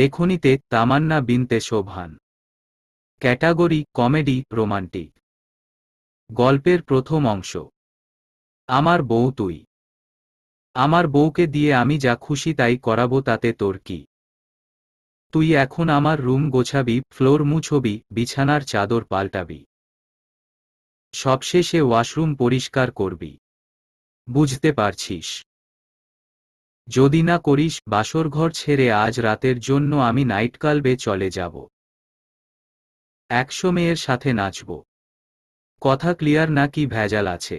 লেখনীতে তামান্না বিনতে Shovan category comedy romantic গল্পের প্রথম অংশ আমার বউ তুই আমার বউকে দিয়ে আমি যা খুশি তাই করাবো তাতে তোর কি তুই এখন আমার রুম গোছাবি ফ্লোর মুছবি বিছানার চাদর পাল্টাবি সবশেষে ওয়াশরুম পরিষ্কার করবি বুঝতে পারছিস যদি না করিস বাসরঘর ছেড়ে আজ রাতের জন্য আমি নাইটকালবে চলে যাব একশো মেয়ের সাথে নাচব কথা ক্লিয়ার না কি ভেজাল আছে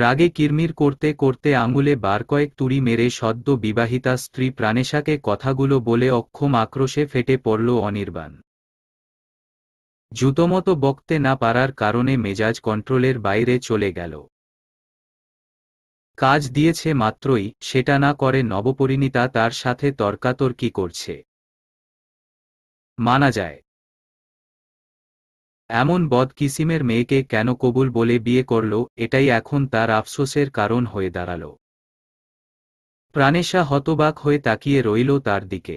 রাগে কিরমির করতে করতে আঙুলে বার কয়েক তুড়ি মেরে সদ্য বিবাহিতা স্ত্রী প্রাণেশাকে কথাগুলো বলে অক্ষম আক্রোশে ফেটে পড়ল অনির্বাণ জুতোমতো বকতে না পারার কারণে মেজাজ কন্ট্রোলের বাইরে চলে গেল কাজ দিয়েছে মাত্রই সেটা না করে নবপরিণীতা তার সাথে তর্কাতর্কি করছে মানা যায় এমন বদ কিসিমের মেয়েকে কেন কবুল বলে বিয়ে করল এটাই এখন তার আফসোসের কারণ হয়ে দাঁড়াল প্রাণেশা হতবাক হয়ে তাকিয়ে রইল তার দিকে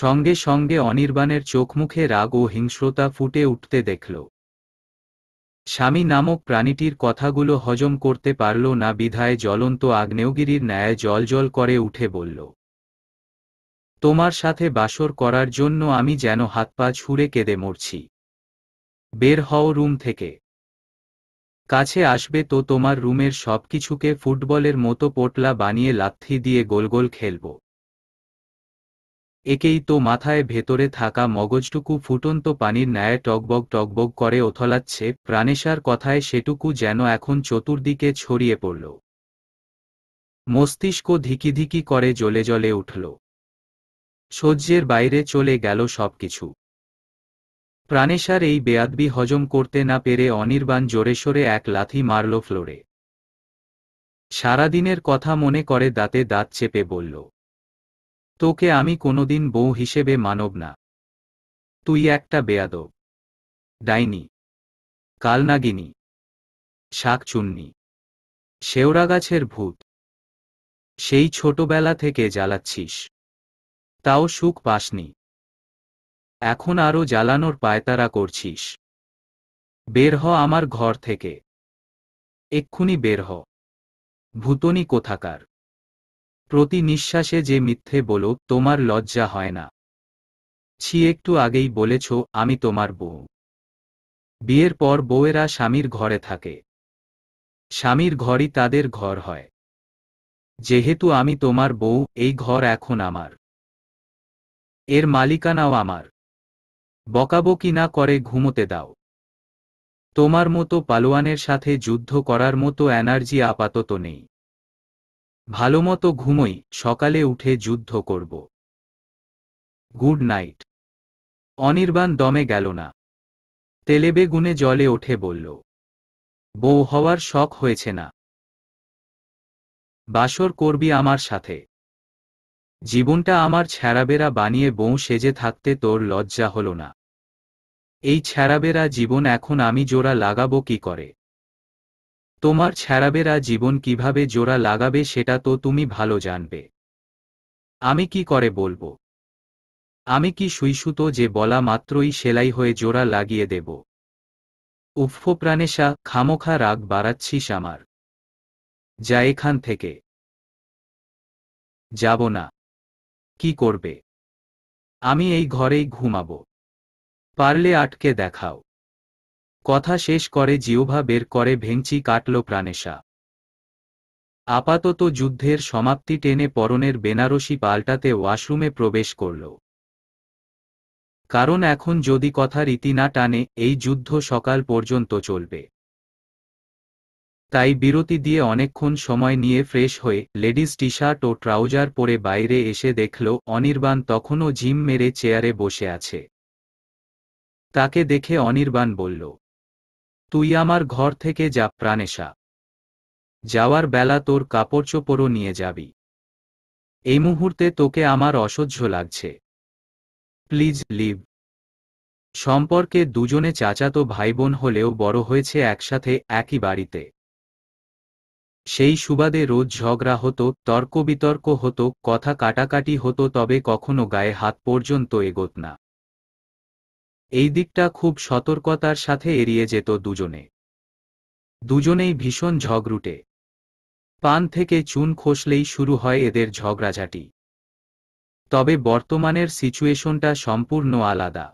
সঙ্গে সঙ্গে অনির্বাণের চোখমুখে রাগ ও হিংস্রতা ফুটে উঠতে দেখল স্বামী নামক প্রাণীটির কথাগুলো হজম করতে পারল না বিধায় জ্বলন্ত আগ্নেয়গিরির ন্যায় জলজল করে উঠে বলল তোমার সাথে বাসর করার জন্য আমি যেন হাত পা ছুঁড়ে কেঁদে মরছি বের হও রুম থেকে কাছে আসবে তো তোমার রুমের সব কিছুকে ফুটবলের মতো পোটলা বানিয়ে লাথি দিয়ে গোলগোল খেলবো একেই তো মাথায় ভেতরে থাকা মগজটুকু ফুটন্ত পানির ন্যায় টকবগ টকবগ করে ওথলাচ্ছে প্রাণেশার কথায় সেটুকু যেন এখন চতুর্দিকে ছড়িয়ে পড়ল মস্তিষ্ক ধিকিধিকি করে জ্বলে জ্বলে উঠল সহ্যের বাইরে চলে গেল সবকিছু প্রাণেশার এই বেয়াদবি হজম করতে না পেরে অনির্বাণ জোরে জোরেশোরে এক লাথি মারল ফ্লোরে সারাদিনের কথা মনে করে দাঁতে দাঁত চেপে বলল তোকে আমি কোনোদিন বউ হিসেবে মানব না তুই একটা বেয়াদব ডাইনি কালনাগিনী শাকচুন্নি শেওড়া গাছের ভূত সেই ছোটবেলা থেকে জ্বালাচ্ছিস তাও সুখ পাসনি এখন আরও জ্বালানোর পায়তারা করছিস বের হ আমার ঘর থেকে এক্ষুনি বের হ ভূতনি কোথাকার প্রতি নিঃশ্বাসে যে মিথ্যে বলো তোমার লজ্জা হয় না ছি একটু আগেই বলেছ আমি তোমার বউ বিয়ের পর বউয়েরা স্বামীর ঘরে থাকে স্বামীর ঘরই তাদের ঘর হয় যেহেতু আমি তোমার বউ এই ঘর এখন আমার এর মালিকানাও আমার বকাবকি না করে ঘুমোতে দাও তোমার মতো পালোয়ানের সাথে যুদ্ধ করার মতো এনার্জি আপাতত নেই ভালোমতো ঘুমোই সকালে উঠে যুদ্ধ করব গুড নাইট অনির্বাণ দমে গেল না তেলেবেগুনে জলে ওঠে বলল বউ হওয়ার শখ হয়েছে না বাসর করবি আমার সাথে জীবনটা আমার ছেঁড়াবেরা বানিয়ে বউ সেজে থাকতে তোর লজ্জা হল না এই ছেঁড়াবেরা জীবন এখন আমি জোড়া লাগাবো কি করে তোমার ছেড়াবেরা জীবন কিভাবে জোড়া লাগাবে সেটা তো তুমি ভালো জানবে আমি কি করে বলবো আমি কি সুইসুতো যে বলা মাত্রই সেলাই হয়ে জোড়া লাগিয়ে দেব উফ্ফ প্রাণেশা খামোখা রাগ বাড়াচ্ছিস আমার যা এখান থেকে যাব না কি করবে আমি এই ঘরেই ঘুমাব পারলে আটকে দেখাও কথা শেষ করে জিওভা বের করে ভেংচি কাটল প্রাণেশা আপাতত যুদ্ধের সমাপ্তি টেনে পরনের বেনারসি পাল্টাতে ওয়াশরুমে প্রবেশ করল কারণ এখন যদি কথা রীতি না টানে এই যুদ্ধ সকাল পর্যন্ত চলবে তাই বিরতি দিয়ে অনেকক্ষণ সময় নিয়ে ফ্রেশ হয়ে লেডিস টি শার্ট ও ট্রাউজার পরে বাইরে এসে দেখল অনির্বাণ তখনও জিম মেরে চেয়ারে বসে আছে তাকে দেখে অনির্বাণ বলল তুই আমার ঘর থেকে যা প্রাণেশা যাওয়ার বেলা তোর কাপড় চোপড়ও নিয়ে যাবি এই মুহূর্তে তোকে আমার অসহ্য লাগছে প্লিজ লিভ সম্পর্কে দুজনে চাচাতো বোন হলেও বড় হয়েছে একসাথে একই বাড়িতে সেই সুবাদে রোজ ঝগড়া হতো তর্ক বিতর্ক হতো কথা কাটাকাটি হতো তবে কখনো গায়ে হাত পর্যন্ত এগোত না এই দিকটা খুব সতর্কতার সাথে এড়িয়ে যেত দুজনে দুজনেই ভীষণ ঝগড়ুটে পান থেকে চুন খসলেই শুরু হয় এদের ঝগড়াঝাটি তবে বর্তমানের সিচুয়েশনটা সম্পূর্ণ আলাদা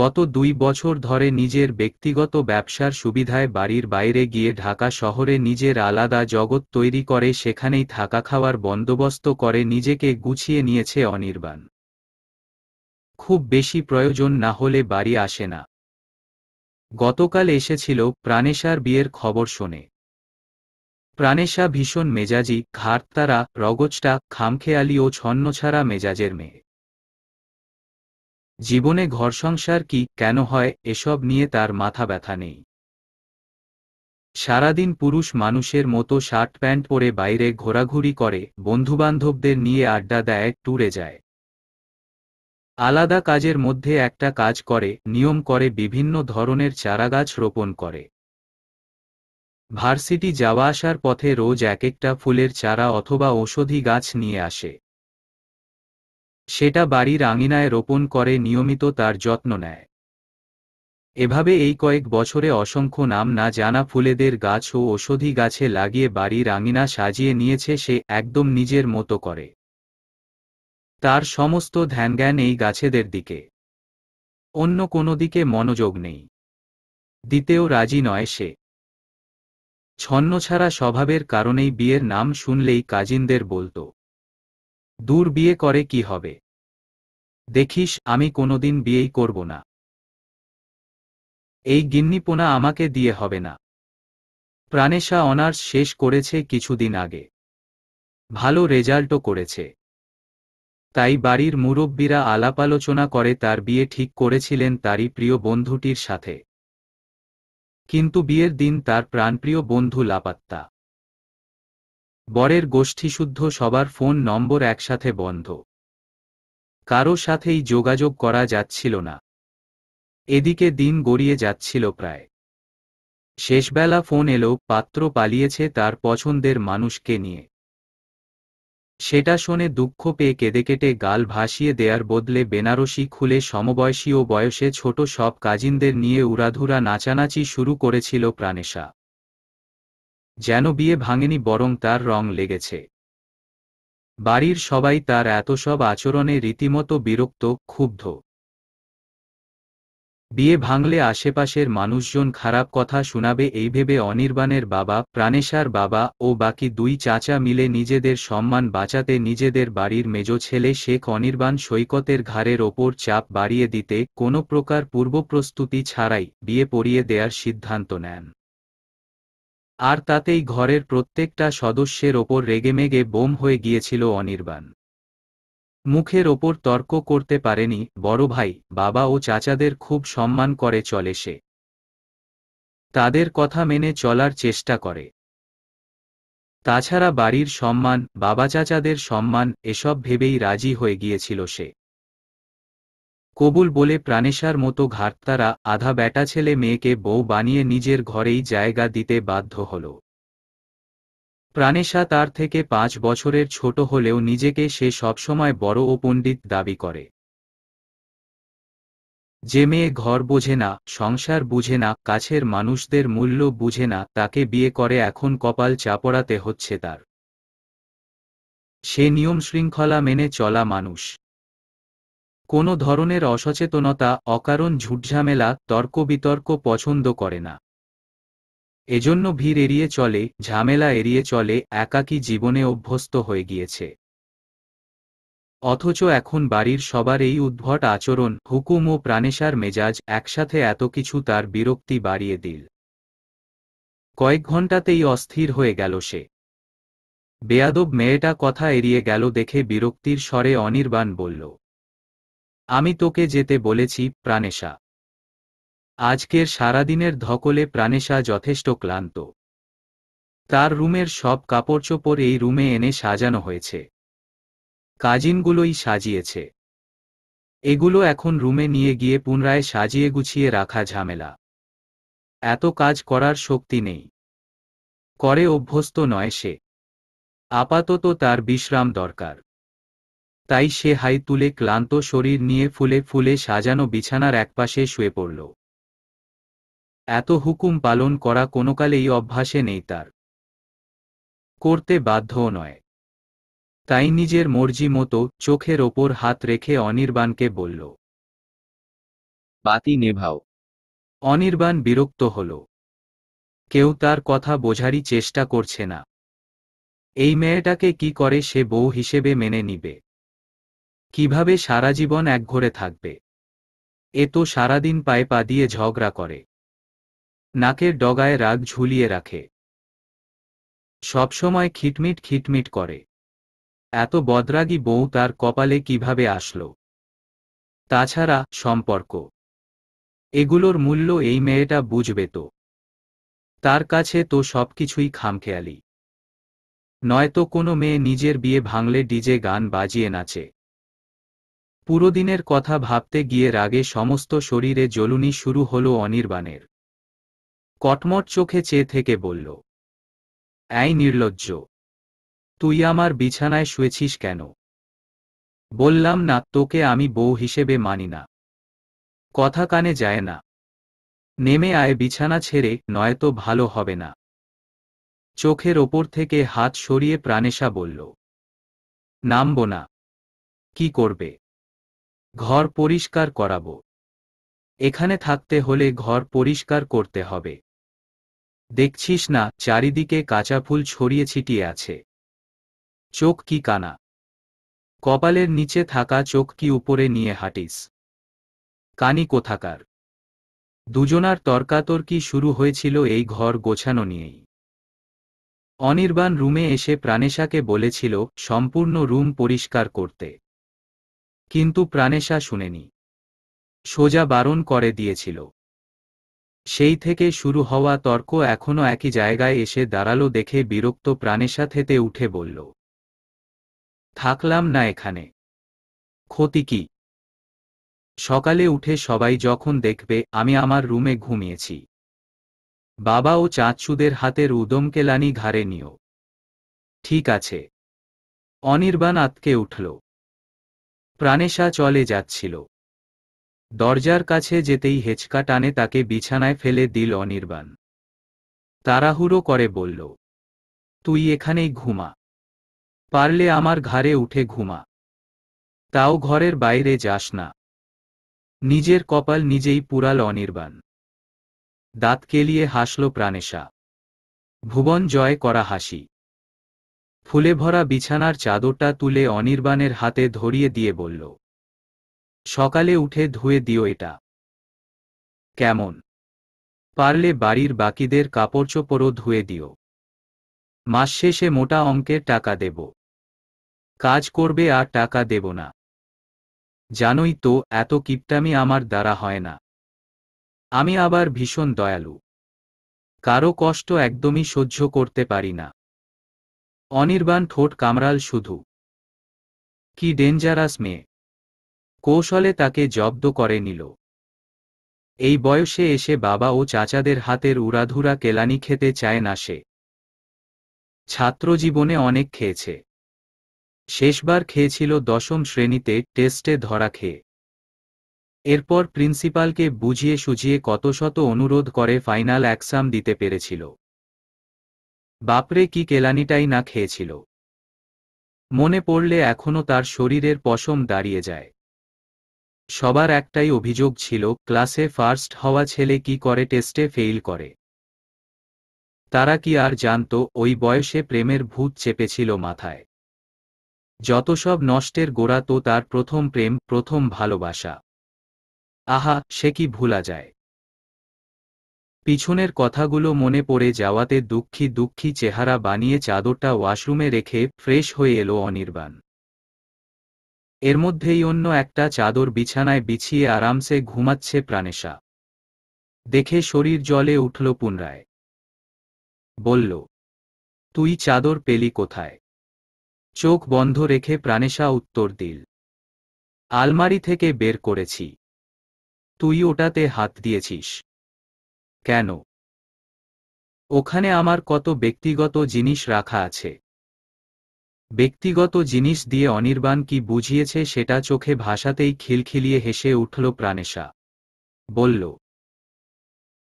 গত দুই বছর ধরে নিজের ব্যক্তিগত ব্যবসার সুবিধায় বাড়ির বাইরে গিয়ে ঢাকা শহরে নিজের আলাদা জগৎ তৈরি করে সেখানেই থাকা খাওয়ার বন্দোবস্ত করে নিজেকে গুছিয়ে নিয়েছে অনির্বাণ খুব বেশি প্রয়োজন না হলে বাড়ি আসে না গতকাল এসেছিল প্রাণেশার বিয়ের খবর শোনে প্রাণেশা ভীষণ মেজাজি ঘাটতারা রগজটা খামখেয়ালি ও ছন্নছাড়া মেজাজের মেয়ে জীবনে ঘর সংসার কি কেন হয় এসব নিয়ে তার মাথা ব্যথা নেই সারাদিন পুরুষ মানুষের মতো শার্ট প্যান্ট পরে বাইরে ঘোরাঘুরি করে বন্ধুবান্ধবদের নিয়ে আড্ডা দেয় ট্যুরে যায় আলাদা কাজের মধ্যে একটা কাজ করে নিয়ম করে বিভিন্ন ধরনের চারাগাছ রোপণ করে ভার্সিটি যাওয়া আসার পথে রোজ এক একটা ফুলের চারা অথবা ঔষধি গাছ নিয়ে আসে সেটা বাড়ির আঙিনায় রোপণ করে নিয়মিত তার যত্ন নেয় এভাবে এই কয়েক বছরে অসংখ্য নাম না জানা ফুলেদের গাছ ও ঔষধি গাছে লাগিয়ে বাড়ির আঙিনা সাজিয়ে নিয়েছে সে একদম নিজের মতো করে তার সমস্ত ধ্যানজ্ঞান এই গাছেদের দিকে অন্য কোনো দিকে মনোযোগ নেই দিতেও রাজি নয় সে ছন্নছাড়া স্বভাবের কারণেই বিয়ের নাম শুনলেই কাজিনদের বলতো দূর বিয়ে করে কি হবে দেখিস আমি কোনোদিন বিয়েই করব না এই গিন্নিপোনা আমাকে দিয়ে হবে না প্রাণেশা অনার্স শেষ করেছে কিছুদিন আগে ভালো রেজাল্টও করেছে তাই বাড়ির মুরব্বীরা আলাপ আলোচনা করে তার বিয়ে ঠিক করেছিলেন তারই প্রিয় বন্ধুটির সাথে কিন্তু বিয়ের দিন তার প্রাণপ্রিয় বন্ধু লাপাত্তা বরের গোষ্ঠীশুদ্ধ সবার ফোন নম্বর একসাথে বন্ধ কারো সাথেই যোগাযোগ করা যাচ্ছিল না এদিকে দিন গড়িয়ে যাচ্ছিল প্রায় শেষবেলা ফোন এলো পাত্র পালিয়েছে তার পছন্দের মানুষকে নিয়ে সেটা শোনে দুঃখ পেয়ে কেঁদে কেটে গাল ভাসিয়ে দেয়ার বদলে বেনারসি খুলে সমবয়সী ও বয়সে ছোট সব কাজিনদের নিয়ে উড়াধুরা নাচানাচি শুরু করেছিল প্রাণেশা যেন বিয়ে ভাঙেনি বরং তার রং লেগেছে বাড়ির সবাই তার এত সব আচরণে রীতিমতো বিরক্ত ক্ষুব্ধ বিয়ে ভাঙলে আশেপাশের মানুষজন খারাপ কথা শোনাবে এই ভেবে অনির্বাণের বাবা প্রাণেশার বাবা ও বাকি দুই চাচা মিলে নিজেদের সম্মান বাঁচাতে নিজেদের বাড়ির মেজ ছেলে শেখ অনির্বাণ সৈকতের ঘাড়ের ওপর চাপ বাড়িয়ে দিতে কোনো প্রকার পূর্বপ্রস্তুতি ছাড়াই বিয়ে পড়িয়ে দেয়ার সিদ্ধান্ত নেন আর তাতেই ঘরের প্রত্যেকটা সদস্যের ওপর রেগেমেগে বোম হয়ে গিয়েছিল অনির্বাণ মুখের ওপর তর্ক করতে পারেনি বড় ভাই বাবা ও চাচাদের খুব সম্মান করে চলে সে তাদের কথা মেনে চলার চেষ্টা করে তাছাড়া বাড়ির সম্মান বাবা চাচাদের সম্মান এসব ভেবেই রাজি হয়ে গিয়েছিল সে কবুল বলে প্রাণেশার মতো ঘাটতারা আধা ব্যাটা ছেলে মেয়েকে বউ বানিয়ে নিজের ঘরেই জায়গা দিতে বাধ্য হলো প্রাণেশা তার থেকে পাঁচ বছরের ছোট হলেও নিজেকে সে সবসময় বড় ও পণ্ডিত দাবি করে যে মেয়ে ঘর বোঝে না সংসার বুঝে না কাছের মানুষদের মূল্য বুঝে না তাকে বিয়ে করে এখন কপাল চাপড়াতে হচ্ছে তার সে নিয়ম শৃঙ্খলা মেনে চলা মানুষ কোনো ধরনের অসচেতনতা অকারণ ঝুটঝামেলা তর্ক বিতর্ক পছন্দ করে না এজন্য ভিড় এড়িয়ে চলে ঝামেলা এড়িয়ে চলে একাকী জীবনে অভ্যস্ত হয়ে গিয়েছে অথচ এখন বাড়ির সবার এই উদ্ভট আচরণ হুকুম ও প্রাণেশার মেজাজ একসাথে এত কিছু তার বিরক্তি বাড়িয়ে দিল কয়েক ঘণ্টাতেই অস্থির হয়ে গেল সে বেয়াদব মেয়েটা কথা এড়িয়ে গেল দেখে বিরক্তির স্বরে অনির্বাণ বলল আমি তোকে যেতে বলেছি প্রাণেশা আজকের সারাদিনের ধকলে প্রাণেশা যথেষ্ট ক্লান্ত তার রুমের সব কাপড়চোপড় এই রুমে এনে সাজানো হয়েছে কাজিনগুলোই সাজিয়েছে এগুলো এখন রুমে নিয়ে গিয়ে পুনরায় সাজিয়ে গুছিয়ে রাখা ঝামেলা এত কাজ করার শক্তি নেই করে অভ্যস্ত নয় সে আপাতত তার বিশ্রাম দরকার তাই সে হাই তুলে ক্লান্ত শরীর নিয়ে ফুলে ফুলে সাজানো বিছানার একপাশে শুয়ে পড়ল এত হুকুম পালন করা কোনোকালেই অভ্যাসে নেই তার করতে বাধ্যও নয় তাই নিজের মর্জি মতো চোখের ওপর হাত রেখে অনির্বাণকে বলল বাতি নেভাও অনির্বাণ বিরক্ত হল কেউ তার কথা বোঝারই চেষ্টা করছে না এই মেয়েটাকে কি করে সে বউ হিসেবে মেনে নিবে কিভাবে সারা জীবন একঘরে থাকবে এ তো সারাদিন পায়ে পা দিয়ে ঝগড়া করে নাকের ডগায় রাগ ঝুলিয়ে রাখে সবসময় খিটমিট খিটমিট করে এত বদরাগী বউ তার কপালে কিভাবে আসল তাছাড়া সম্পর্ক এগুলোর মূল্য এই মেয়েটা বুঝবে তো তার কাছে তো সবকিছুই খামখেয়ালি নয়তো কোনো মেয়ে নিজের বিয়ে ভাঙলে ডিজে গান বাজিয়ে নাচে পুরোদিনের কথা ভাবতে গিয়ে রাগে সমস্ত শরীরে জ্বলুনি শুরু হল অনির্বাণের কটমট চোখে চেয়ে থেকে বলল এই নির্লজ্জ তুই আমার বিছানায় শুয়েছিস কেন বললাম না তোকে আমি বউ হিসেবে মানি না কথা কানে যায় না নেমে আয় বিছানা ছেড়ে নয়তো ভালো হবে না চোখের ওপর থেকে হাত সরিয়ে প্রাণেশা বলল নামব না কি করবে ঘর পরিষ্কার করাব এখানে থাকতে হলে ঘর পরিষ্কার করতে হবে দেখছিস না চারিদিকে কাঁচা ফুল ছড়িয়ে ছিটিয়ে আছে চোখ কি কানা কপালের নিচে থাকা চোখ কি উপরে নিয়ে হাঁটিস কানি কোথাকার দুজনার তর্কাতর্কি শুরু হয়েছিল এই ঘর গোছানো নিয়েই অনির্বাণ রুমে এসে প্রাণেশাকে বলেছিল সম্পূর্ণ রুম পরিষ্কার করতে কিন্তু প্রাণেশা শুনেনি সোজা বারণ করে দিয়েছিল সেই থেকে শুরু হওয়া তর্ক এখনও একই জায়গায় এসে দাঁড়ালো দেখে বিরক্ত প্রাণেশা থেতে উঠে বলল থাকলাম না এখানে ক্ষতি কি সকালে উঠে সবাই যখন দেখবে আমি আমার রুমে ঘুমিয়েছি বাবা ও চাঁদসুদের হাতের উদমকে লানি ঘাড়ে নিও ঠিক আছে অনির্বাণ আতকে উঠল প্রাণেশা চলে যাচ্ছিল দরজার কাছে যেতেই হেঁচকা টানে তাকে বিছানায় ফেলে দিল অনির্বাণ তাড়াহুড়ো করে বলল তুই এখানেই ঘুমা পারলে আমার ঘাড়ে উঠে ঘুমা তাও ঘরের বাইরে যাস না নিজের কপাল নিজেই পুরাল অনির্বাণ দাঁত কেলিয়ে হাসল প্রাণেশা ভুবন জয় করা হাসি ফুলে ভরা বিছানার চাদরটা তুলে অনির্বাণের হাতে ধরিয়ে দিয়ে বলল সকালে উঠে ধুয়ে দিও এটা কেমন পারলে বাড়ির বাকিদের কাপড়চোপড়ও ধুয়ে দিও মাস শেষে মোটা অঙ্কের টাকা দেব কাজ করবে আর টাকা দেব না জানোই তো এত কিপটামি আমার দ্বারা হয় না আমি আবার ভীষণ দয়ালু কারো কষ্ট একদমই সহ্য করতে পারি না অনির্বাণ ঠোঁট কামড়াল শুধু কি ডেঞ্জারাস মেয়ে কৌশলে তাকে জব্দ করে নিল এই বয়সে এসে বাবা ও চাচাদের হাতের উড়াধুরা কেলানি খেতে চায় না সে ছাত্রজীবনে অনেক খেয়েছে শেষবার খেয়েছিল দশম শ্রেণীতে টেস্টে ধরা খেয়ে এরপর প্রিন্সিপালকে বুঝিয়ে সুঝিয়ে কত শত অনুরোধ করে ফাইনাল অ্যাক্সাম দিতে পেরেছিল বাপরে কি কেলানিটাই না খেয়েছিল মনে পড়লে এখনও তার শরীরের পশম দাঁড়িয়ে যায় সবার একটাই অভিযোগ ছিল ক্লাসে ফার্স্ট হওয়া ছেলে কি করে টেস্টে ফেইল করে তারা কি আর জানত ওই বয়সে প্রেমের ভূত চেপেছিল মাথায় যত সব নষ্টের গোড়া তো তার প্রথম প্রেম প্রথম ভালোবাসা আহা সে কি ভুলা যায় পিছনের কথাগুলো মনে পড়ে যাওয়াতে দুঃখী দুঃখী চেহারা বানিয়ে চাদরটা ওয়াশরুমে রেখে ফ্রেশ হয়ে এলো অনির্বাণ এর মধ্যেই অন্য একটা চাদর বিছানায় বিছিয়ে আরামসে ঘুমাচ্ছে প্রাণেশা দেখে শরীর জলে উঠল পুনরায় বলল তুই চাদর পেলি কোথায় চোখ বন্ধ রেখে প্রাণেশা উত্তর দিল আলমারি থেকে বের করেছি তুই ওটাতে হাত দিয়েছিস কেন ওখানে আমার কত ব্যক্তিগত জিনিস রাখা আছে ব্যক্তিগত জিনিস দিয়ে অনির্বাণ কি বুঝিয়েছে সেটা চোখে ভাষাতেই খিলখিলিয়ে হেসে উঠল প্রাণেশা বলল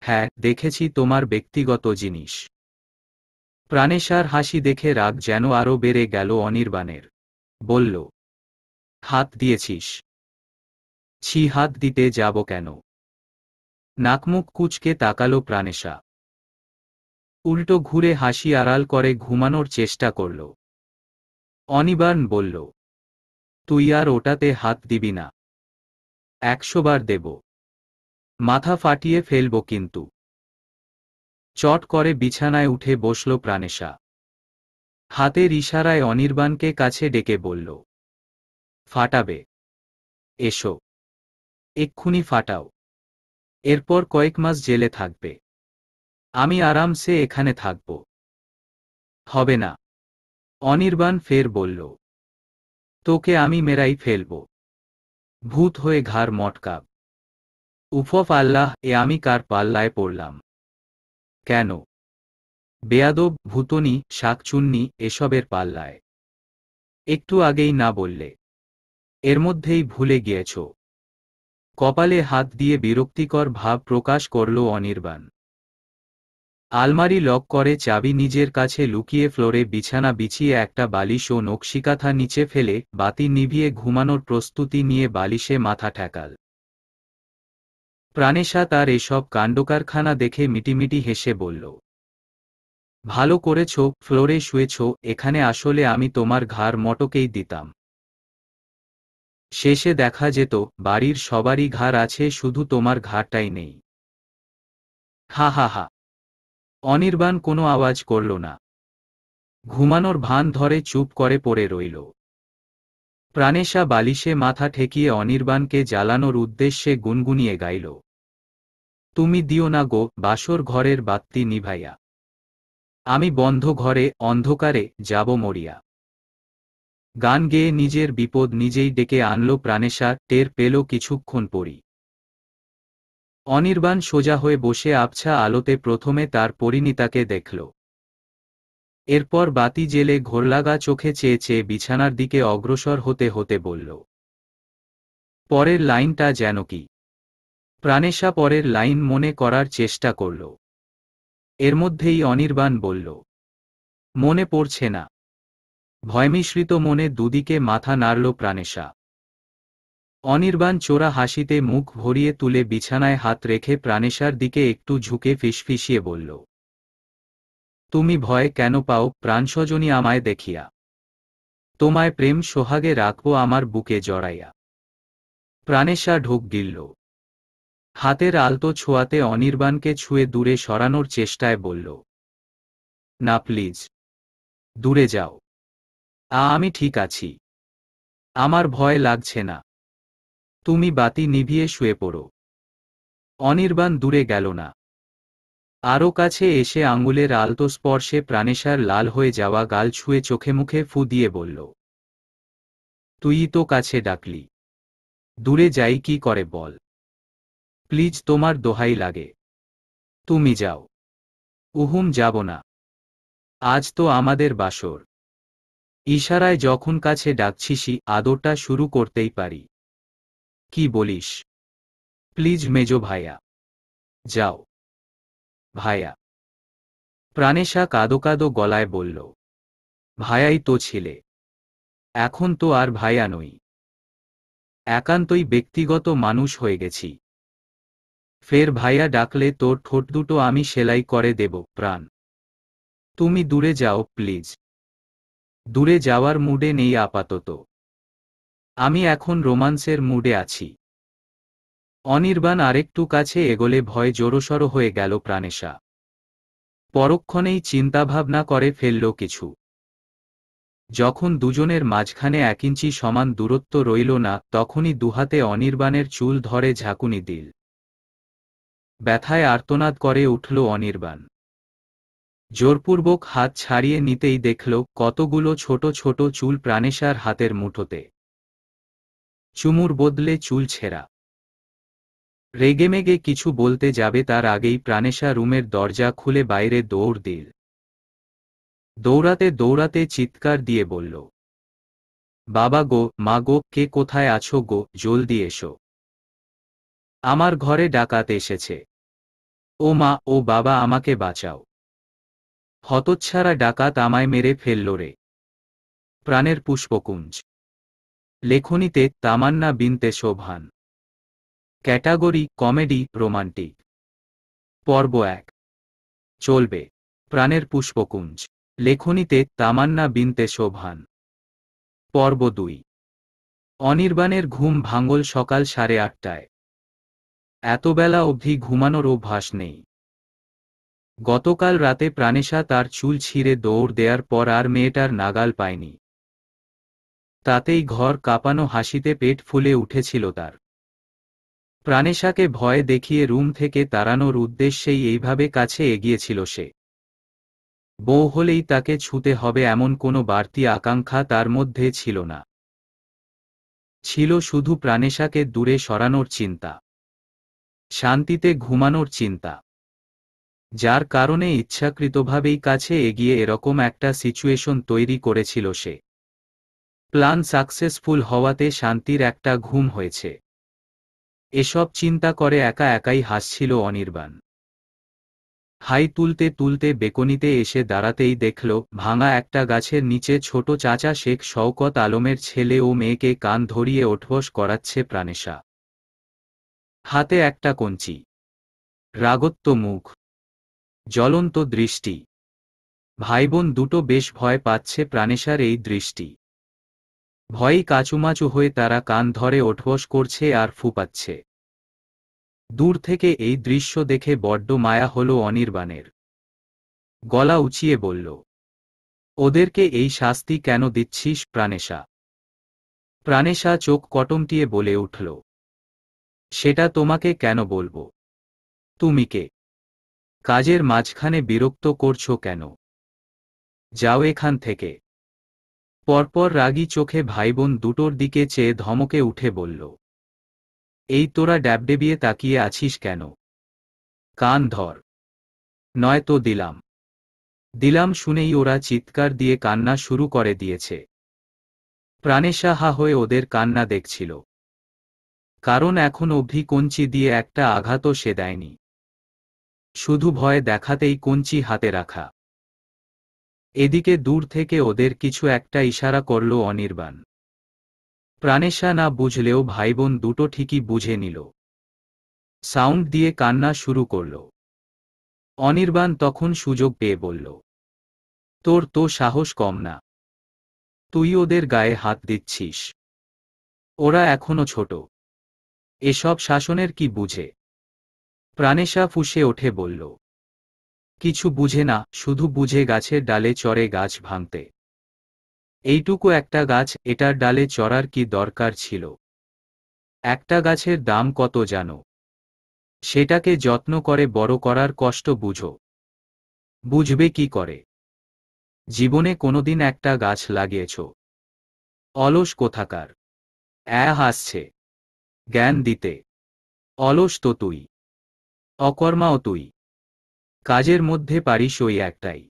হ্যাঁ দেখেছি তোমার ব্যক্তিগত জিনিস প্রাণেশার হাসি দেখে রাগ যেন আরও বেড়ে গেল অনির্বাণের বলল হাত দিয়েছিস ছি হাত দিতে যাব কেন নাকমুখ কুচকে তাকালো প্রাণেশা উল্টো ঘুরে হাসি আড়াল করে ঘুমানোর চেষ্টা করল অনিবার্ন বলল তুই আর ওটাতে হাত দিবি না একশোবার দেব মাথা ফাটিয়ে ফেলব কিন্তু চট করে বিছানায় উঠে বসল প্রাণেশা হাতের ইশারায় অনির্বাণকে কাছে ডেকে বলল ফাটাবে এসো এক্ষুনি ফাটাও এরপর কয়েক মাস জেলে থাকবে আমি আরামসে এখানে থাকব হবে না অনির্বাণ ফের বলল তোকে আমি মেরাই ফেলব ভূত হয়ে ঘাড় মটকাব উফফ আল্লাহ এ আমি কার পাল্লায় পড়লাম কেন বেয়াদব ভূতনি শাকচুন্নি এসবের পাল্লায় একটু আগেই না বললে এর মধ্যেই ভুলে গিয়েছ কপালে হাত দিয়ে বিরক্তিকর ভাব প্রকাশ করল অনির্বাণ আলমারি লক করে চাবি নিজের কাছে লুকিয়ে ফ্লোরে বিছানা বিছিয়ে একটা বালিশ ও নকশিকাথা নিচে ফেলে বাতি নিভিয়ে ঘুমানোর প্রস্তুতি নিয়ে বালিশে মাথা ঠেকাল প্রাণেশা তার এসব কাণ্ডকারখানা দেখে মিটিমিটি হেসে বলল ভালো করেছ ফ্লোরে শুয়েছ এখানে আসলে আমি তোমার ঘাড় মটকেই দিতাম শেষে দেখা যেত বাড়ির সবারই ঘাড় আছে শুধু তোমার ঘাটাই নেই হা হা হা অনির্বাণ কোনো আওয়াজ করল না ঘুমানোর ভান ধরে চুপ করে পড়ে রইল প্রাণেশা বালিশে মাথা ঠেকিয়ে অনির্বাণকে জ্বালানোর উদ্দেশ্যে গুনগুনিয়ে গাইল তুমি দিও না গো বাসর ঘরের বাত্তি নিভাইয়া আমি বন্ধ ঘরে অন্ধকারে যাব মরিয়া গান গেয়ে নিজের বিপদ নিজেই ডেকে আনল প্রাণেশা টের পেল কিছুক্ষণ পড়ি অনির্বাণ সোজা হয়ে বসে আবছা আলোতে প্রথমে তার পরিণীতাকে দেখল এরপর বাতি জেলে ঘোরলাগা চোখে চেয়ে চেয়ে বিছানার দিকে অগ্রসর হতে হতে বলল পরের লাইনটা যেন কি প্রাণেশা পরের লাইন মনে করার চেষ্টা করল এর মধ্যেই অনির্বাণ বলল মনে পড়ছে না ভয়মিশ্রিত মনে দুদিকে মাথা নাড়ল প্রাণেশা অনির্বাণ চোরা হাসিতে মুখ ভরিয়ে তুলে বিছানায় হাত রেখে প্রাণেশার দিকে একটু ঝুঁকে ফিসফিসিয়ে বলল তুমি ভয় কেন পাও প্রাণস্বজনী আমায় দেখিয়া তোমায় প্রেম সোহাগে রাখবো আমার বুকে জড়াইয়া প্রাণেশা ঢুক গিলল হাতের আলতো ছোঁয়াতে অনির্বাণকে ছুঁয়ে দূরে সরানোর চেষ্টায় বলল না প্লিজ দূরে যাও আ আমি ঠিক আছি আমার ভয় লাগছে না তুমি বাতি নিভিয়ে শুয়ে পড়ো অনির্বাণ দূরে গেল না আরও কাছে এসে আঙুলের আলতো স্পর্শে প্রাণেশার লাল হয়ে যাওয়া গাল ছুঁয়ে চোখে মুখে ফু দিয়ে বলল তুই তো কাছে ডাকলি দূরে যাই কি করে বল প্লিজ তোমার দোহাই লাগে তুমি যাও উহুম যাব না আজ তো আমাদের বাসর ইশারায় যখন কাছে ডাকছিসি আদরটা শুরু করতেই পারি কি বলিস প্লিজ মেজো ভাইয়া যাও ভাইয়া প্রাণেশা কাদো কাদো গলায় বলল ভাইয়াই তো ছিলে এখন তো আর ভাইয়া নই একান্তই ব্যক্তিগত মানুষ হয়ে গেছি ফের ভাইয়া ডাকলে তোর ঠোঁট দুটো আমি সেলাই করে দেব প্রাণ তুমি দূরে যাও প্লিজ দূরে যাওয়ার মুডে নেই আপাতত আমি এখন রোমান্সের মুডে আছি অনির্বাণ আরেকটু কাছে এগোলে ভয় জোরসড় হয়ে গেল প্রাণেশা পরক্ষণেই চিন্তাভাবনা করে ফেলল কিছু যখন দুজনের মাঝখানে এক ইঞ্চি সমান দূরত্ব রইল না তখনই দুহাতে অনির্বাণের চুল ধরে ঝাঁকুনি দিল ব্যথায় আর্তনাদ করে উঠল অনির্বাণ জোরপূর্বক হাত ছাড়িয়ে নিতেই দেখল কতগুলো ছোট ছোট চুল প্রাণেশার হাতের মুঠোতে চুমুর বদলে চুল ছেঁড়া রেগেমেগে কিছু বলতে যাবে তার আগেই প্রাণেশা রুমের দরজা খুলে বাইরে দৌড় দিল দৌড়াতে দৌড়াতে চিৎকার দিয়ে বলল বাবা গো মা গো কে কোথায় আছো গো জলদি এসো আমার ঘরে ডাকাত এসেছে ও মা ও বাবা আমাকে বাঁচাও হতচ্ছাড়া ডাকাত আমায় মেরে ফেলল রে প্রাণের পুষ্পকুঞ্জ লেখনীতে তামান্না বিনতে শোভান ক্যাটাগরি কমেডি রোমান্টিক পর্ব এক চলবে প্রাণের পুষ্পকুঞ্জ লেখনীতে তামান্না বিনতে শোভান পর্ব দুই অনির্বাণের ঘুম ভাঙ্গল সকাল সাড়ে আটটায় এতবেলা অবধি ঘুমানোর অভ্যাস নেই গতকাল রাতে প্রাণেশা তার চুল ছিঁড়ে দৌড় দেওয়ার পর আর মেয়েটার নাগাল পায়নি তাতেই ঘর কাঁপানো হাসিতে পেট ফুলে উঠেছিল তার প্রাণেশাকে ভয় দেখিয়ে রুম থেকে তাড়ানোর উদ্দেশ্যেই এইভাবে কাছে এগিয়েছিল সে বউ হলেই তাকে ছুতে হবে এমন কোনো বাড়তি আকাঙ্ক্ষা তার মধ্যে ছিল না ছিল শুধু প্রাণেশাকে দূরে সরানোর চিন্তা শান্তিতে ঘুমানোর চিন্তা যার কারণে ইচ্ছাকৃতভাবেই কাছে এগিয়ে এরকম একটা সিচুয়েশন তৈরি করেছিল সে প্ল্যান সাকসেসফুল হওয়াতে শান্তির একটা ঘুম হয়েছে এসব চিন্তা করে একা একাই হাসছিল অনির্বাণ হাই তুলতে তুলতে বেকনিতে এসে দাঁড়াতেই দেখল ভাঙা একটা গাছের নিচে ছোট চাচা শেখ শওকত আলমের ছেলে ও মেয়েকে কান ধরিয়ে ওঠবস করাচ্ছে প্রাণেশা হাতে একটা কঞ্চি রাগত্ব মুখ জ্বলন্ত দৃষ্টি ভাইবোন দুটো বেশ ভয় পাচ্ছে প্রাণেশার এই দৃষ্টি ভয়ই কাচুমাচু হয়ে তারা কান ধরে ওঠবস করছে আর ফুপাচ্ছে দূর থেকে এই দৃশ্য দেখে বড্ড মায়া হল অনির্বাণের গলা উঁচিয়ে বলল ওদেরকে এই শাস্তি কেন দিচ্ছিস প্রাণেশা প্রাণেশা চোখ কটমটিয়ে বলে উঠল সেটা তোমাকে কেন বলবো তুমি কে কাজের মাঝখানে বিরক্ত করছো কেন যাও এখান থেকে পরপর রাগি চোখে ভাইবোন দুটোর দিকে চেয়ে ধমকে উঠে বলল এই তোরা ড্যাবডেবিয়ে তাকিয়ে আছিস কেন কান ধর নয় তো দিলাম দিলাম শুনেই ওরা চিৎকার দিয়ে কান্না শুরু করে দিয়েছে প্রাণেশাহা হয়ে ওদের কান্না দেখছিল কারণ এখন অবধি কঞ্চি দিয়ে একটা আঘাতও সে দেয়নি শুধু ভয় দেখাতেই কঞ্চি হাতে রাখা এদিকে দূর থেকে ওদের কিছু একটা ইশারা করল অনির্বাণ প্রাণেশা না বুঝলেও ভাইবোন দুটো ঠিকই বুঝে নিল সাউন্ড দিয়ে কান্না শুরু করল অনির্বাণ তখন সুযোগ পেয়ে বলল তোর তো সাহস কম না তুই ওদের গায়ে হাত দিচ্ছিস ওরা এখনো ছোট এসব শাসনের কি বুঝে প্রাণেশা ফুসে ওঠে বলল কিছু বুঝে না শুধু বুঝে গাছের ডালে চড়ে গাছ ভাঙতে এইটুকু একটা গাছ এটার ডালে চড়ার কি দরকার ছিল একটা গাছের দাম কত জানো সেটাকে যত্ন করে বড় করার কষ্ট বুঝো বুঝবে কি করে জীবনে কোনোদিন একটা গাছ লাগিয়েছ অলস কোথাকার অ্যা হাসছে জ্ঞান দিতে অলস তো তুই অকর্মাও তুই কাজের মধ্যে পারিস ওই একটাই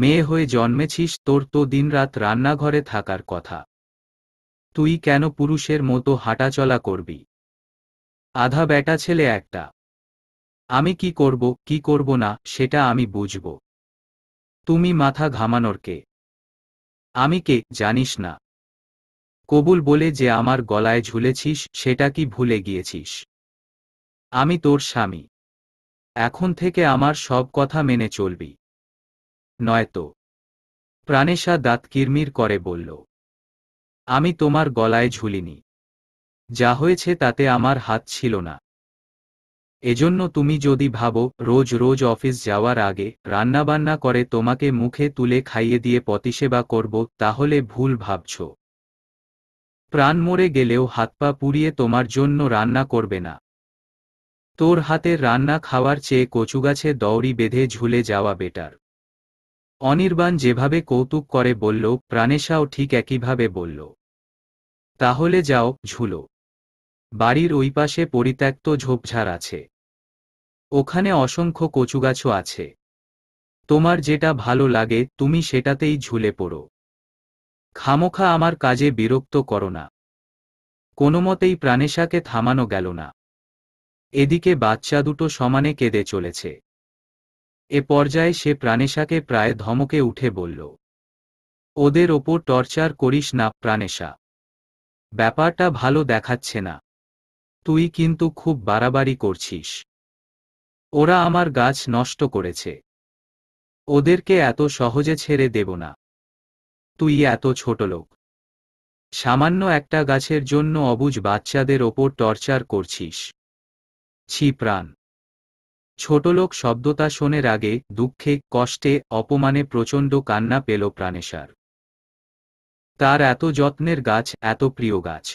মেয়ে হয়ে জন্মেছিস তোর তো দিনরাত রান্নাঘরে থাকার কথা তুই কেন পুরুষের মতো হাঁটাচলা করবি আধা বেটা ছেলে একটা আমি কি করব কি করব না সেটা আমি বুঝব তুমি মাথা ঘামানোর কে আমি কে জানিস না কবুল বলে যে আমার গলায় ঝুলেছিস সেটা কি ভুলে গিয়েছিস আমি তোর স্বামী এখন থেকে আমার সব কথা মেনে চলবি নয়তো প্রাণেশা দাঁত কিরমির করে বলল আমি তোমার গলায় ঝুলিনি যা হয়েছে তাতে আমার হাত ছিল না এজন্য তুমি যদি ভাবো রোজ রোজ অফিস যাওয়ার আগে রান্নাবান্না করে তোমাকে মুখে তুলে খাইয়ে দিয়ে পতিসেবা করব তাহলে ভুল ভাবছ প্রাণ মরে গেলেও হাত পা পুড়িয়ে তোমার জন্য রান্না করবে না তোর হাতের রান্না খাওয়ার চেয়ে কচুগাছে দৌড়ি বেঁধে ঝুলে যাওয়া বেটার অনির্বাণ যেভাবে কৌতুক করে বলল প্রাণেশাও ঠিক একইভাবে বলল তাহলে যাও ঝুলো বাড়ির ওই পাশে পরিত্যক্ত ঝোপঝাড় আছে ওখানে অসংখ্য কচুগাছও আছে তোমার যেটা ভালো লাগে তুমি সেটাতেই ঝুলে পড়ো খামোখা আমার কাজে বিরক্ত করো না কোনোমতেই প্রাণেশাকে থামানো গেল না এদিকে বাচ্চা দুটো সমানে কেঁদে চলেছে এ পর্যায়ে সে প্রাণেশাকে প্রায় ধমকে উঠে বলল ওদের ওপর টর্চার করিস না প্রাণেশা ব্যাপারটা ভালো দেখাচ্ছে না তুই কিন্তু খুব বাড়াবাড়ি করছিস ওরা আমার গাছ নষ্ট করেছে ওদেরকে এত সহজে ছেড়ে দেব না তুই এত ছোট লোক সামান্য একটা গাছের জন্য অবুজ বাচ্চাদের ওপর টর্চার করছিস ছি প্রাণ ছোটলোক শব্দতা শোনের আগে দুঃখে কষ্টে অপমানে প্রচণ্ড কান্না পেল প্রাণেশার তার এত যত্নের গাছ এত প্রিয় গাছ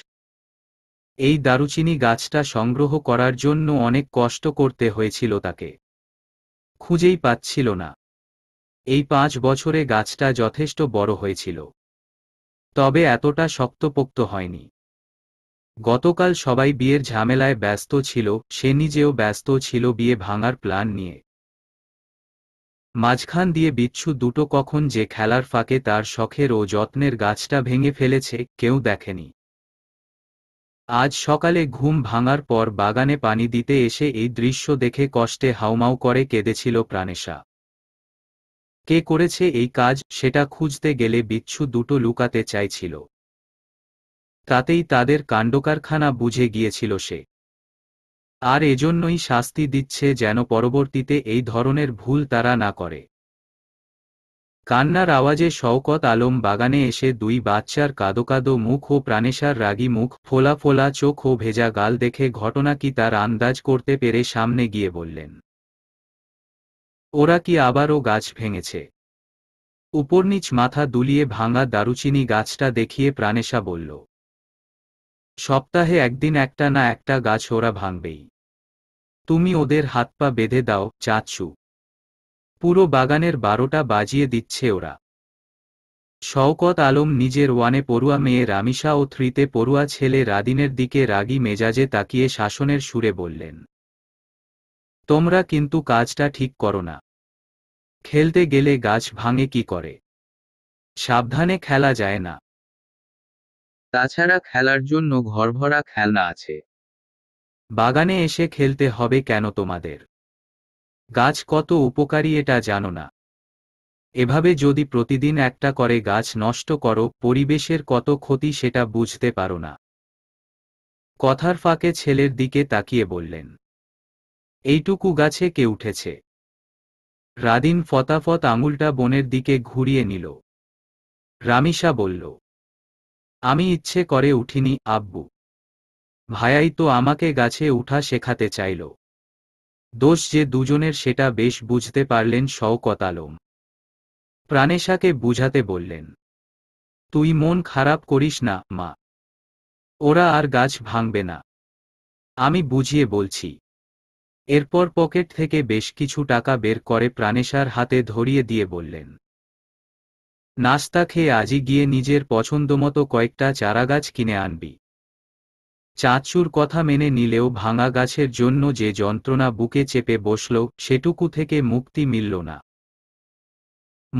এই দারুচিনি গাছটা সংগ্রহ করার জন্য অনেক কষ্ট করতে হয়েছিল তাকে খুঁজেই পাচ্ছিল না এই পাঁচ বছরে গাছটা যথেষ্ট বড় হয়েছিল তবে এতটা শক্তপোক্ত হয়নি গতকাল সবাই বিয়ের ঝামেলায় ব্যস্ত ছিল সে নিজেও ব্যস্ত ছিল বিয়ে ভাঙার প্ল্যান নিয়ে মাঝখান দিয়ে বিচ্ছু দুটো কখন যে খেলার ফাঁকে তার শখের ও যত্নের গাছটা ভেঙে ফেলেছে কেউ দেখেনি আজ সকালে ঘুম ভাঙার পর বাগানে পানি দিতে এসে এই দৃশ্য দেখে কষ্টে হাউমাউ করে কেঁদেছিল প্রাণেশা কে করেছে এই কাজ সেটা খুঁজতে গেলে বিচ্ছু দুটো লুকাতে চাইছিল তাতেই তাদের কাণ্ডকারখানা বুঝে গিয়েছিল সে আর এজন্যই শাস্তি দিচ্ছে যেন পরবর্তীতে এই ধরনের ভুল তারা না করে কান্নার আওয়াজে শওকত আলম বাগানে এসে দুই বাচ্চার কাদো মুখ ও প্রাণেশার রাগি মুখ ফোলা ফোলা চোখ ও ভেজা গাল দেখে ঘটনা কি তার আন্দাজ করতে পেরে সামনে গিয়ে বললেন ওরা কি আবারও গাছ ভেঙেছে উপর নিচ মাথা দুলিয়ে ভাঙা দারুচিনি গাছটা দেখিয়ে প্রাণেশা বলল সপ্তাহে একদিন একটা না একটা গাছ ওরা ভাঙবেই তুমি ওদের হাত পা বেঁধে দাও চাচু পুরো বাগানের বারোটা বাজিয়ে দিচ্ছে ওরা শওকত আলম নিজের ওয়ানে পড়ুয়া মেয়ে রামিশা ও থ্রিতে পড়ুয়া ছেলে রাদিনের দিকে রাগি মেজাজে তাকিয়ে শাসনের সুরে বললেন তোমরা কিন্তু কাজটা ঠিক করো না খেলতে গেলে গাছ ভাঙে কি করে সাবধানে খেলা যায় না তাছাড়া খেলার জন্য ঘরভরা খেলনা আছে বাগানে এসে খেলতে হবে কেন তোমাদের গাছ কত উপকারী এটা জানো না এভাবে যদি প্রতিদিন একটা করে গাছ নষ্ট করো পরিবেশের কত ক্ষতি সেটা বুঝতে পারো না কথার ফাঁকে ছেলের দিকে তাকিয়ে বললেন এইটুকু গাছে কে উঠেছে রাদিন ফতাফত আঙুলটা বনের দিকে ঘুরিয়ে নিল রামিশা বলল আমি ইচ্ছে করে উঠিনি আব্বু ভায়াই তো আমাকে গাছে উঠা শেখাতে চাইল দোষ যে দুজনের সেটা বেশ বুঝতে পারলেন শওকতালম আলম প্রাণেশাকে বুঝাতে বললেন তুই মন খারাপ করিস না মা ওরা আর গাছ ভাঙবে না আমি বুঝিয়ে বলছি এরপর পকেট থেকে বেশ কিছু টাকা বের করে প্রাণেশার হাতে ধরিয়ে দিয়ে বললেন নাস্তা খেয়ে আজই গিয়ে নিজের মতো কয়েকটা চারাগাছ কিনে আনবি চাঁচুর কথা মেনে নিলেও ভাঙা গাছের জন্য যে যন্ত্রণা বুকে চেপে বসল সেটুকু থেকে মুক্তি মিলল না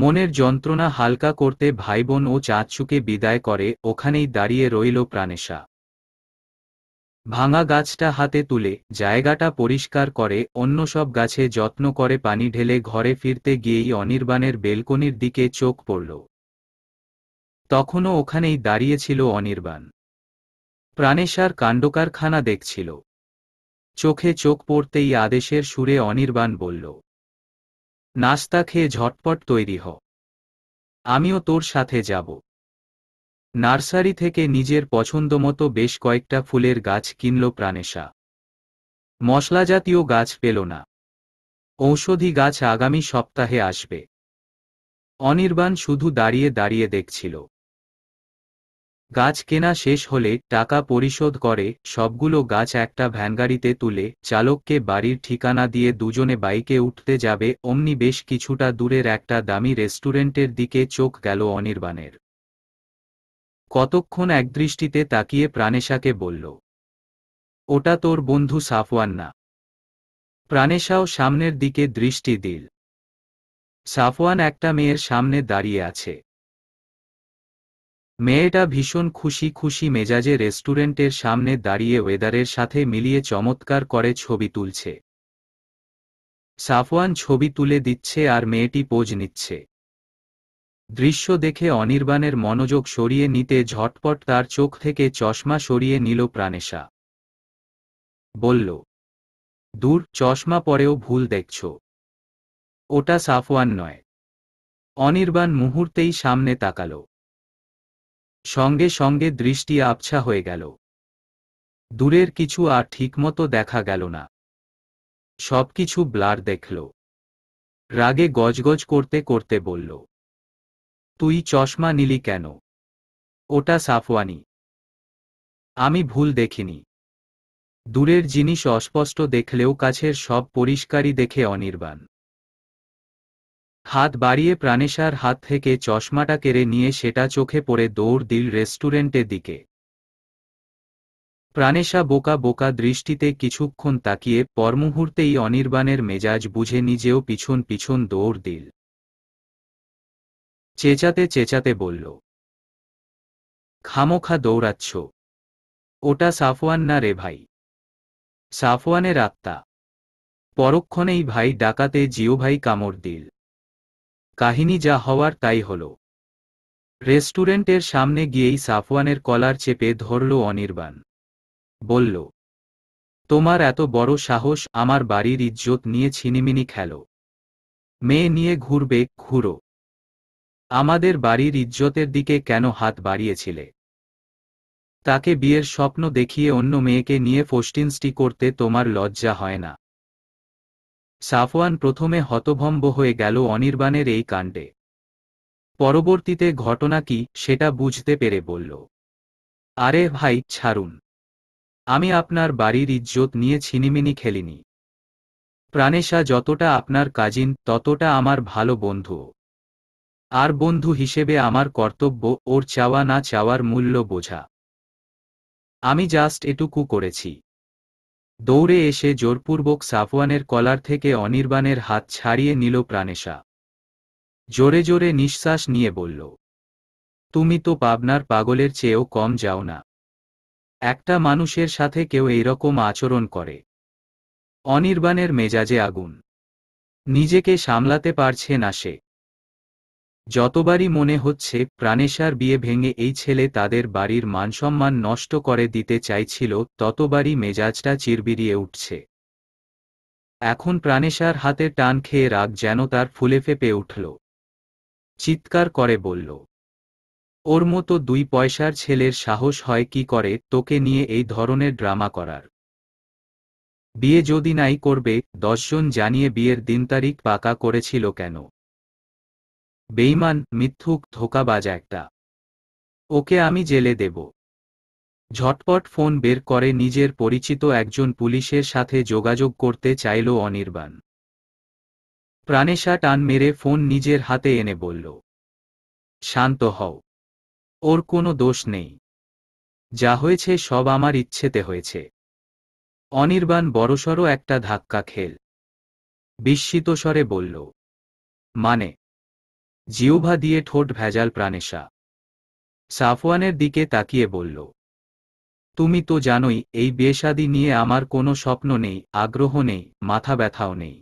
মনের যন্ত্রণা হালকা করতে ভাইবোন ও চাঁচুকে বিদায় করে ওখানেই দাঁড়িয়ে রইল প্রাণেশা ভাঙা গাছটা হাতে তুলে জায়গাটা পরিষ্কার করে অন্য সব গাছে যত্ন করে পানি ঢেলে ঘরে ফিরতে গিয়েই অনির্বাণের বেলকনির দিকে চোখ পড়ল তখনও ওখানেই দাঁড়িয়েছিল অনির্বাণ প্রাণেশার কাণ্ডকারখানা দেখছিল চোখে চোখ পড়তেই আদেশের সুরে অনির্বাণ বলল নাস্তা খেয়ে ঝটপট তৈরি হ আমিও তোর সাথে যাব নার্সারি থেকে নিজের পছন্দমতো বেশ কয়েকটা ফুলের গাছ কিনল প্রাণেশা মশলাজাতীয় গাছ পেল না ঔষধি গাছ আগামী সপ্তাহে আসবে অনির্বাণ শুধু দাঁড়িয়ে দাঁড়িয়ে দেখছিল গাছ কেনা শেষ হলে টাকা পরিশোধ করে সবগুলো গাছ একটা ভ্যানগাড়িতে তুলে চালককে বাড়ির ঠিকানা দিয়ে দুজনে বাইকে উঠতে যাবে অমনি বেশ কিছুটা দূরের একটা দামি রেস্টুরেন্টের দিকে চোখ গেল অনির্বাণের কতক্ষণ একদৃষ্টিতে তাকিয়ে প্রাণেশাকে বলল ওটা তোর বন্ধু সাফওয়ান না প্রাণেশাও সামনের দিকে দৃষ্টি দিল সাফওয়ান একটা মেয়ের সামনে দাঁড়িয়ে আছে মেয়েটা ভীষণ খুশি খুশি মেজাজে রেস্টুরেন্টের সামনে দাঁড়িয়ে ওয়েদারের সাথে মিলিয়ে চমৎকার করে ছবি তুলছে সাফওয়ান ছবি তুলে দিচ্ছে আর মেয়েটি পোজ নিচ্ছে দৃশ্য দেখে অনির্বাণের মনোযোগ সরিয়ে নিতে ঝটপট তার চোখ থেকে চশমা সরিয়ে নিল প্রাণেশা বলল দূর চশমা পরেও ভুল দেখছ ওটা সাফওয়ান নয় অনির্বাণ মুহূর্তেই সামনে তাকাল সঙ্গে সঙ্গে দৃষ্টি আবছা হয়ে গেল দূরের কিছু আর ঠিকমতো দেখা গেল না সবকিছু ব্লার দেখল রাগে গজগজ করতে করতে বলল তুই চশমা নিলি কেন ওটা সাফওয়ানি আমি ভুল দেখিনি দূরের জিনিস অস্পষ্ট দেখলেও কাছের সব পরিষ্কারই দেখে অনির্বাণ হাত বাড়িয়ে প্রাণেশার হাত থেকে চশমাটা কেড়ে নিয়ে সেটা চোখে পড়ে দৌড় দিল রেস্টুরেন্টের দিকে প্রাণেশা বোকা বোকা দৃষ্টিতে কিছুক্ষণ তাকিয়ে পরমুহূর্তেই অনির্বাণের মেজাজ বুঝে নিজেও পিছন পিছন দৌড় দিল চেঁচাতে চেঁচাতে বলল খামোখা দৌড়াচ্ছ ওটা সাফওয়ান না রে ভাই সাফওয়ানের আত্মা পরক্ষণেই ভাই ডাকাতে জিওভাই কামড় দিল কাহিনী যা হওয়ার তাই হল রেস্টুরেন্টের সামনে গিয়েই সাফওয়ানের কলার চেপে ধরল অনির্বাণ বলল তোমার এত বড় সাহস আমার বাড়ির ইজ্জত নিয়ে ছিনিমিনি খেল মেয়ে নিয়ে ঘুরবে ঘুরো আমাদের বাড়ির ইজ্জতের দিকে কেন হাত বাড়িয়েছিলে তাকে বিয়ের স্বপ্ন দেখিয়ে অন্য মেয়েকে নিয়ে ফোস্টিনসটি করতে তোমার লজ্জা হয় না সাফওয়ান প্রথমে হতভম্ব হয়ে গেল অনির্বাণের এই কাণ্ডে পরবর্তীতে ঘটনা কি সেটা বুঝতে পেরে বলল আরে ভাই ছাড়ুন আমি আপনার বাড়ির ইজ্জত নিয়ে ছিনিমিনি খেলিনি প্রাণেশা যতটা আপনার কাজিন ততটা আমার ভালো বন্ধু আর বন্ধু হিসেবে আমার কর্তব্য ওর চাওয়া না চাওয়ার মূল্য বোঝা আমি জাস্ট এটুকু করেছি দৌড়ে এসে জোরপূর্বক সাফওয়ানের কলার থেকে অনির্বাণের হাত ছাড়িয়ে নিল প্রাণেশা জোরে জোরে নিঃশ্বাস নিয়ে বলল তুমি তো পাবনার পাগলের চেয়েও কম যাও না একটা মানুষের সাথে কেউ এইরকম আচরণ করে অনির্বাণের মেজাজে আগুন নিজেকে সামলাতে পারছে না সে যতবারই মনে হচ্ছে প্রাণেশার বিয়ে ভেঙে এই ছেলে তাদের বাড়ির মানসম্মান নষ্ট করে দিতে চাইছিল ততবারই মেজাজটা চিরবিরিয়ে উঠছে এখন প্রাণেশার হাতে টান খেয়ে রাগ যেন তার ফুলে ফেপে উঠল চিৎকার করে বলল ওর মতো দুই পয়সার ছেলের সাহস হয় কি করে তোকে নিয়ে এই ধরনের ড্রামা করার বিয়ে যদি নাই করবে দশজন জানিয়ে বিয়ের দিন তারিখ পাকা করেছিল কেন বেইমান মিথ্যুক ধোকাবাজ একটা ওকে আমি জেলে দেব ঝটপট ফোন বের করে নিজের পরিচিত একজন পুলিশের সাথে যোগাযোগ করতে চাইল অনির্বাণ প্রাণেশা টান মেরে ফোন নিজের হাতে এনে বলল শান্ত হও ওর কোনো দোষ নেই যা হয়েছে সব আমার ইচ্ছেতে হয়েছে অনির্বাণ বড়সড় একটা ধাক্কা খেল বিস্মিত স্বরে বলল মানে জিউভা দিয়ে ঠোঁট ভেজাল প্রাণেশা সাফওয়ানের দিকে তাকিয়ে বলল তুমি তো জানোই এই বেশাদি নিয়ে আমার কোনো স্বপ্ন নেই আগ্রহ নেই মাথা ব্যথাও নেই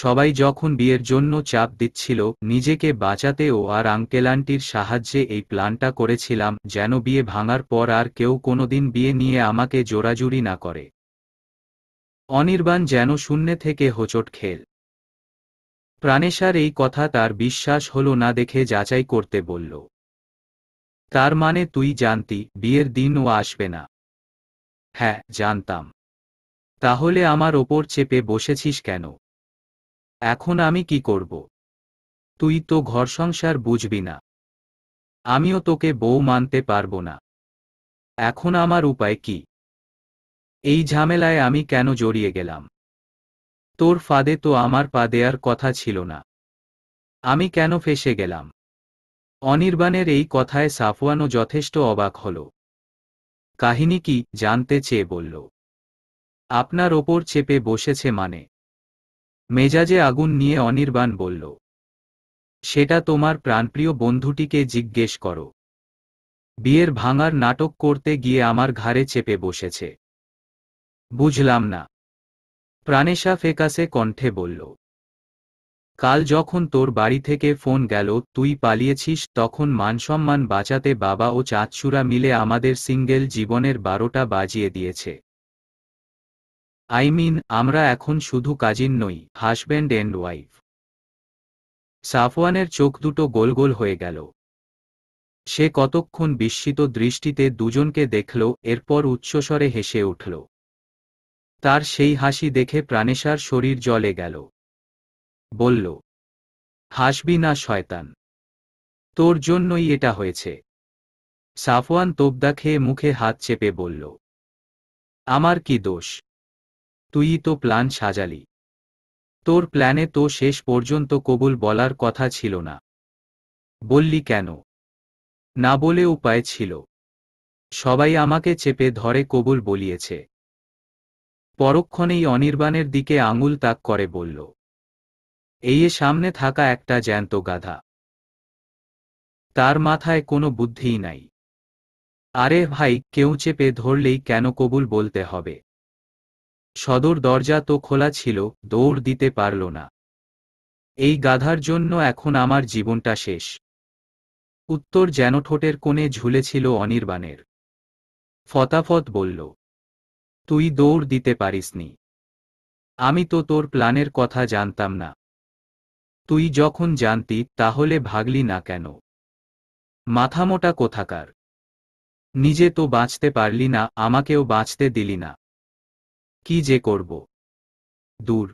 সবাই যখন বিয়ের জন্য চাপ দিচ্ছিল নিজেকে বাঁচাতেও আর আঙ্কেল আন্টির সাহায্যে এই প্ল্যানটা করেছিলাম যেন বিয়ে ভাঙার পর আর কেউ কোনোদিন বিয়ে নিয়ে আমাকে জোরাজুরি না করে অনির্বাণ যেন শূন্যে থেকে হোচট খেল প্রাণেশার এই কথা তার বিশ্বাস হল না দেখে যাচাই করতে বলল তার মানে তুই জানতি বিয়ের দিনও আসবে না হ্যাঁ জানতাম তাহলে আমার ওপর চেপে বসেছিস কেন এখন আমি কি করব তুই তো ঘর সংসার বুঝবি না আমিও তোকে বউ মানতে পারবো না এখন আমার উপায় কি এই ঝামেলায় আমি কেন জড়িয়ে গেলাম তোর ফাঁদে তো আমার পা দেয়ার কথা ছিল না আমি কেন ফেসে গেলাম অনির্বাণের এই কথায় সাফওয়ানও যথেষ্ট অবাক হল কাহিনী কি জানতে চেয়ে বলল আপনার ওপর চেপে বসেছে মানে মেজাজে আগুন নিয়ে অনির্বাণ বলল সেটা তোমার প্রাণপ্রিয় বন্ধুটিকে জিজ্ঞেস করো বিয়ের ভাঙার নাটক করতে গিয়ে আমার ঘাড়ে চেপে বসেছে বুঝলাম না প্রাণেশা ফেকাসে কণ্ঠে বলল কাল যখন তোর বাড়ি থেকে ফোন গেল তুই পালিয়েছিস তখন মানসম্মান বাঁচাতে বাবা ও চাঁদচূড়া মিলে আমাদের সিঙ্গেল জীবনের বারোটা বাজিয়ে দিয়েছে আই মিন আমরা এখন শুধু কাজিন নই হাজব্যান্ড অ্যান্ড ওয়াইফ সাফওয়ানের চোখ দুটো গোল গোল হয়ে গেল সে কতক্ষণ বিস্মিত দৃষ্টিতে দুজনকে দেখল এরপর উচ্চস্বরে হেসে উঠল তার সেই হাসি দেখে প্রাণেশার শরীর জলে গেল বলল হাসবি না শয়তান তোর জন্যই এটা হয়েছে সাফওয়ান তোবদা খেয়ে মুখে হাত চেপে বলল আমার কি দোষ তুই তো প্ল্যান সাজালি তোর প্ল্যানে তো শেষ পর্যন্ত কবুল বলার কথা ছিল না বললি কেন না বলে উপায় ছিল সবাই আমাকে চেপে ধরে কবুল বলিয়েছে পরক্ষণেই অনির্বাণের দিকে আঙুল তাক করে বলল এই সামনে থাকা একটা জ্যান্ত গাধা তার মাথায় কোনো বুদ্ধিই নাই আরে ভাই কেউ চেপে ধরলেই কেন কবুল বলতে হবে সদর দরজা তো খোলা ছিল দৌড় দিতে পারল না এই গাধার জন্য এখন আমার জীবনটা শেষ উত্তর যেন ঠোঁটের কোণে ঝুলেছিল অনির্বাণের ফতাফত বলল তুই দৌড় দিতে পারিসনি আমি তো তোর প্ল্যানের কথা জানতাম না তুই যখন জানতি তাহলে ভাগলি না কেন মাথামোটা কোথাকার নিজে তো বাঁচতে পারলি না আমাকেও বাঁচতে দিলি না কি যে করব দূর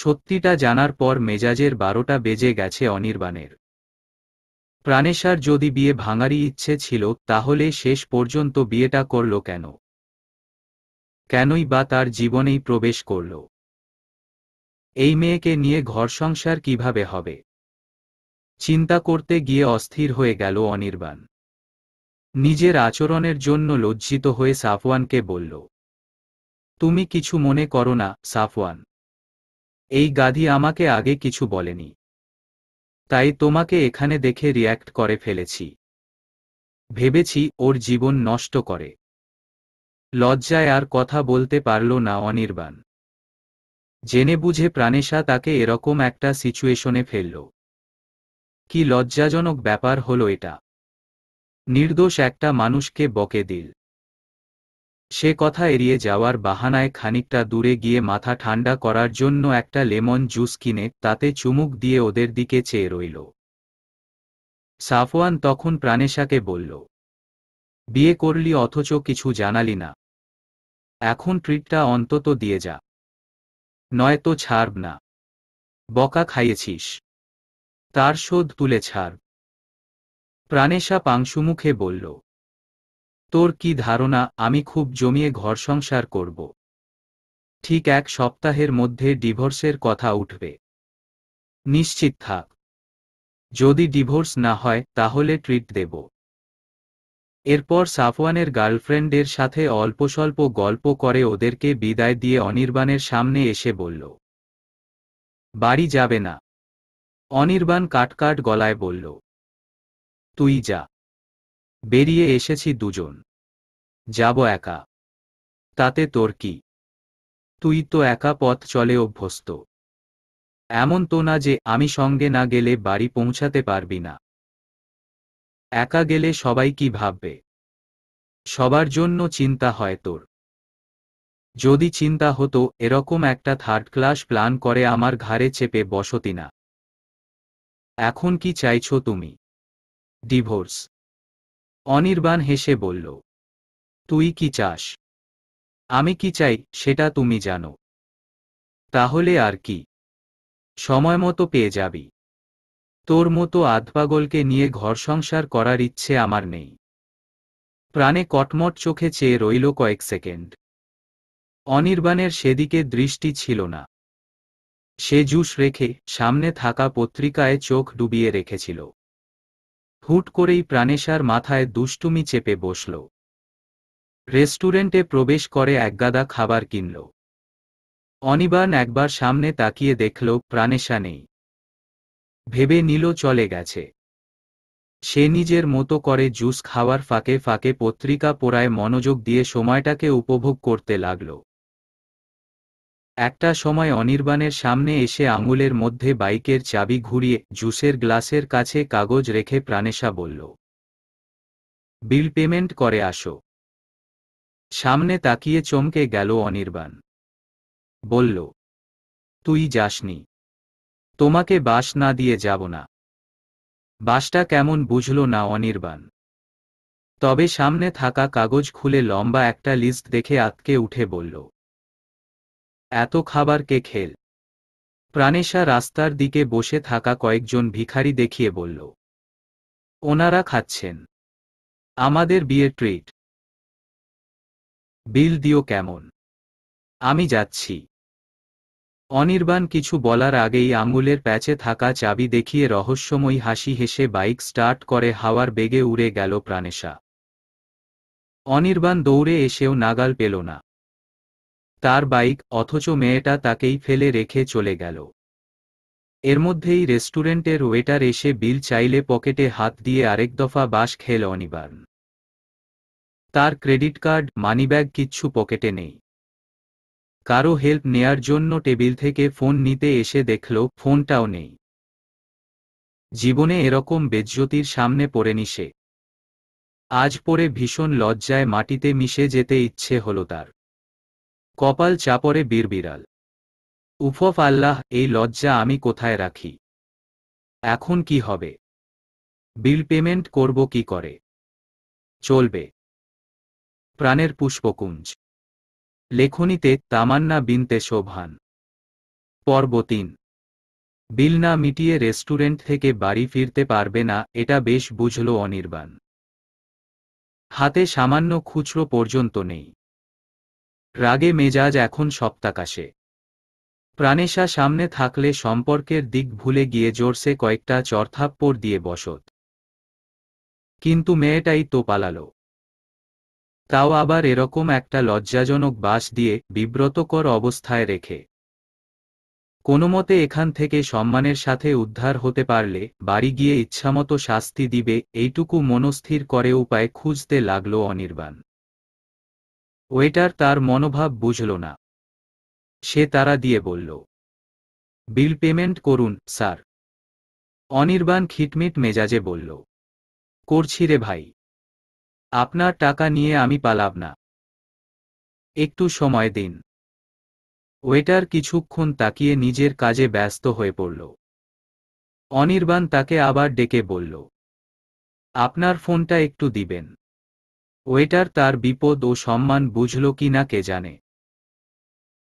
সত্যিটা জানার পর মেজাজের বারোটা বেজে গেছে অনির্বাণের প্রাণেশার যদি বিয়ে ভাঙারই ইচ্ছে ছিল তাহলে শেষ পর্যন্ত বিয়েটা করল কেন কেনই বা তার জীবনেই প্রবেশ করল এই মেয়েকে নিয়ে ঘর সংসার কিভাবে হবে চিন্তা করতে গিয়ে অস্থির হয়ে গেল অনির্বাণ নিজের আচরণের জন্য লজ্জিত হয়ে সাফওয়ানকে বলল তুমি কিছু মনে করো না সাফওয়ান এই গাধি আমাকে আগে কিছু বলেনি তাই তোমাকে এখানে দেখে রিয়্যাক্ট করে ফেলেছি ভেবেছি ওর জীবন নষ্ট করে লজ্জায় আর কথা বলতে পারল না অনির্বাণ জেনে বুঝে প্রাণেশা তাকে এরকম একটা সিচুয়েশনে ফেলল কি লজ্জাজনক ব্যাপার হল এটা নির্দোষ একটা মানুষকে বকে দিল সে কথা এড়িয়ে যাওয়ার বাহানায় খানিকটা দূরে গিয়ে মাথা ঠান্ডা করার জন্য একটা লেমন জুস কিনে তাতে চুমুক দিয়ে ওদের দিকে চেয়ে রইল সাফওয়ান তখন প্রাণেশাকে বলল বিয়ে করলি অথচ কিছু জানালি না এখন ট্রিটটা অন্তত দিয়ে যা নয়তো ছাড়ব না বকা খাইয়েছিস তার শোধ তুলে ছাড় প্রাণেশা পাংশুমুখে বলল তোর কি ধারণা আমি খুব জমিয়ে ঘর সংসার করব ঠিক এক সপ্তাহের মধ্যে ডিভোর্সের কথা উঠবে নিশ্চিত থাক যদি ডিভোর্স না হয় তাহলে ট্রিট দেব এরপর সাফওয়ানের গার্লফ্রেন্ডের সাথে অল্প স্বল্প গল্প করে ওদেরকে বিদায় দিয়ে অনির্বাণের সামনে এসে বলল বাড়ি যাবে না অনির্বাণ কাটকাট গলায় বলল তুই যা বেরিয়ে এসেছি দুজন যাব একা তাতে তোর কি তুই তো একা পথ চলে অভ্যস্ত এমন তো না যে আমি সঙ্গে না গেলে বাড়ি পৌঁছাতে পারবি না একা গেলে সবাই কি ভাববে সবার জন্য চিন্তা হয় তোর যদি চিন্তা হতো এরকম একটা থার্ড ক্লাস প্ল্যান করে আমার ঘাড়ে চেপে বসতি না এখন কি চাইছ তুমি ডিভোর্স অনির্বাণ হেসে বলল তুই কি চাস আমি কি চাই সেটা তুমি জানো তাহলে আর কি সময় মতো পেয়ে যাবি তোর মতো আধপাগলকে নিয়ে ঘর সংসার করার ইচ্ছে আমার নেই প্রাণে কটমট চোখে চেয়ে রইল কয়েক সেকেন্ড অনির্বাণের সেদিকে দৃষ্টি ছিল না সে জুস রেখে সামনে থাকা পত্রিকায় চোখ ডুবিয়ে রেখেছিল হুট করেই প্রাণেশার মাথায় দুষ্টুমি চেপে বসল রেস্টুরেন্টে প্রবেশ করে একগাদা খাবার কিনল অনিবান একবার সামনে তাকিয়ে দেখল প্রাণেশা নেই ভেবে নিল চলে গেছে সে নিজের মতো করে জুস খাওয়ার ফাঁকে ফাঁকে পত্রিকা পোড়ায় মনোযোগ দিয়ে সময়টাকে উপভোগ করতে লাগল একটা সময় অনির্বাণের সামনে এসে আঙুলের মধ্যে বাইকের চাবি ঘুরিয়ে জুসের গ্লাসের কাছে কাগজ রেখে প্রাণেশা বলল বিল পেমেন্ট করে আসো সামনে তাকিয়ে চমকে গেল অনির্বাণ বলল তুই যাসনি তোমাকে বাস না দিয়ে যাব না বাসটা কেমন বুঝল না অনির্বাণ তবে সামনে থাকা কাগজ খুলে লম্বা একটা লিস্ট দেখে আতকে উঠে বলল এত খাবার কে খেল প্রাণেশা রাস্তার দিকে বসে থাকা কয়েকজন ভিখারি দেখিয়ে বলল ওনারা খাচ্ছেন আমাদের বিয়ের ট্রিট বিল দিও কেমন আমি যাচ্ছি অনির্বাণ কিছু বলার আগেই আঙুলের প্যাচে থাকা চাবি দেখিয়ে রহস্যময়ী হাসি হেসে বাইক স্টার্ট করে হাওয়ার বেগে উড়ে গেল প্রাণেশা অনির্বাণ দৌড়ে এসেও নাগাল পেল না তার বাইক অথচ মেয়েটা তাকেই ফেলে রেখে চলে গেল এর মধ্যেই রেস্টুরেন্টের ওয়েটার এসে বিল চাইলে পকেটে হাত দিয়ে আরেক দফা বাস খেল অনিবার্ণ তার ক্রেডিট কার্ড মানিব্যাগ কিচ্ছু পকেটে নেই কারো হেল্প নেয়ার জন্য টেবিল থেকে ফোন নিতে এসে দেখল ফোনটাও নেই জীবনে এরকম বেজ্যোতির সামনে পড়েনি সে আজ পরে ভীষণ লজ্জায় মাটিতে মিশে যেতে ইচ্ছে হল তার কপাল চাপরে বীরবিড়াল উফফ আল্লাহ এই লজ্জা আমি কোথায় রাখি এখন কি হবে বিল পেমেন্ট করব কি করে চলবে প্রাণের পুষ্পকুঞ্জ লেখনীতে তামান্না বিনতে শোভান পর্ব তিন বিল না মিটিয়ে রেস্টুরেন্ট থেকে বাড়ি ফিরতে পারবে না এটা বেশ বুঝল অনির্বাণ হাতে সামান্য খুচরো পর্যন্ত নেই রাগে মেজাজ এখন সপ্তাকাশে প্রাণেশা সামনে থাকলে সম্পর্কের দিক ভুলে গিয়ে জোরসে কয়েকটা চরথাপ্পর দিয়ে বসত কিন্তু মেয়েটাই তো পালালো তাও আবার এরকম একটা লজ্জাজনক বাস দিয়ে বিব্রতকর অবস্থায় রেখে মতে এখান থেকে সম্মানের সাথে উদ্ধার হতে পারলে বাড়ি গিয়ে ইচ্ছামতো শাস্তি দিবে এইটুকু মনস্থির করে উপায় খুঁজতে লাগল অনির্বাণ ওয়েটার তার মনোভাব বুঝল না সে তারা দিয়ে বলল বিল পেমেন্ট করুন স্যার অনির্বাণ খিটমিট মেজাজে বলল করছি রে ভাই আপনার টাকা নিয়ে আমি পালাব না একটু সময় দিন ওয়েটার কিছুক্ষণ তাকিয়ে নিজের কাজে ব্যস্ত হয়ে পড়ল অনির্বাণ তাকে আবার ডেকে বলল আপনার ফোনটা একটু দিবেন ওয়েটার তার বিপদ ও সম্মান বুঝল কি না কে জানে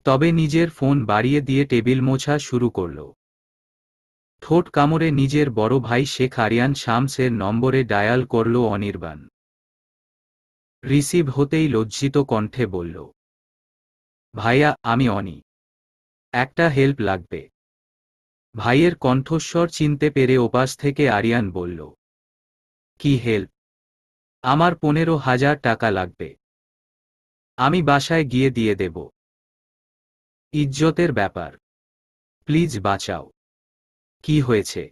তবে নিজের ফোন বাড়িয়ে দিয়ে টেবিল মোছা শুরু করল ঠোঁট কামড়ে নিজের বড় ভাই শেখ আরিয়ান শামসের নম্বরে ডায়াল করল অনির্বাণ রিসিভ হতেই লজ্জিত কণ্ঠে বলল ভাইয়া আমি অনি একটা হেল্প লাগবে ভাইয়ের কণ্ঠস্বর চিনতে পেরে ওপাশ থেকে আরিয়ান বলল কি হেল্প আমার পনেরো হাজার টাকা লাগবে আমি বাসায় গিয়ে দিয়ে দেব ইজ্জতের ব্যাপার প্লিজ বাঁচাও কি হয়েছে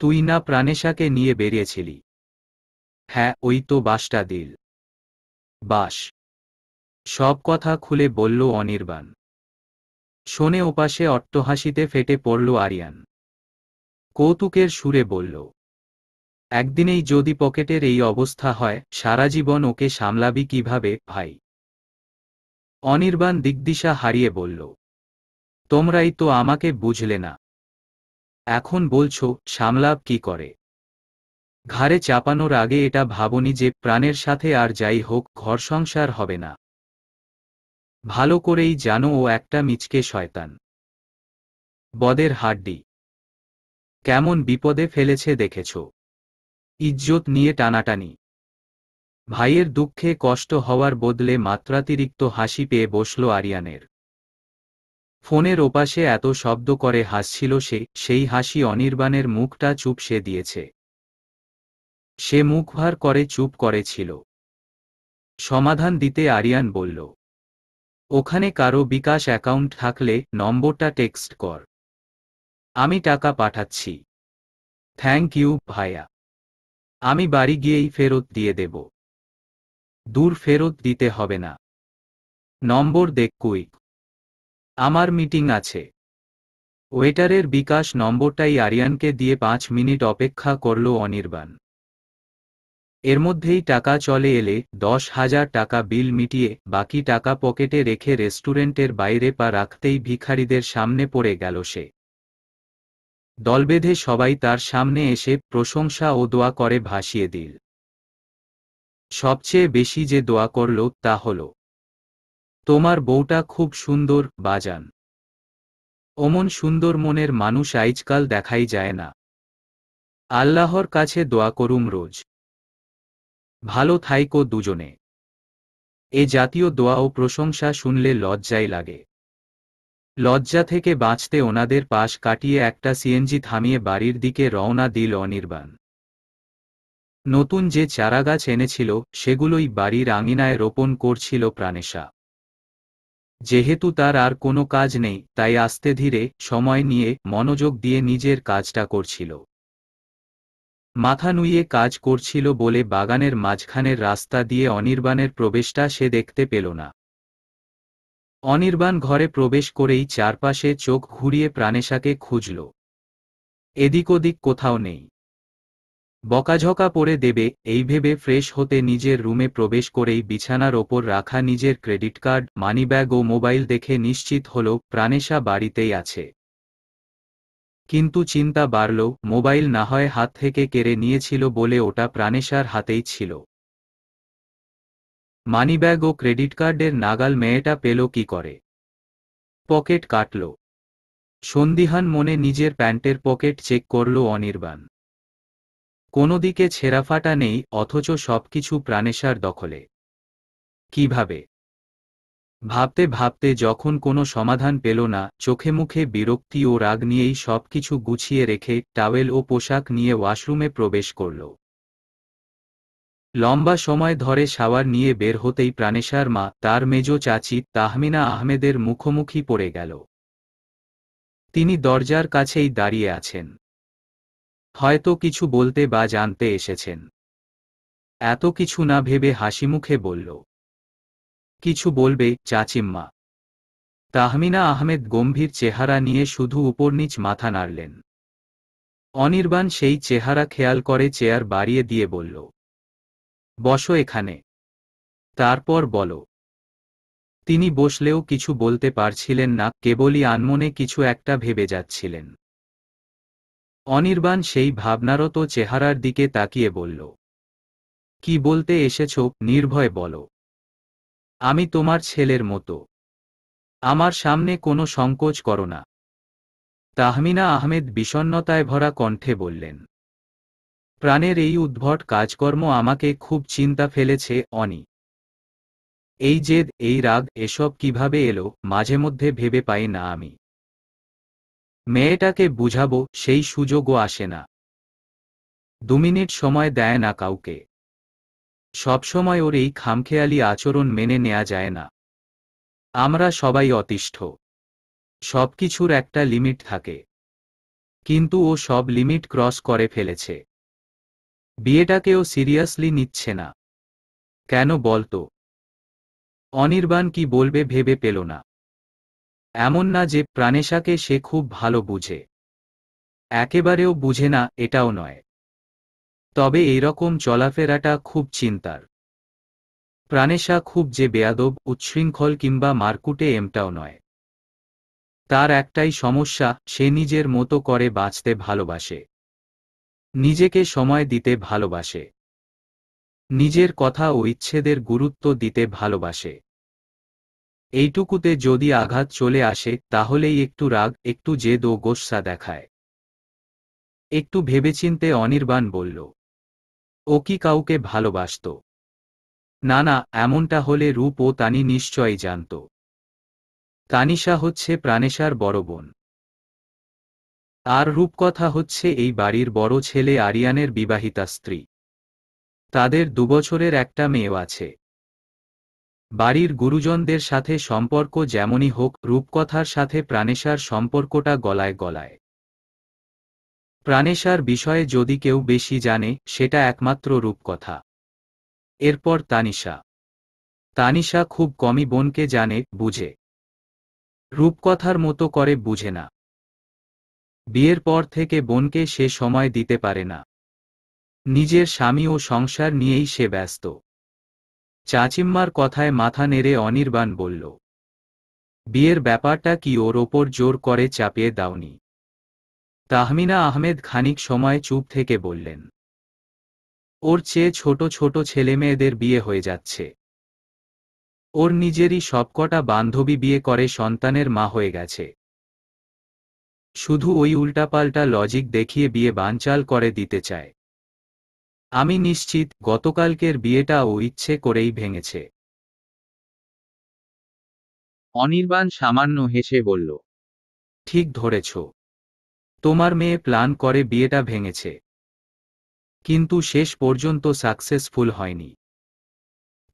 তুই না প্রাণেশাকে নিয়ে বেরিয়েছিলি হ্যাঁ ওই তো বাসটা দিল বাস সব কথা খুলে বলল অনির্বাণ শোনে ওপাশে অট্টহাসিতে ফেটে পড়ল আরিয়ান কৌতুকের সুরে বলল একদিনেই যদি পকেটের এই অবস্থা হয় সারা জীবন ওকে সামলাবি কিভাবে ভাই অনির্বাণ দিগদিশা হারিয়ে বলল তোমরাই তো আমাকে বুঝলে না এখন বলছো সামলাব কি করে ঘাড়ে চাপানোর আগে এটা ভাবনি যে প্রাণের সাথে আর যাই হোক ঘর সংসার হবে না ভালো করেই জানো ও একটা মিচকে শয়তান বদের হাড্ডি কেমন বিপদে ফেলেছে দেখেছ ইজ্জত নিয়ে টানাটানি ভাইয়ের দুঃখে কষ্ট হওয়ার বদলে মাত্রাতিরিক্ত হাসি পেয়ে বসল আরিয়ানের ফোনের ওপাশে এত শব্দ করে হাসছিল সে সেই হাসি অনির্বাণের মুখটা চুপসে দিয়েছে সে মুখ ভার করে চুপ করেছিল সমাধান দিতে আরিয়ান বলল ওখানে কারো বিকাশ অ্যাকাউন্ট থাকলে নম্বরটা টেক্সট কর আমি টাকা পাঠাচ্ছি থ্যাংক ইউ ভাইয়া আমি বাড়ি গিয়েই ফেরত দিয়ে দেব দূর ফেরত দিতে হবে না নম্বর দেখ কুইক আমার মিটিং আছে ওয়েটারের বিকাশ নম্বরটাই আরিয়ানকে দিয়ে পাঁচ মিনিট অপেক্ষা করল অনির্বাণ এর মধ্যেই টাকা চলে এলে দশ হাজার টাকা বিল মিটিয়ে বাকি টাকা পকেটে রেখে রেস্টুরেন্টের বাইরে পা রাখতেই ভিখারিদের সামনে পড়ে গেল সে দলবেঁধে সবাই তার সামনে এসে প্রশংসা ও দোয়া করে ভাসিয়ে দিল সবচেয়ে বেশি যে দোয়া করল তা হল তোমার বউটা খুব সুন্দর বাজান অমন সুন্দর মনের মানুষ আইজকাল দেখাই যায় না আল্লাহর কাছে দোয়া করুম রোজ ভালো থাইকো দুজনে এ জাতীয় দোয়া ও প্রশংসা শুনলে লজ্জাই লাগে লজ্জা থেকে বাঁচতে ওনাদের পাশ কাটিয়ে একটা সিএনজি থামিয়ে বাড়ির দিকে রওনা দিল অনির্বাণ নতুন যে চারাগাছ এনেছিল সেগুলোই বাড়ির আঙিনায় রোপণ করছিল প্রাণেশা যেহেতু তার আর কোনো কাজ নেই তাই আস্তে ধীরে সময় নিয়ে মনোযোগ দিয়ে নিজের কাজটা করছিল মাথা নুইয়ে কাজ করছিল বলে বাগানের মাঝখানের রাস্তা দিয়ে অনির্বাণের প্রবেশটা সে দেখতে পেল না অনির্বাণ ঘরে প্রবেশ করেই চারপাশে চোখ ঘুরিয়ে প্রাণেশাকে খুঁজল এদিক ওদিক কোথাও নেই বকাঝকা পরে দেবে এই ভেবে ফ্রেশ হতে নিজের রুমে প্রবেশ করেই বিছানার ওপর রাখা নিজের ক্রেডিট কার্ড মানিব্যাগ ও মোবাইল দেখে নিশ্চিত হল প্রাণেশা বাড়িতেই আছে কিন্তু চিন্তা বাড়ল মোবাইল না হয় হাত থেকে কেড়ে নিয়েছিল বলে ওটা প্রাণেশার হাতেই ছিল মানিব্যাগ ও ক্রেডিট কার্ডের নাগাল মেয়েটা পেল কি করে পকেট কাটল সন্দিহান মনে নিজের প্যান্টের পকেট চেক করল অনির্বাণ কোনো দিকে ছেঁড়াফাটা নেই অথচ সবকিছু প্রাণেশার দখলে কিভাবে ভাবতে ভাবতে যখন কোনো সমাধান পেল না চোখে মুখে বিরক্তি ও রাগ নিয়েই সব কিছু গুছিয়ে রেখে টাওয়েল ও পোশাক নিয়ে ওয়াশরুমে প্রবেশ করল লম্বা সময় ধরে শাওয়ার নিয়ে বের হতেই প্রাণেশার মা তার মেজ চাচি তাহমিনা আহমেদের মুখোমুখি পড়ে গেল তিনি দরজার কাছেই দাঁড়িয়ে আছেন হয়তো কিছু বলতে বা জানতে এসেছেন এত কিছু না ভেবে হাসিমুখে বলল কিছু বলবে চাচিম্মা তাহমিনা আহমেদ গম্ভীর চেহারা নিয়ে শুধু উপর নিচ মাথা নাড়লেন অনির্বাণ সেই চেহারা খেয়াল করে চেয়ার বাড়িয়ে দিয়ে বলল বসো এখানে তারপর বলো তিনি বসলেও কিছু বলতে পারছিলেন না কেবলই আনমনে কিছু একটা ভেবে যাচ্ছিলেন অনির্বাণ সেই ভাবনারত চেহারার দিকে তাকিয়ে বলল কি বলতে এসেছ নির্ভয় বলো আমি তোমার ছেলের মতো আমার সামনে কোনো সংকোচ করো না তাহমিনা আহমেদ বিষণ্নতায় ভরা কণ্ঠে বললেন প্রাণের এই উদ্ভট কাজকর্ম আমাকে খুব চিন্তা ফেলেছে অনি এই জেদ এই রাগ এসব কিভাবে এলো মাঝে মধ্যে ভেবে পাই না আমি মেয়েটাকে বুঝাবো সেই সুযোগও আসে না দু মিনিট সময় দেয় না কাউকে সবসময় ওর এই খামখেয়ালি আচরণ মেনে নেয়া যায় না আমরা সবাই অতিষ্ঠ সবকিছুর একটা লিমিট থাকে কিন্তু ও সব লিমিট ক্রস করে ফেলেছে বিয়েটাকে ও সিরিয়াসলি নিচ্ছে না কেন বলতো অনির্বাণ কি বলবে ভেবে পেল না এমন না যে প্রাণেশাকে সে খুব ভালো বুঝে একেবারেও বুঝে না এটাও নয় তবে এইরকম চলাফেরাটা খুব চিন্তার প্রাণেশা খুব যে বেয়াদব উচ্ছৃঙ্খল কিংবা মারকুটে এমটাও নয় তার একটাই সমস্যা সে নিজের মতো করে বাঁচতে ভালোবাসে নিজেকে সময় দিতে ভালোবাসে নিজের কথা ও ইচ্ছেদের গুরুত্ব দিতে ভালোবাসে এইটুকুতে যদি আঘাত চলে আসে তাহলেই একটু রাগ একটু জেদ ও গোসা দেখায় একটু ভেবেচিন্তে অনির্বাণ বলল ও কি কাউকে ভালোবাসত না না এমনটা হলে রূপ ও তানি নিশ্চয়ই জানত তানিশা হচ্ছে প্রাণেশার বড় বোন আর রূপকথা হচ্ছে এই বাড়ির বড় ছেলে আরিয়ানের বিবাহিতা স্ত্রী তাদের দুবছরের একটা মেয়েও আছে বাড়ির গুরুজনদের সাথে সম্পর্ক যেমনই হোক রূপকথার সাথে প্রাণেশার সম্পর্কটা গলায় গলায় প্রাণেশার বিষয়ে যদি কেউ বেশি জানে সেটা একমাত্র রূপকথা এরপর তানিশা তানিশা খুব কমই বোনকে জানে বুঝে রূপকথার মতো করে বুঝে না বিয়ের পর থেকে বোনকে সে সময় দিতে পারে না নিজের স্বামী ও সংসার নিয়েই সে ব্যস্ত চাচিম্মার কথায় মাথা নেড়ে অনির্বাণ বলল বিয়ের ব্যাপারটা কি ওর ওপর জোর করে চাপিয়ে দাওনি তাহমিনা আহমেদ খানিক সময় চুপ থেকে বললেন ওর চেয়ে ছোট ছোট ছেলেমেয়েদের বিয়ে হয়ে যাচ্ছে ওর নিজেরই সবকটা বান্ধবী বিয়ে করে সন্তানের মা হয়ে গেছে শুধু ওই উল্টাপাল্টা লজিক দেখিয়ে বিয়ে বানচাল করে দিতে চায় আমি নিশ্চিত গতকালকের বিয়েটা ও ইচ্ছে করেই ভেঙেছে অনির্বাণ সামান্য হেসে বলল ঠিক ধরেছ তোমার মেয়ে প্ল্যান করে বিয়েটা ভেঙেছে কিন্তু শেষ পর্যন্ত সাকসেসফুল হয়নি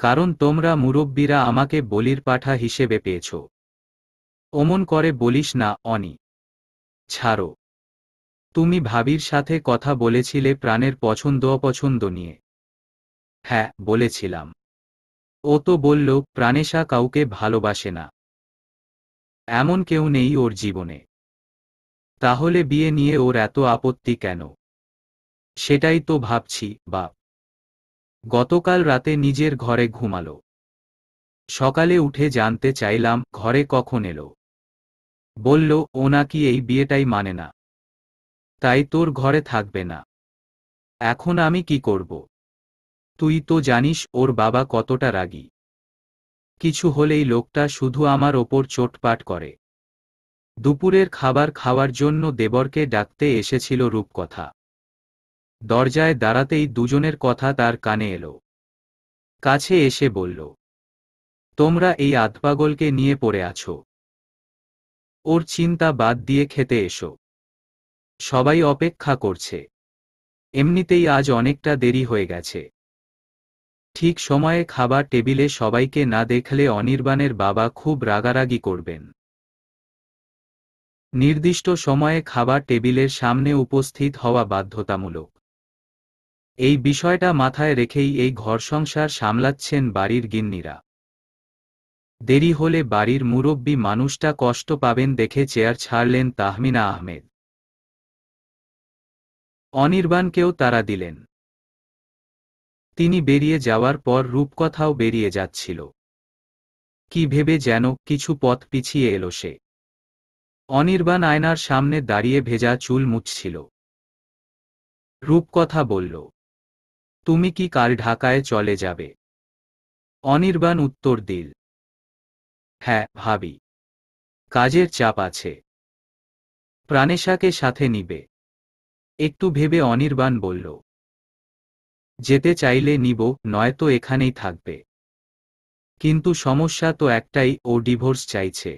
কারণ তোমরা মুরব্বীরা আমাকে বলির পাঠা হিসেবে পেয়েছ অমন করে বলিস না অনি ছাড়ো তুমি ভাবির সাথে কথা বলেছিলে প্রাণের পছন্দ অপছন্দ নিয়ে হ্যাঁ বলেছিলাম ও তো বলল প্রাণেশা কাউকে ভালোবাসে না এমন কেউ নেই ওর জীবনে তাহলে বিয়ে নিয়ে ওর এত আপত্তি কেন সেটাই তো ভাবছি বাপ গতকাল রাতে নিজের ঘরে ঘুমাল সকালে উঠে জানতে চাইলাম ঘরে কখন এলো বলল ও নাকি এই বিয়েটাই মানে না তাই তোর ঘরে থাকবে না এখন আমি কি করব তুই তো জানিস ওর বাবা কতটা রাগী কিছু হলেই লোকটা শুধু আমার ওপর চোটপাট করে দুপুরের খাবার খাওয়ার জন্য দেবরকে ডাকতে এসেছিল রূপকথা দরজায় দাঁড়াতেই দুজনের কথা তার কানে এলো কাছে এসে বলল তোমরা এই আধপাগলকে নিয়ে পড়ে আছো ওর চিন্তা বাদ দিয়ে খেতে এসো সবাই অপেক্ষা করছে এমনিতেই আজ অনেকটা দেরি হয়ে গেছে ঠিক সময়ে খাবার টেবিলে সবাইকে না দেখলে অনির্বাণের বাবা খুব রাগারাগি করবেন নির্দিষ্ট সময়ে খাবার টেবিলের সামনে উপস্থিত হওয়া বাধ্যতামূলক এই বিষয়টা মাথায় রেখেই এই ঘর সংসার সামলাচ্ছেন বাড়ির গিন্নিরা দেরি হলে বাড়ির মুরব্বী মানুষটা কষ্ট পাবেন দেখে চেয়ার ছাড়লেন তাহমিনা আহমেদ অনির্বাণকেও তারা দিলেন তিনি বেরিয়ে যাওয়ার পর রূপকথাও বেরিয়ে যাচ্ছিল কি ভেবে যেন কিছু পথ পিছিয়ে এলো সে অনির্বাণ আয়নার সামনে দাঁড়িয়ে ভেজা চুল মুছছিল রূপকথা বলল তুমি কি কাল ঢাকায় চলে যাবে অনির্বাণ উত্তর দিল হ্যাঁ ভাবি কাজের চাপ আছে প্রাণেশাকে সাথে নিবে একটু ভেবে অনির্বাণ বলল যেতে চাইলে নিব নয়তো এখানেই থাকবে কিন্তু সমস্যা তো একটাই ও ডিভোর্স চাইছে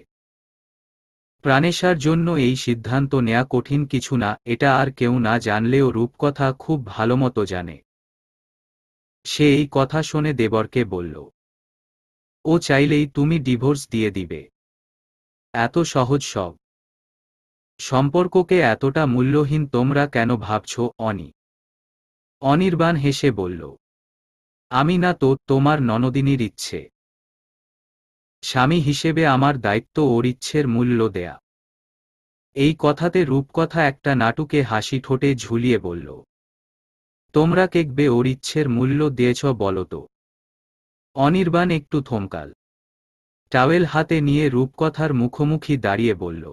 প্রাণেশার জন্য এই সিদ্ধান্ত নেয়া কঠিন কিছু না এটা আর কেউ না জানলেও রূপকথা খুব ভালোমতো জানে সে এই কথা শুনে দেবরকে বলল ও চাইলেই তুমি ডিভোর্স দিয়ে দিবে এত সহজ সব সম্পর্ককে এতটা মূল্যহীন তোমরা কেন ভাবছ অনি অনির্বাণ হেসে বলল আমি না তো তোমার ননদিনীর ইচ্ছে স্বামী হিসেবে আমার দায়িত্ব ওর ইচ্ছের মূল্য দেয়া এই কথাতে রূপকথা একটা নাটুকে হাসি ঠোঁটে ঝুলিয়ে বলল তোমরা কেকবে ওর ইচ্ছের মূল্য দিয়েছ বলতো অনির্বাণ একটু থমকাল টাওয়েল হাতে নিয়ে রূপকথার মুখোমুখি দাঁড়িয়ে বলল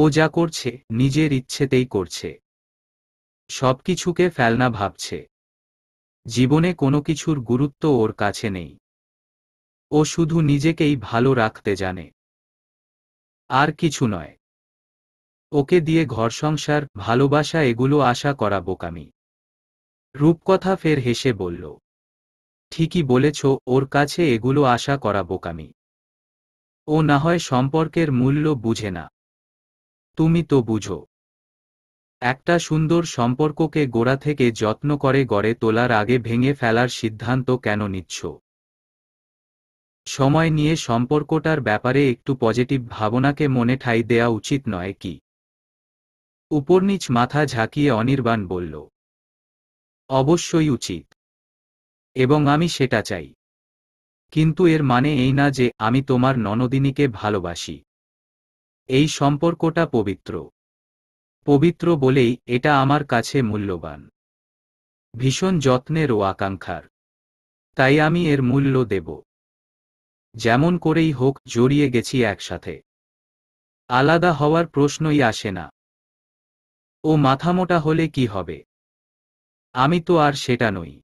ও যা করছে নিজের ইচ্ছেতেই করছে সবকিছুকে ফেলনা ভাবছে জীবনে কোনো কিছুর গুরুত্ব ওর কাছে নেই ও শুধু নিজেকেই ভালো রাখতে জানে আর কিছু নয় ওকে দিয়ে ঘর সংসার ভালোবাসা এগুলো আশা করা বোকামি রূপকথা ফের হেসে বলল ঠিকই বলেছ ওর কাছে এগুলো আশা করা বোকামি ও না হয় সম্পর্কের মূল্য বুঝে না তুমি তো বুঝো একটা সুন্দর সম্পর্ককে গোড়া থেকে যত্ন করে গড়ে তোলার আগে ভেঙে ফেলার সিদ্ধান্ত কেন নিচ্ছ সময় নিয়ে সম্পর্কটার ব্যাপারে একটু পজিটিভ ভাবনাকে মনে ঠাই দেয়া উচিত নয় কি উপরনিচ মাথা ঝাঁকিয়ে অনির্বাণ বলল অবশ্যই উচিত এবং আমি সেটা চাই কিন্তু এর মানে এই না যে আমি তোমার ননদিনীকে ভালোবাসি এই সম্পর্কটা পবিত্র পবিত্র বলেই এটা আমার কাছে মূল্যবান ভীষণ যত্নের ও আকাঙ্ক্ষার তাই আমি এর মূল্য দেব যেমন করেই হোক জড়িয়ে গেছি একসাথে আলাদা হওয়ার প্রশ্নই আসে না ও মাথামোটা হলে কি হবে আমি তো আর সেটা নই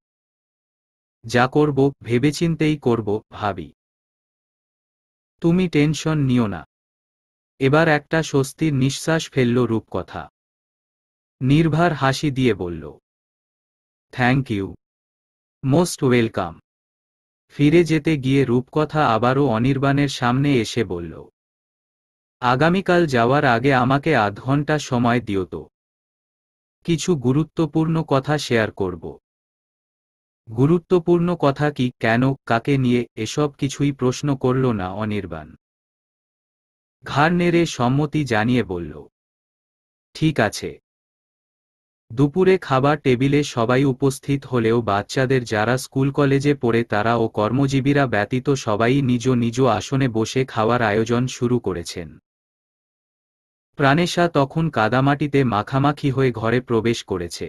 যা করব ভেবেচিন্তেই করব ভাবি তুমি টেনশন নিও না এবার একটা স্বস্তির নিঃশ্বাস ফেলল রূপকথা নির্ভার হাসি দিয়ে বলল থ্যাংক ইউ মোস্ট ওয়েলকাম ফিরে যেতে গিয়ে রূপকথা আবারও অনির্বাণের সামনে এসে বলল আগামীকাল যাওয়ার আগে আমাকে আধ ঘন্টা সময় দিও তো কিছু গুরুত্বপূর্ণ কথা শেয়ার করব গুরুত্বপূর্ণ কথা কি কেন কাকে নিয়ে এসব কিছুই প্রশ্ন করল না অনির্বাণ ঘাড় নেড়ে সম্মতি জানিয়ে বলল ঠিক আছে দুপুরে খাবার টেবিলে সবাই উপস্থিত হলেও বাচ্চাদের যারা স্কুল কলেজে পড়ে তারা ও কর্মজীবীরা ব্যতীত সবাই নিজ নিজ আসনে বসে খাওয়ার আয়োজন শুরু করেছেন প্রাণেশা তখন কাদামাটিতে মাখামাখি হয়ে ঘরে প্রবেশ করেছে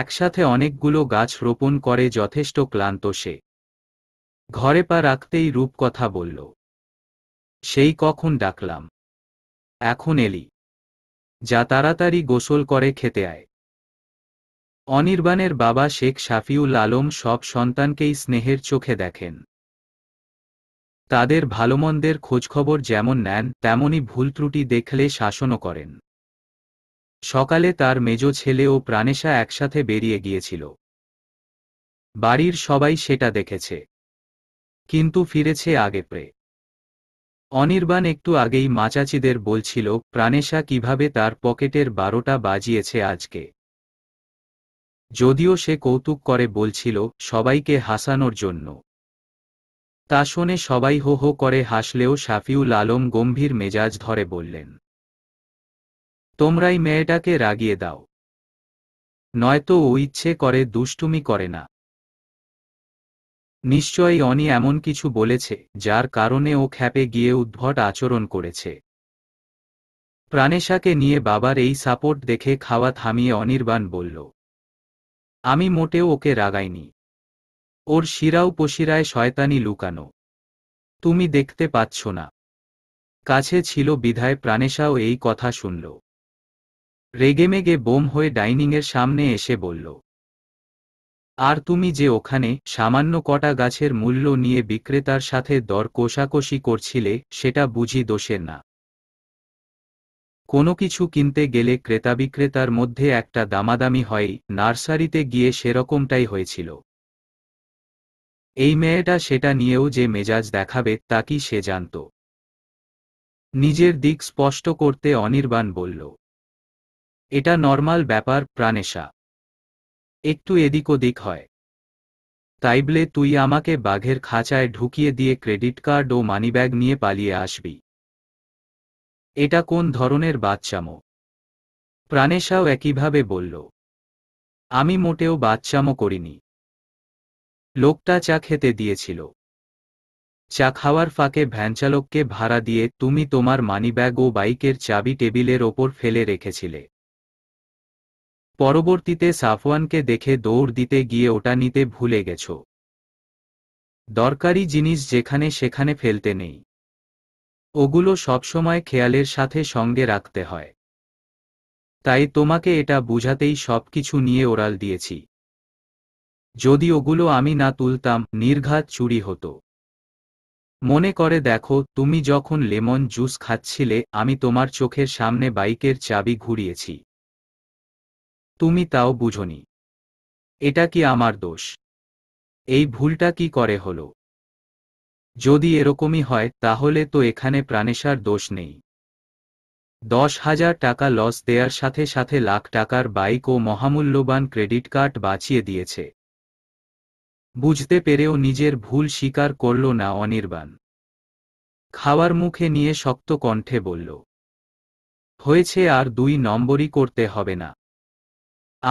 একসাথে অনেকগুলো গাছ রোপণ করে যথেষ্ট ক্লান্ত সে ঘরে পা রাখতেই রূপকথা বলল সেই কখন ডাকলাম এখন এলি যা তাড়াতাড়ি গোসল করে খেতে আয় অনির্বাণের বাবা শেখ শাফিউল আলম সব সন্তানকেই স্নেহের চোখে দেখেন তাদের ভালোমন্দের খোঁজখবর যেমন নেন তেমনই ভুল ত্রুটি দেখলে শাসনও করেন সকালে তার মেজ ছেলে ও প্রাণেশা একসাথে বেরিয়ে গিয়েছিল বাড়ির সবাই সেটা দেখেছে কিন্তু ফিরেছে আগে প্রে অনির্বাণ একটু আগেই মাচাচিদের বলছিল প্রাণেশা কিভাবে তার পকেটের বারোটা বাজিয়েছে আজকে যদিও সে কৌতুক করে বলছিল সবাইকে হাসানোর জন্য তা শুনে সবাই হো হো করে হাসলেও সাফিউল আলম গম্ভীর মেজাজ ধরে বললেন তোমরাই মেয়েটাকে রাগিয়ে দাও নয়তো ও ইচ্ছে করে দুষ্টুমি করে না নিশ্চয়ই অনি এমন কিছু বলেছে যার কারণে ও খ্যাপে গিয়ে উদ্ভট আচরণ করেছে প্রাণেশাকে নিয়ে বাবার এই সাপোর্ট দেখে খাওয়া থামিয়ে অনির্বাণ বলল আমি মোটেও ওকে রাগাইনি ওর শিরাও পশিরায় শয়তানি লুকানো তুমি দেখতে পাচ্ছ না কাছে ছিল বিধায় প্রাণেশাও এই কথা শুনল রেগেমেগে বোম হয়ে ডাইনিংয়ের সামনে এসে বলল আর তুমি যে ওখানে সামান্য কটা গাছের মূল্য নিয়ে বিক্রেতার সাথে দর কোষাকষি করছিলে সেটা বুঝি দোষের না কোনো কিছু কিনতে গেলে ক্রেতা বিক্রেতার মধ্যে একটা দামাদামি হয় নার্সারিতে গিয়ে সেরকমটাই হয়েছিল এই মেয়েটা সেটা নিয়েও যে মেজাজ দেখাবে তা কি সে জানত নিজের দিক স্পষ্ট করতে অনির্বাণ বলল এটা নর্মাল ব্যাপার প্রাণেশা একটু এদিক ওদিক হয় তাইবলে তুই আমাকে বাঘের খাঁচায় ঢুকিয়ে দিয়ে ক্রেডিট কার্ড ও মানিব্যাগ নিয়ে পালিয়ে আসবি এটা কোন ধরনের বাচ্চামো প্রাণেশাও একইভাবে বলল আমি মোটেও বাচ্চামো করিনি লোকটা চা খেতে দিয়েছিল চা খাওয়ার ফাঁকে ভ্যানচালককে ভাড়া দিয়ে তুমি তোমার মানিব্যাগ ও বাইকের চাবি টেবিলের ওপর ফেলে রেখেছিলে পরবর্তীতে সাফওয়ানকে দেখে দৌড় দিতে গিয়ে ওটা নিতে ভুলে গেছ দরকারি জিনিস যেখানে সেখানে ফেলতে নেই ওগুলো সবসময় খেয়ালের সাথে সঙ্গে রাখতে হয় তাই তোমাকে এটা বুঝাতেই সব কিছু নিয়ে ওরাল দিয়েছি যদি ওগুলো আমি না তুলতাম নির্ঘাত চুরি হতো মনে করে দেখো তুমি যখন লেমন জুস খাচ্ছিলে আমি তোমার চোখের সামনে বাইকের চাবি ঘুরিয়েছি তুমি তাও বুঝনি এটা কি আমার দোষ এই ভুলটা কি করে হল যদি এরকমই হয় তাহলে তো এখানে প্রাণেশার দোষ নেই দশ হাজার টাকা লস দেয়ার সাথে সাথে লাখ টাকার বাইক ও মহামূল্যবান ক্রেডিট কার্ড বাঁচিয়ে দিয়েছে বুঝতে পেরেও নিজের ভুল স্বীকার করল না অনির্বাণ খাওয়ার মুখে নিয়ে শক্ত কণ্ঠে বলল হয়েছে আর দুই নম্বরই করতে হবে না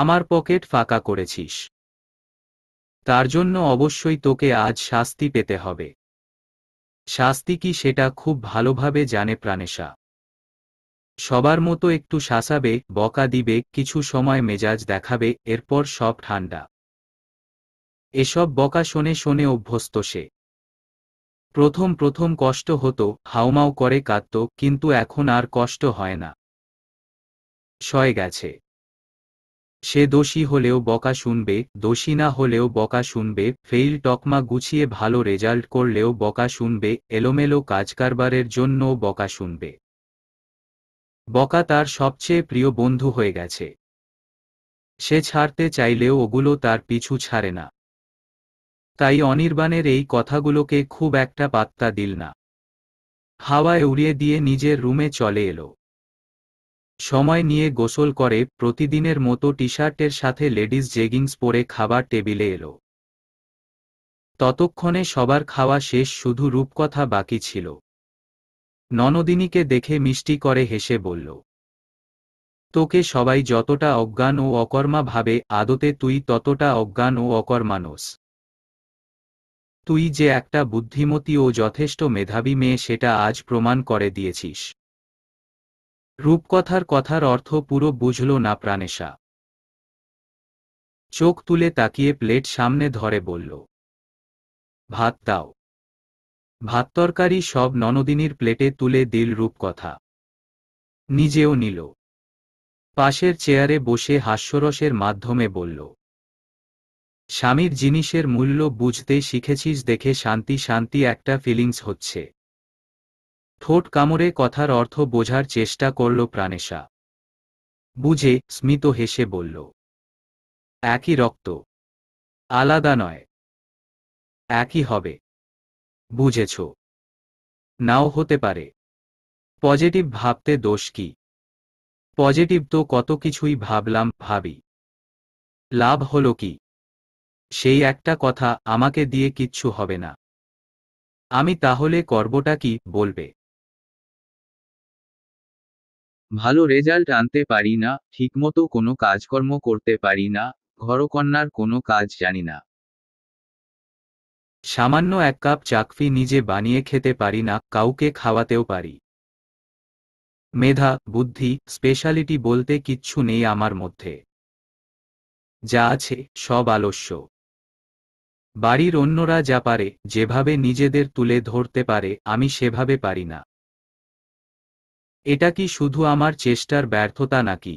আমার পকেট ফাঁকা করেছিস তার জন্য অবশ্যই তোকে আজ শাস্তি পেতে হবে শাস্তি কি সেটা খুব ভালোভাবে জানে প্রাণেশা সবার মতো একটু শাসাবে বকা দিবে কিছু সময় মেজাজ দেখাবে এরপর সব ঠান্ডা এসব বকা শোনে শোনে অভ্যস্ত সে প্রথম প্রথম কষ্ট হতো হাউমাউ করে কাঁদত কিন্তু এখন আর কষ্ট হয় না সয়ে গেছে সে দোষী হলেও বকা শুনবে দোষী না হলেও বকা শুনবে ফেইল টকমা গুছিয়ে ভালো রেজাল্ট করলেও বকা শুনবে এলোমেলো কাজকারবারের জন্যও বকা শুনবে বকা তার সবচেয়ে প্রিয় বন্ধু হয়ে গেছে সে ছাড়তে চাইলেও ওগুলো তার পিছু ছাড়ে না তাই অনির্বাণের এই কথাগুলোকে খুব একটা পাত্তা দিল না হাওয়ায় উড়িয়ে দিয়ে নিজের রুমে চলে এলো সময় নিয়ে গোসল করে প্রতিদিনের মতো টি শার্টের সাথে লেডিস জেগিংস পরে খাবার টেবিলে এলো ততক্ষণে সবার খাওয়া শেষ শুধু রূপকথা বাকি ছিল ননদিনীকে দেখে মিষ্টি করে হেসে বলল তোকে সবাই যতটা অজ্ঞান ও অকর্মা ভাবে আদতে তুই ততটা অজ্ঞান ও অকর্মানস তুই যে একটা বুদ্ধিমতী ও যথেষ্ট মেধাবী মেয়ে সেটা আজ প্রমাণ করে দিয়েছিস রূপকথার কথার অর্থ পুরো বুঝল না প্রাণেশা চোখ তুলে তাকিয়ে প্লেট সামনে ধরে বলল ভাত দাও ভাত তরকারি সব ননদিনীর প্লেটে তুলে দিল রূপকথা নিজেও নিল পাশের চেয়ারে বসে হাস্যরসের মাধ্যমে বলল স্বামীর জিনিসের মূল্য বুঝতে শিখেছিস দেখে শান্তি শান্তি একটা ফিলিংস হচ্ছে ঠোঁট কামড়ে কথার অর্থ বোঝার চেষ্টা করল প্রাণেশা বুঝে স্মিত হেসে বলল একই রক্ত আলাদা নয় একই হবে বুঝেছ নাও হতে পারে পজিটিভ ভাবতে দোষ কি পজিটিভ তো কত কিছুই ভাবলাম ভাবি লাভ হলো কি সেই একটা কথা আমাকে দিয়ে কিচ্ছু হবে না আমি তাহলে করবটা কি বলবে ভালো রেজাল্ট আনতে পারি না ঠিকমতো কোনো কাজকর্ম করতে পারি না ঘরকন্যার কোনো কাজ জানি না সামান্য এক কাপ চাকফি নিজে বানিয়ে খেতে পারি না কাউকে খাওয়াতেও পারি মেধা বুদ্ধি স্পেশালিটি বলতে কিচ্ছু নেই আমার মধ্যে যা আছে সব আলস্য বাড়ির অন্যরা যা পারে যেভাবে নিজেদের তুলে ধরতে পারে আমি সেভাবে পারি না এটা কি শুধু আমার চেষ্টার ব্যর্থতা নাকি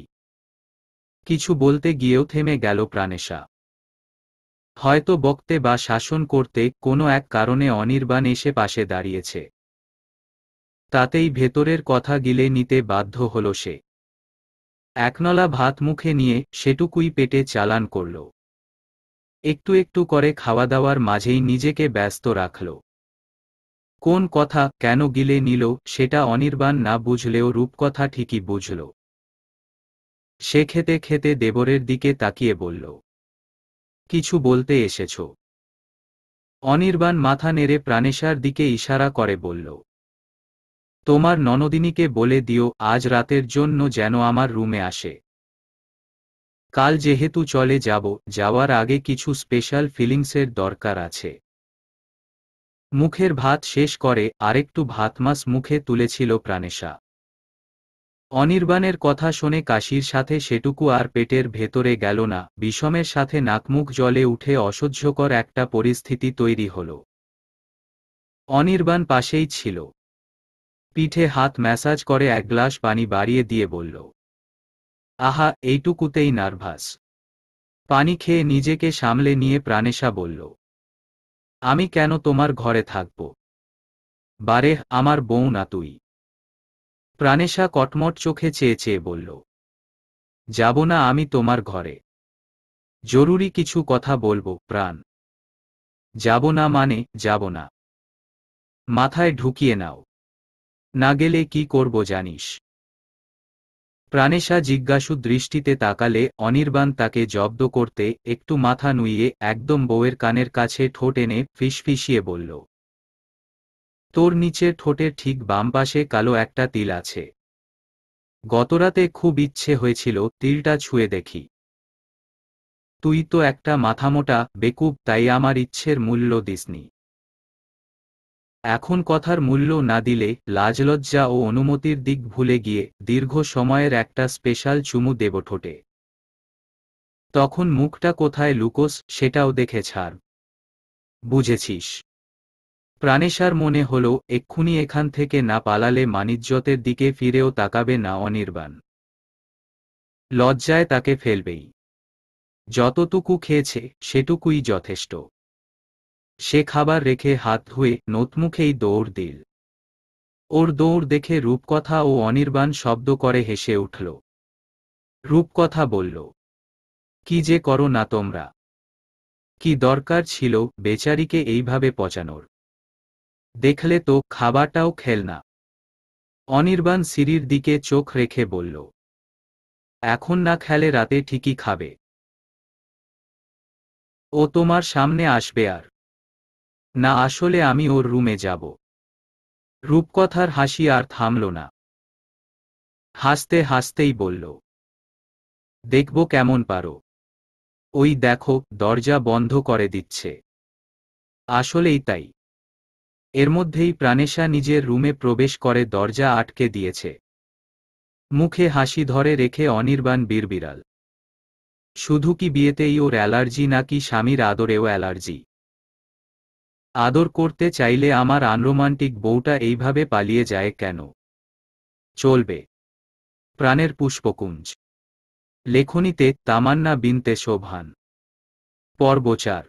কিছু বলতে গিয়েও থেমে গেল প্রাণেশা হয়তো বক্তে বা শাসন করতে কোনো এক কারণে অনির্বাণ এসে পাশে দাঁড়িয়েছে তাতেই ভেতরের কথা গিলে নিতে বাধ্য হল সে একনলা ভাত মুখে নিয়ে সেটুকুই পেটে চালান করল একটু একটু করে খাওয়া দাওয়ার মাঝেই নিজেকে ব্যস্ত রাখল কোন কথা কেন গিলে নিল সেটা অনির্বাণ না বুঝলেও রূপকথা ঠিকই বুঝল সে খেতে খেতে দেবরের দিকে তাকিয়ে বলল কিছু বলতে এসেছ অনির্বাণ মাথা নেড়ে প্রাণেশার দিকে ইশারা করে বলল তোমার ননদিনীকে বলে দিও আজ রাতের জন্য যেন আমার রুমে আসে কাল যেহেতু চলে যাব যাওয়ার আগে কিছু স্পেশাল ফিলিংসের দরকার আছে মুখের ভাত শেষ করে আরেকটু ভাত মুখে তুলেছিল প্রাণেশা অনির্বাণের কথা শুনে কাশির সাথে সেটুকু আর পেটের ভেতরে গেল না বিষমের সাথে নাকমুখ জলে উঠে অসহ্যকর একটা পরিস্থিতি তৈরি হল অনির্বাণ পাশেই ছিল পিঠে হাত ম্যাসাজ করে এক গ্লাস পানি বাড়িয়ে দিয়ে বলল আহা এইটুকুতেই নার্ভাস পানি খেয়ে নিজেকে সামলে নিয়ে প্রাণেশা বলল আমি কেন তোমার ঘরে থাকব বারে আমার বউ না তুই প্রাণেশা কটমট চোখে চেয়ে চেয়ে বলল যাব না আমি তোমার ঘরে জরুরি কিছু কথা বলবো প্রাণ যাব না মানে যাব না মাথায় ঢুকিয়ে নাও না গেলে কি করব জানিস প্রাণেশা জিজ্ঞাসু দৃষ্টিতে তাকালে অনির্বাণ তাকে জব্দ করতে একটু মাথা নুইয়ে একদম বউয়ের কানের কাছে ঠোঁট এনে ফিসফিসিয়ে বলল তোর নিচের ঠোঁটের ঠিক বাম পাশে কালো একটা তিল আছে গতরাতে খুব ইচ্ছে হয়েছিল তিলটা ছুঁয়ে দেখি তুই তো একটা মাথামোটা বেকুব তাই আমার ইচ্ছের মূল্য দিসনি এখন কথার মূল্য না দিলে লাজলজ্জা ও অনুমতির দিক ভুলে গিয়ে দীর্ঘ সময়ের একটা স্পেশাল চুমু দেব ঠোঁটে তখন মুখটা কোথায় লুকোস সেটাও দেখে ছাড় বুঝেছিস প্রাণেশার মনে হল এক্ষুনি এখান থেকে না পালালে মানিজ্যতের দিকে ফিরেও তাকাবে না অনির্বাণ লজ্জায় তাকে ফেলবেই যতটুকু খেয়েছে সেটুকুই যথেষ্ট সে খাবার রেখে হাত ধুয়ে নোতমুখেই দৌড় দিল ওর দৌড় দেখে রূপকথা ও অনির্বাণ শব্দ করে হেসে উঠল রূপকথা বলল কি যে করো না তোমরা কি দরকার ছিল বেচারিকে এইভাবে পচানোর দেখলে তো খাবারটাও খেল না অনির্বাণ সিঁড়ির দিকে চোখ রেখে বলল এখন না খেলে রাতে ঠিকই খাবে ও তোমার সামনে আসবে আর না আসলে আমি ওর রুমে যাব রূপকথার হাসি আর থামল না হাসতে হাসতেই বলল দেখব কেমন পারো ওই দেখো দরজা বন্ধ করে দিচ্ছে আসলেই তাই এর মধ্যেই প্রাণেশা নিজের রুমে প্রবেশ করে দরজা আটকে দিয়েছে মুখে হাসি ধরে রেখে অনির্বাণ বীরবিড়াল শুধু কি বিয়েতেই ওর অ্যালার্জি নাকি স্বামীর আদরেও অ্যালার্জি আদর করতে চাইলে আমার আনরোমান্টিক বউটা এইভাবে পালিয়ে যায় কেন চলবে প্রাণের পুষ্পকুঞ্জ লেখনীতে তামান্না বিনতে শোভান পর্বচার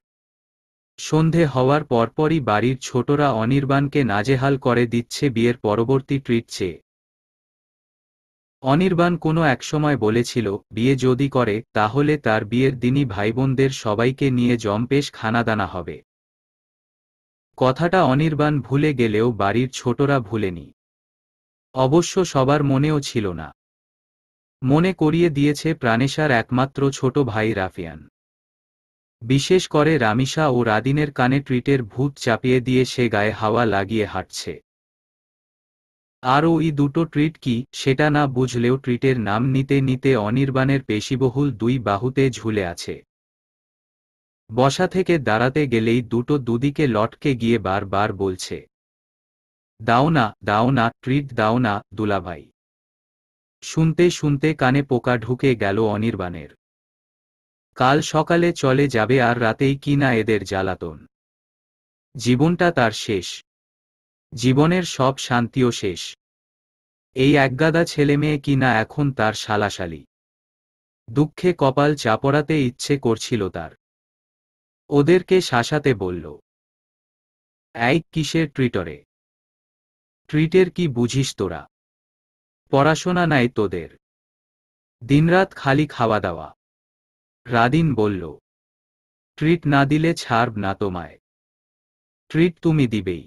সন্ধে হওয়ার পরপরই বাড়ির ছোটরা অনির্বাণকে নাজেহাল করে দিচ্ছে বিয়ের পরবর্তী ট্রিট চেয়ে অনির্বাণ কোনো একসময় বলেছিল বিয়ে যদি করে তাহলে তার বিয়ের দিনই ভাইবোনদের সবাইকে নিয়ে জম্পেশ খানাদানা হবে কথাটা অনির্বাণ ভুলে গেলেও বাড়ির ছোটরা ভুলেনি অবশ্য সবার মনেও ছিল না মনে করিয়ে দিয়েছে প্রাণেশার একমাত্র ছোট ভাই রাফিয়ান বিশেষ করে রামিশা ও রাদিনের কানে ট্রিটের ভূত চাপিয়ে দিয়ে সে গায়ে হাওয়া লাগিয়ে হাঁটছে আর ওই দুটো ট্রিট কি সেটা না বুঝলেও ট্রিটের নাম নিতে নিতে অনির্বাণের পেশিবহুল দুই বাহুতে ঝুলে আছে বসা থেকে দাঁড়াতে গেলেই দুটো দুদিকে লটকে গিয়ে বারবার বলছে দাও না দাও না ট্রিট দাও না দুলাভাই শুনতে শুনতে কানে পোকা ঢুকে গেল অনির্বাণের কাল সকালে চলে যাবে আর রাতেই কি না এদের জ্বালাতন জীবনটা তার শেষ জীবনের সব শান্তিও শেষ এই একগাদা ছেলে মেয়ে কি না এখন তার শালাশালি দুঃখে কপাল চাপড়াতে ইচ্ছে করছিল তার ওদেরকে শাসাতে বলল এক কিসের ট্রিটরে ট্রিটের কি বুঝিস তোরা পড়াশোনা নাই তোদের দিনরাত খালি খাওয়া দাওয়া রাদিন বলল ট্রিট না দিলে ছাড়ব না তোমায় ট্রিট তুমি দিবেই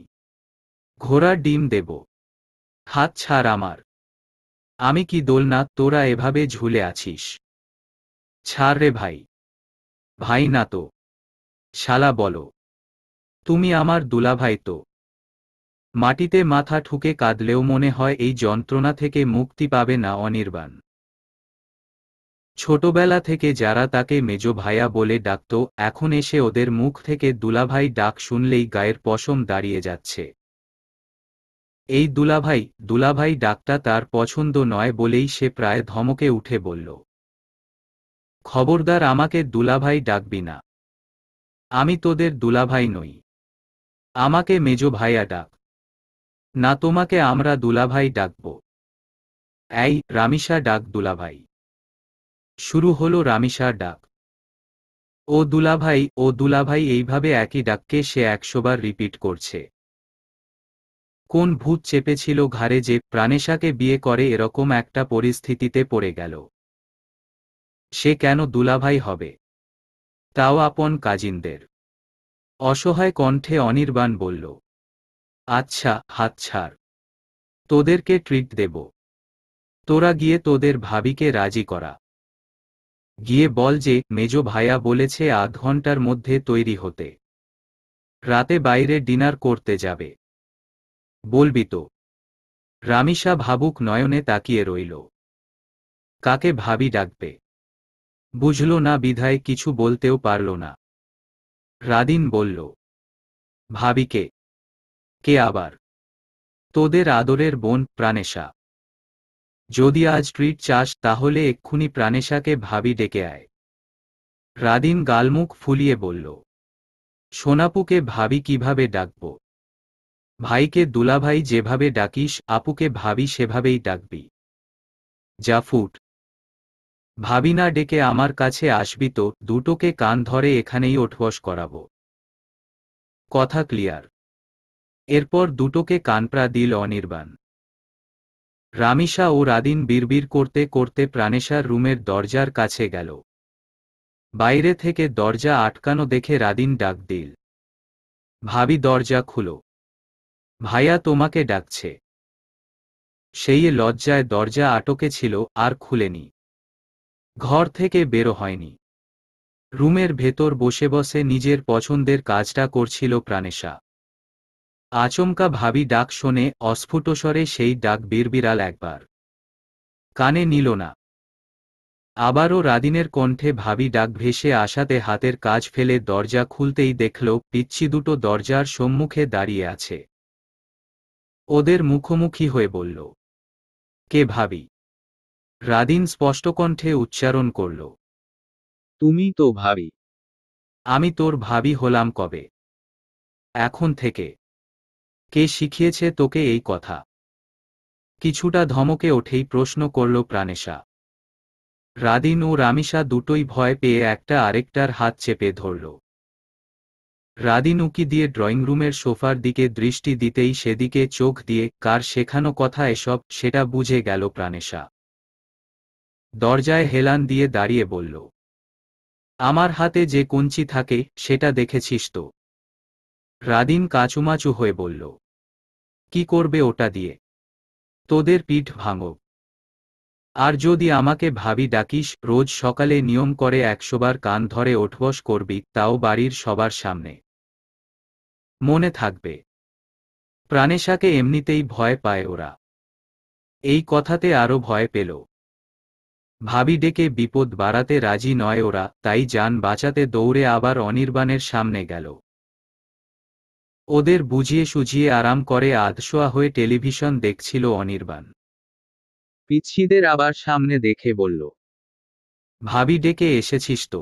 ঘোড়া ডিম দেব হাত ছাড় আমার আমি কি দোলনা তোরা এভাবে ঝুলে আছিস ছাড় রে ভাই ভাই না তো শালা বলো তুমি আমার দুলাভাই তো মাটিতে মাথা ঠুকে কাঁদলেও মনে হয় এই যন্ত্রণা থেকে মুক্তি পাবে না অনির্বাণ ছোটবেলা থেকে যারা তাকে মেজ ভাইয়া বলে ডাকত এখন এসে ওদের মুখ থেকে দুলাভাই ডাক শুনলেই গায়ের পশম দাঁড়িয়ে যাচ্ছে এই দুলাভাই দুলাভাই ডাকটা তার পছন্দ নয় বলেই সে প্রায় ধমকে উঠে বলল খবরদার আমাকে দুলাভাই ডাকবি না আমি তোদের দুলাভাই নই আমাকে মেজো ভাইয়া ডাক না তোমাকে আমরা দুলাভাই ডাকব এই রামিশা ডাক দুলাভাই শুরু হলো রামিশার ডাক ও দুলাভাই ও দুলাভাই এইভাবে একই ডাককে সে একশোবার রিপিট করছে কোন ভূত চেপেছিল ঘাড়ে যে প্রাণেশাকে বিয়ে করে এরকম একটা পরিস্থিতিতে পড়ে গেল সে কেন দুলাভাই হবে তাও আপন কাজিনদের অসহায় কণ্ঠে অনির্বাণ বলল আচ্ছা হাতছাড় তোদেরকে ট্রিট দেব তোরা গিয়ে তোদের ভাবিকে রাজি করা গিয়ে বল যে মেজ ভাইয়া বলেছে আধ ঘন্টার মধ্যে তৈরি হতে রাতে বাইরে ডিনার করতে যাবে বলবি তো রামিসা ভাবুক নয়নে তাকিয়ে রইল কাকে ভাবি ডাকবে বুঝল না বিধায় কিছু বলতেও পারল না রাদিন বলল ভাবিকে কে আবার তোদের আদরের বোন প্রাণেশা যদি আজ ট্রিট চাস তাহলে এক্ষুনি প্রাণেশাকে ভাবি ডেকে আয় রাদিন গালমুখ ফুলিয়ে বলল সোনাপুকে ভাবি কিভাবে ডাকব ভাইকে দুলাভাই যেভাবে ডাকিস আপুকে ভাবি সেভাবেই ডাকবি জাফুট ভাবি না ডেকে আমার কাছে আসবি তো দুটোকে কান ধরে এখানেই ওঠবস করাব কথা ক্লিয়ার এরপর দুটোকে কানপ্রা দিল অনির্বাণ রামিশা ও রাদিন বিড়বিড় করতে করতে প্রাণেশার রুমের দরজার কাছে গেল বাইরে থেকে দরজা আটকানো দেখে রাদিন ডাক দিল ভাবি দরজা খুলো ভাইয়া তোমাকে ডাকছে সেই লজ্জায় দরজা আটকে ছিল আর খুলেনি ঘর থেকে বেরো হয়নি রুমের ভেতর বসে বসে নিজের পছন্দের কাজটা করছিল প্রাণেশা আচমকা ভাবি ডাক শোনে অস্ফুটস্বরে সেই ডাক বীরবিড়াল একবার কানে নিল না আবারও রাদিনের কণ্ঠে ভাবি ডাক ভেসে আসাতে হাতের কাজ ফেলে দরজা খুলতেই দেখল পিচ্ছি দুটো দরজার সম্মুখে দাঁড়িয়ে আছে ওদের মুখোমুখি হয়ে বলল কে ভাবি রাদিন স্পষ্টকণ্ঠে উচ্চারণ করল তুমি তো ভাবি আমি তোর ভাবি হলাম কবে এখন থেকে কে শিখিয়েছে তোকে এই কথা কিছুটা ধমকে ওঠেই প্রশ্ন করল প্রাণেশা রাদিন ও রামিশা দুটোই ভয় পেয়ে একটা আরেকটার হাত চেপে ধরল রাদিন উকি দিয়ে ড্রয়িং রুমের সোফার দিকে দৃষ্টি দিতেই সেদিকে চোখ দিয়ে কার শেখানো কথা এসব সেটা বুঝে গেল প্রাণেশা দরজায় হেলান দিয়ে দাঁড়িয়ে বলল আমার হাতে যে কঞ্চি থাকে সেটা দেখেছিস তো রাদিন কাচুমাচু হয়ে বলল কি করবে ওটা দিয়ে তোদের পিঠ ভাঙো আর যদি আমাকে ভাবি ডাকিস রোজ সকালে নিয়ম করে একশোবার কান ধরে ওঠবস করবি তাও বাড়ির সবার সামনে মনে থাকবে প্রাণেশাকে এমনিতেই ভয় পায় ওরা এই কথাতে আরও ভয় পেল ভাবি ডেকে বিপদ বাড়াতে রাজি নয় ওরা তাই যান বাঁচাতে দৌড়ে আবার অনির্বাণের সামনে গেল ওদের বুঝিয়ে সুঝিয়ে আরাম করে আধশোয়া হয়ে টেলিভিশন দেখছিল অনির্বাণ পিচ্ছিদের আবার সামনে দেখে বলল ভাবি ডেকে এসেছিস তো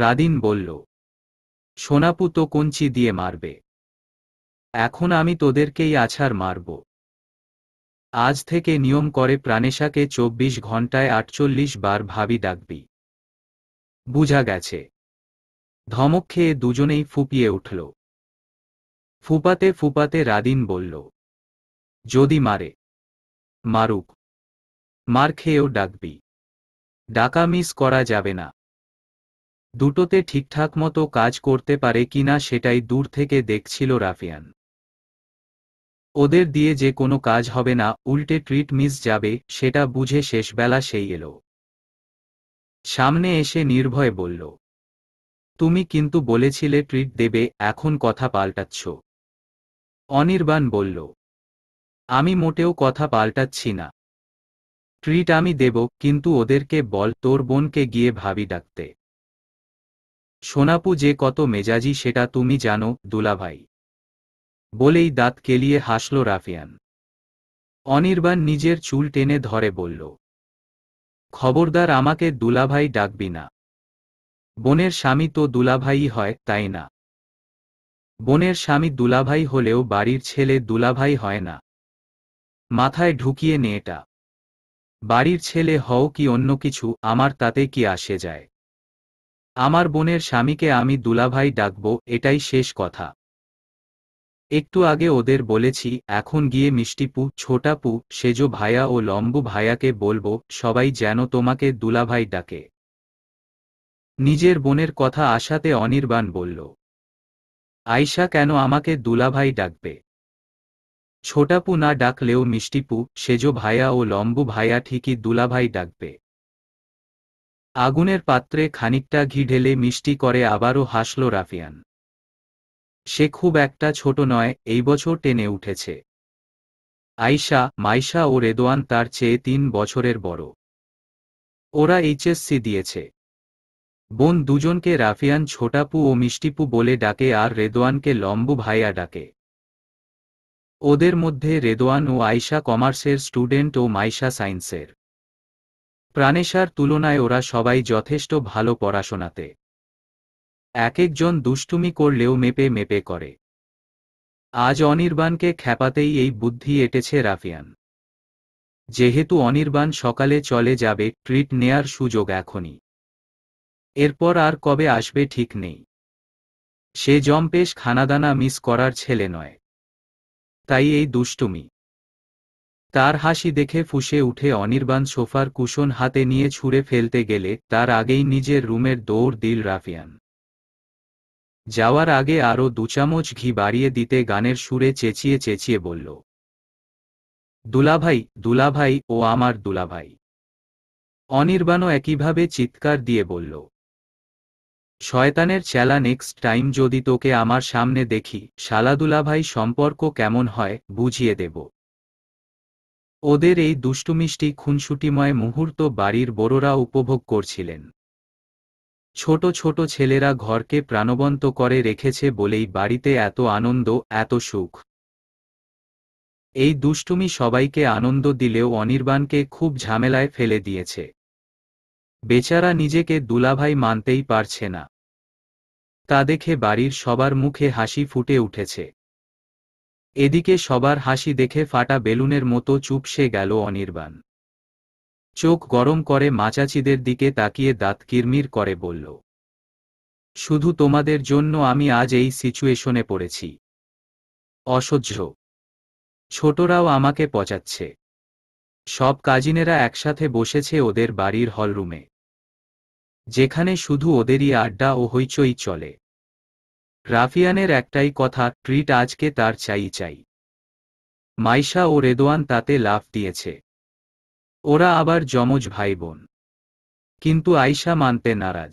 রাদিন বলল সোনাপু তো কঞ্চি দিয়ে মারবে এখন আমি তোদেরকেই আছার মারব আজ থেকে নিয়ম করে প্রাণেশাকে চব্বিশ ঘন্টায় আটচল্লিশ বার ভাবি ডাকবি বুঝা গেছে ধমক খেয়ে দুজনেই ফুপিয়ে উঠল ফুপাতে ফুপাতে রাদিন বলল যদি মারে মারুক মার খেয়েও ডাকবি ডাকা মিস করা যাবে না দুটোতে ঠিকঠাক মতো কাজ করতে পারে কিনা সেটাই দূর থেকে দেখছিল রাফিয়ান ওদের দিয়ে যে কোনো কাজ হবে না উল্টে ট্রিট মিস যাবে সেটা বুঝে শেষবেলা সেই এলো সামনে এসে নির্ভয় বলল তুমি কিন্তু বলেছিলে ট্রিট দেবে এখন কথা পাল্টাচ্ছ অনির্বাণ বলল আমি মোটেও কথা পাল্টাচ্ছি না ট্রিট আমি দেব কিন্তু ওদেরকে বল তোর বোনকে গিয়ে ভাবি ডাকতে সোনাপু যে কত মেজাজি সেটা তুমি জানো দুলাভাই বলেই দাঁত কেলিয়ে হাসল রাফিয়ান অনির্বাণ নিজের চুল টেনে ধরে বলল খবরদার আমাকে দুলাভাই ডাকবি না বোনের স্বামী তো দুলাভাই হয় তাই না বোনের স্বামী দুলাভাই হলেও বাড়ির ছেলে দুলাভাই হয় না মাথায় ঢুকিয়ে নে এটা বাড়ির ছেলে হও কি অন্য কিছু আমার তাতে কি আসে যায় আমার বোনের স্বামীকে আমি দুলাভাই ডাকব এটাই শেষ কথা একটু আগে ওদের বলেছি এখন গিয়ে মিষ্টিপু ছোটাপু সেজো ভাইয়া ও লম্বু ভাইয়াকে বলবো সবাই যেন তোমাকে দুলাভাই ডাকে নিজের বোনের কথা আশাতে অনির্বাণ বলল আয়সা কেন আমাকে দুলাভাই ডাকবে ছোটাপু না ডাকলেও মিষ্টিপু সেজো ভাইয়া ও লম্বু ভাইয়া ঠিকই দুলাভাই ডাকবে আগুনের পাত্রে খানিকটা ঘি ঢেলে মিষ্টি করে আবারও হাসল রাফিয়ান সে খুব একটা ছোট নয় এই বছর টেনে উঠেছে আইসা মাইশা ও রেদোয়ান তার চেয়ে তিন বছরের বড় ওরা এইচএসসি দিয়েছে বোন দুজনকে রাফিয়ান ছোটাপু ও মিষ্টিপু বলে ডাকে আর রেদোয়ানকে লম্বু ভাইয়া ডাকে ওদের মধ্যে রেদোয়ান ও আয়শা কমার্সের স্টুডেন্ট ও মাইশা সায়েন্সের প্রাণেশার তুলনায় ওরা সবাই যথেষ্ট ভালো পড়াশোনাতে এক একজন দুষ্টুমি করলেও মেপে মেপে করে আজ অনির্বাণকে খ্যাপাতেই এই বুদ্ধি এটেছে রাফিয়ান যেহেতু অনির্বাণ সকালে চলে যাবে ট্রিট নেয়ার সুযোগ এখনই এরপর আর কবে আসবে ঠিক নেই সে জম্পেশ খানাদানা মিস করার ছেলে নয় তাই এই দুষ্টুমি তার হাসি দেখে ফুসে উঠে অনির্বাণ সোফার কুশন হাতে নিয়ে ছুঁড়ে ফেলতে গেলে তার আগেই নিজের রুমের দৌড় দিল রাফিয়ান যাওয়ার আগে আরও দু চামচ ঘি বাড়িয়ে দিতে গানের সুরে চেঁচিয়ে চেঁচিয়ে বলল দুলাভাই দুলাভাই ও আমার দুলাভাই অনির্বাণ একইভাবে চিৎকার দিয়ে বলল শয়তানের চেলা নেক্সট টাইম যদি তোকে আমার সামনে দেখি ভাই সম্পর্ক কেমন হয় বুঝিয়ে দেব ওদের এই দুষ্টুমিষ্টি খুনসুটিময় মুহূর্ত বাড়ির বড়রা উপভোগ করছিলেন ছোট ছোট ছেলেরা ঘরকে প্রাণবন্ত করে রেখেছে বলেই বাড়িতে এত আনন্দ এত সুখ এই দুষ্টুমি সবাইকে আনন্দ দিলেও অনির্বাণকে খুব ঝামেলায় ফেলে দিয়েছে বেচারা নিজেকে দুলাভাই মানতেই পারছে না তা দেখে বাড়ির সবার মুখে হাসি ফুটে উঠেছে এদিকে সবার হাসি দেখে ফাটা বেলুনের মতো চুপসে গেল অনির্বাণ চোখ গরম করে মাচাচিদের দিকে তাকিয়ে দাঁত কিরমির করে বলল শুধু তোমাদের জন্য আমি আজ এই সিচুয়েশনে পড়েছি অসহ্য ছোটরাও আমাকে পচাচ্ছে সব কাজিনেরা একসাথে বসেছে ওদের বাড়ির হলরুমে যেখানে শুধু ওদেরই আড্ডা ও হইচই চলে রাফিয়ানের একটাই কথা ট্রিট আজকে তার চাই চাই মাইশা ও রেদোয়ান তাতে লাভ দিয়েছে ওরা আবার যমজ ভাই বোন কিন্তু আয়শা মানতে নারাজ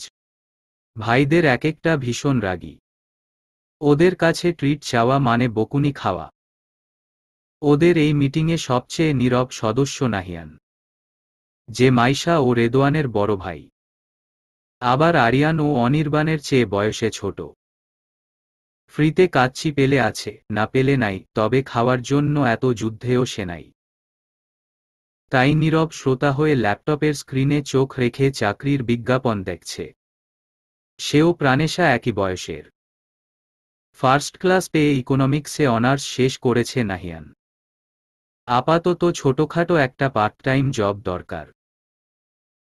ভাইদের এক একটা ভীষণ রাগী ওদের কাছে ট্রিট চাওয়া মানে বকুনি খাওয়া ওদের এই মিটিংয়ে সবচেয়ে নীরব সদস্য নাহিয়ান যে মাইশা ও রেদোয়ানের বড় ভাই আবার আরিয়ান ও অনির্বাণের চেয়ে বয়সে ছোট ফ্রিতে কাচ্ছি পেলে আছে না পেলে নাই তবে খাওয়ার জন্য এত যুদ্ধেও সে নাই তাই নীরব শ্রোতা হয়ে ল্যাপটপের স্ক্রিনে চোখ রেখে চাকরির বিজ্ঞাপন দেখছে সেও প্রাণেশা একই বয়সের ফার্স্ট ক্লাস পেয়ে ইকোনমিক্সে অনার্স শেষ করেছে নাহিয়ান আপাতত ছোটখাটো একটা পার্ট টাইম জব দরকার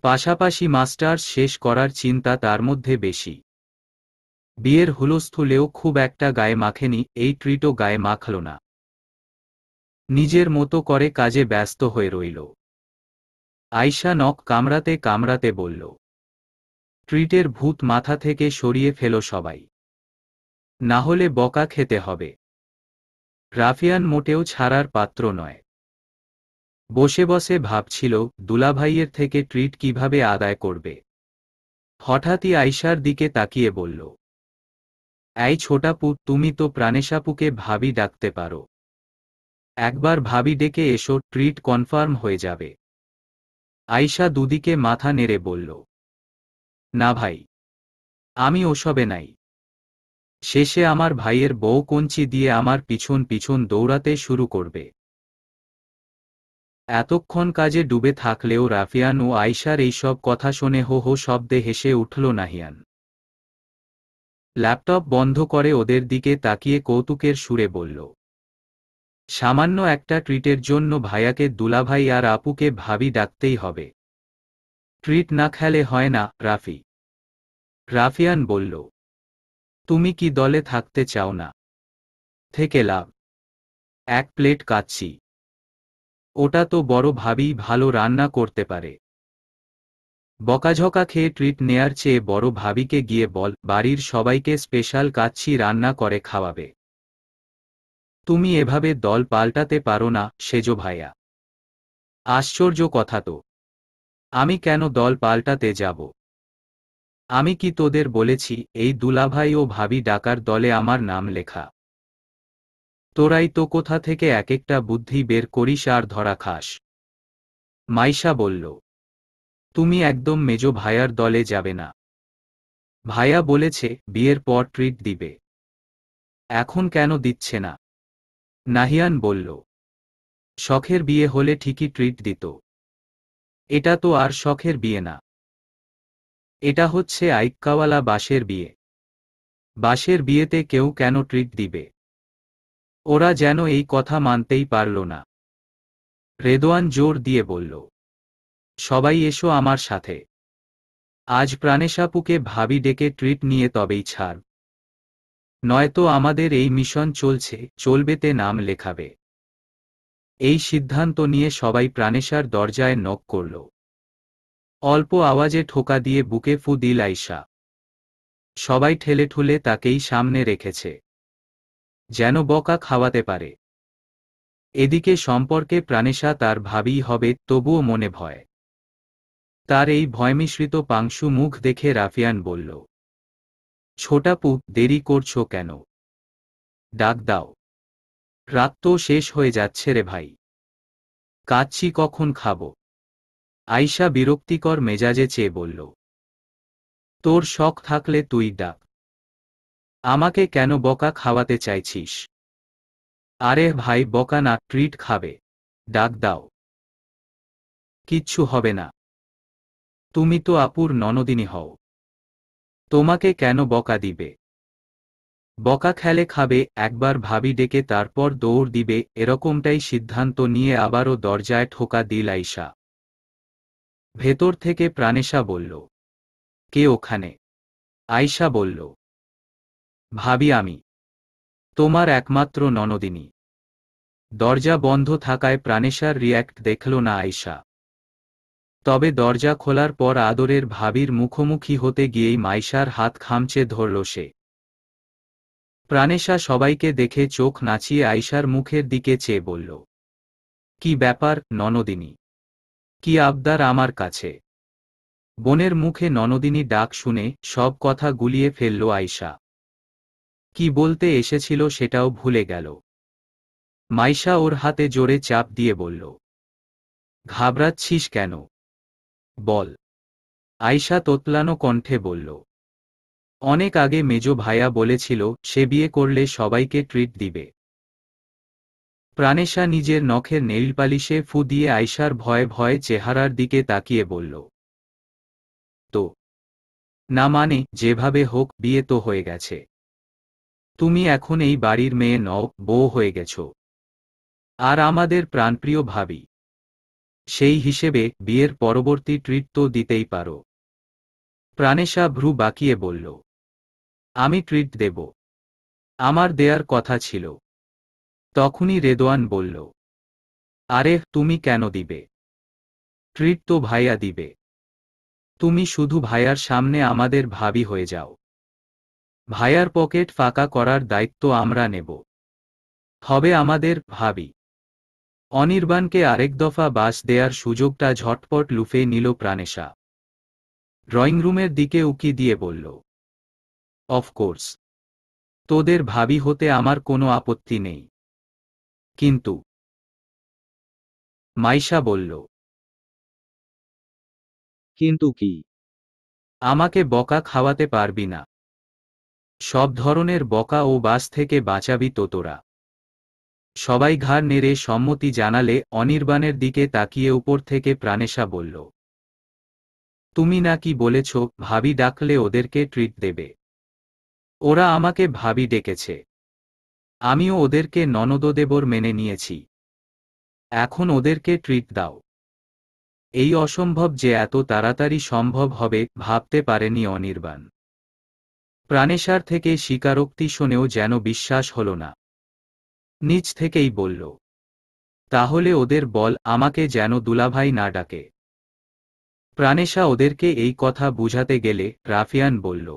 পাশাপাশি মাস্টার্স শেষ করার চিন্তা তার মধ্যে বেশি বিয়ের হুলস্থুলেও খুব একটা গায়ে মাখেনি এই ট্রিটও গায়ে মাখল না নিজের মতো করে কাজে ব্যস্ত হয়ে রইল আয়শা নখ কামড়াতে কামড়াতে বলল ট্রিটের ভূত মাথা থেকে সরিয়ে ফেল সবাই না হলে বকা খেতে হবে রাফিয়ান মোটেও ছাড়ার পাত্র নয় বসে বসে ভাবছিল দুলাভাইয়ের থেকে ট্রিট কিভাবে আদায় করবে হঠাৎই আয়শার দিকে তাকিয়ে বলল এই ছোটাপু তুমি তো প্রাণেশাপুকে ভাবি ডাকতে পারো একবার ভাবি ডেকে এসো ট্রিট কনফার্ম হয়ে যাবে আয়শা দুদিকে মাথা নেড়ে বলল না ভাই আমি ওসবে নাই শেষে আমার ভাইয়ের বউ কঞ্চি দিয়ে আমার পিছন পিছন দৌড়াতে শুরু করবে এতক্ষণ কাজে ডুবে থাকলেও রাফিয়ান ও আয়শার এইসব কথা শুনে হো হো শব্দে হেসে উঠল নাহিয়ান ল্যাপটপ বন্ধ করে ওদের দিকে তাকিয়ে কৌতুকের সুরে বলল সামান্য একটা ট্রিটের জন্য ভাইয়াকে দুলাভাই আর আপুকে ভাবি ডাকতেই হবে ট্রিট না খেলে হয় না রাফি রাফিয়ান বলল তুমি কি দলে থাকতে চাও না থেকে লাভ এক প্লেট কাচ্ছি ওটা তো বড় ভাবি ভালো রান্না করতে পারে বকাঝকা খেয়ে ট্রিট নেয়ার চেয়ে বড় ভাবিকে গিয়ে বল বাড়ির সবাইকে স্পেশাল কাচ্ছি রান্না করে খাওয়াবে তুমি এভাবে দল পাল্টাতে পারো না সেজ ভাইয়া আশ্চর্য কথা তো আমি কেন দল পাল্টাতে যাব আমি কি তোদের বলেছি এই দুলাভাই ও ভাবি ডাকার দলে আমার নাম লেখা তোরাই তো কোথা থেকে এক একটা বুদ্ধি বের করিস আর ধরা খাস মাইশা বলল তুমি একদম মেজ ভাইয়ার দলে যাবে না ভাইয়া বলেছে বিয়ের পর ট্রিট দিবে এখন কেন দিচ্ছে না নাহিয়ান বলল শখের বিয়ে হলে ঠিকই ট্রিট দিত এটা তো আর শখের বিয়ে না এটা হচ্ছে আইক্কাওয়ালা বাসের বিয়ে বাসের বিয়েতে কেউ কেন ট্রিট দিবে ওরা যেন এই কথা মানতেই পারল না রেদোয়ান জোর দিয়ে বলল সবাই এসো আমার সাথে আজ প্রাণেশাপুকে ভাবি ডেকে ট্রিট নিয়ে তবেই ছাড় নয়তো আমাদের এই মিশন চলছে চলবেতে নাম লেখাবে এই সিদ্ধান্ত নিয়ে সবাই প্রাণেশার দরজায় নক করল অল্প আওয়াজে ঠোকা দিয়ে বুকে ফু দিল আইসা সবাই ঠেলে ঠুলে তাকেই সামনে রেখেছে যেন বকা খাওয়াতে পারে এদিকে সম্পর্কে প্রাণেশা তার ভাবি হবে তবুও মনে ভয় তার এই ভয়মিশ্রিত পাংশু মুখ দেখে রাফিয়ান বলল ছোটাপু দেরি করছো কেন ডাক দাও রাত তো শেষ হয়ে যাচ্ছে রে ভাই কাচ্ছি কখন খাব আইসা বিরক্তিকর মেজাজে চেয়ে বলল তোর শখ থাকলে তুই ডাক আমাকে কেন বকা খাওয়াতে চাইছিস আরে ভাই বকা না ট্রিট খাবে ডাক দাও কিচ্ছু হবে না তুমি তো আপুর ননদিনী হও তোমাকে কেন বকা দিবে বকা খেলে খাবে একবার ভাবি ডেকে তারপর দৌড় দিবে এরকমটাই সিদ্ধান্ত নিয়ে আবারও দরজায় ঠোকা দিল আইসা ভেতর থেকে প্রাণেশা বলল কে ওখানে আয়শা বলল ভাবি আমি তোমার একমাত্র ননদিনী দরজা বন্ধ থাকায় প্রাণেশার রিয়্যাক্ট দেখল না আয়শা তবে দরজা খোলার পর আদরের ভাবির মুখোমুখি হতে গিয়েই মাইশার হাত খামচে ধরল সে প্রাণেশা সবাইকে দেখে চোখ নাচিয়ে আইসার মুখের দিকে চেয়ে বলল কি ব্যাপার ননদিনী কি আবদার আমার কাছে বনের মুখে ননদিনী ডাক শুনে সব কথা গুলিয়ে ফেলল আইসা কি বলতে এসেছিল সেটাও ভুলে গেল মাইশা ওর হাতে জোরে চাপ দিয়ে বলল ঘাবড়াচ্ছিস কেন বল আয়শা তোতলানো কণ্ঠে বলল অনেক আগে মেজো ভাইয়া বলেছিল সে বিয়ে করলে সবাইকে ট্রিট দিবে প্রাণেশা নিজের নখের নেইল পালিশে ফু দিয়ে আয়শার ভয়ে ভয়ে চেহারার দিকে তাকিয়ে বলল তো না মানে যেভাবে হোক বিয়ে তো হয়ে গেছে তুমি এখন এই বাড়ির মেয়ে নও বউ হয়ে গেছ আর আমাদের প্রাণপ্রিয় ভাবি সেই হিসেবে বিয়ের পরবর্তী ট্রিট তো দিতেই পারো প্রাণেশা ভ্রু বাঁকিয়ে বলল আমি ট্রিট দেব আমার দেয়ার কথা ছিল তখনই রেদোয়ান বলল আরে তুমি কেন দিবে ট্রিট তো ভাইয়া দিবে তুমি শুধু ভাইয়ার সামনে আমাদের ভাবি হয়ে যাও ভাইয়ার পকেট ফাঁকা করার দায়িত্ব আমরা নেব হবে আমাদের ভাবি অনির্বাণকে আরেক দফা বাস দেয়ার সুযোগটা ঝটপট লুফে নিল প্রাণেশা ড্রয়িং রুমের দিকে উকি দিয়ে বলল অফকোর্স তোদের ভাবি হতে আমার কোনো আপত্তি নেই কিন্তু মাইশা বলল কিন্তু কি আমাকে বকা খাওয়াতে পারবি না সব ধরনের বকা ও বাস থেকে বাঁচাবি তো তোরা সবাই ঘাড় নেড়ে সম্মতি জানালে অনির্বাণের দিকে তাকিয়ে উপর থেকে প্রাণেশা বলল তুমি নাকি বলেছ ভাবি ডাকলে ওদেরকে ট্রিট দেবে ওরা আমাকে ভাবি ডেকেছে আমিও ওদেরকে ননদদেবর মেনে নিয়েছি এখন ওদেরকে ট্রিট দাও এই অসম্ভব যে এত তাড়াতাড়ি সম্ভব হবে ভাবতে পারেনি অনির্বাণ প্রাণেশার থেকে স্বীকারোক্তি শোনেও যেন বিশ্বাস হল না নিজ থেকেই বলল তাহলে ওদের বল আমাকে যেন দুলাভাই না ডাকে প্রাণেশা ওদেরকে এই কথা বুঝাতে গেলে রাফিয়ান বলল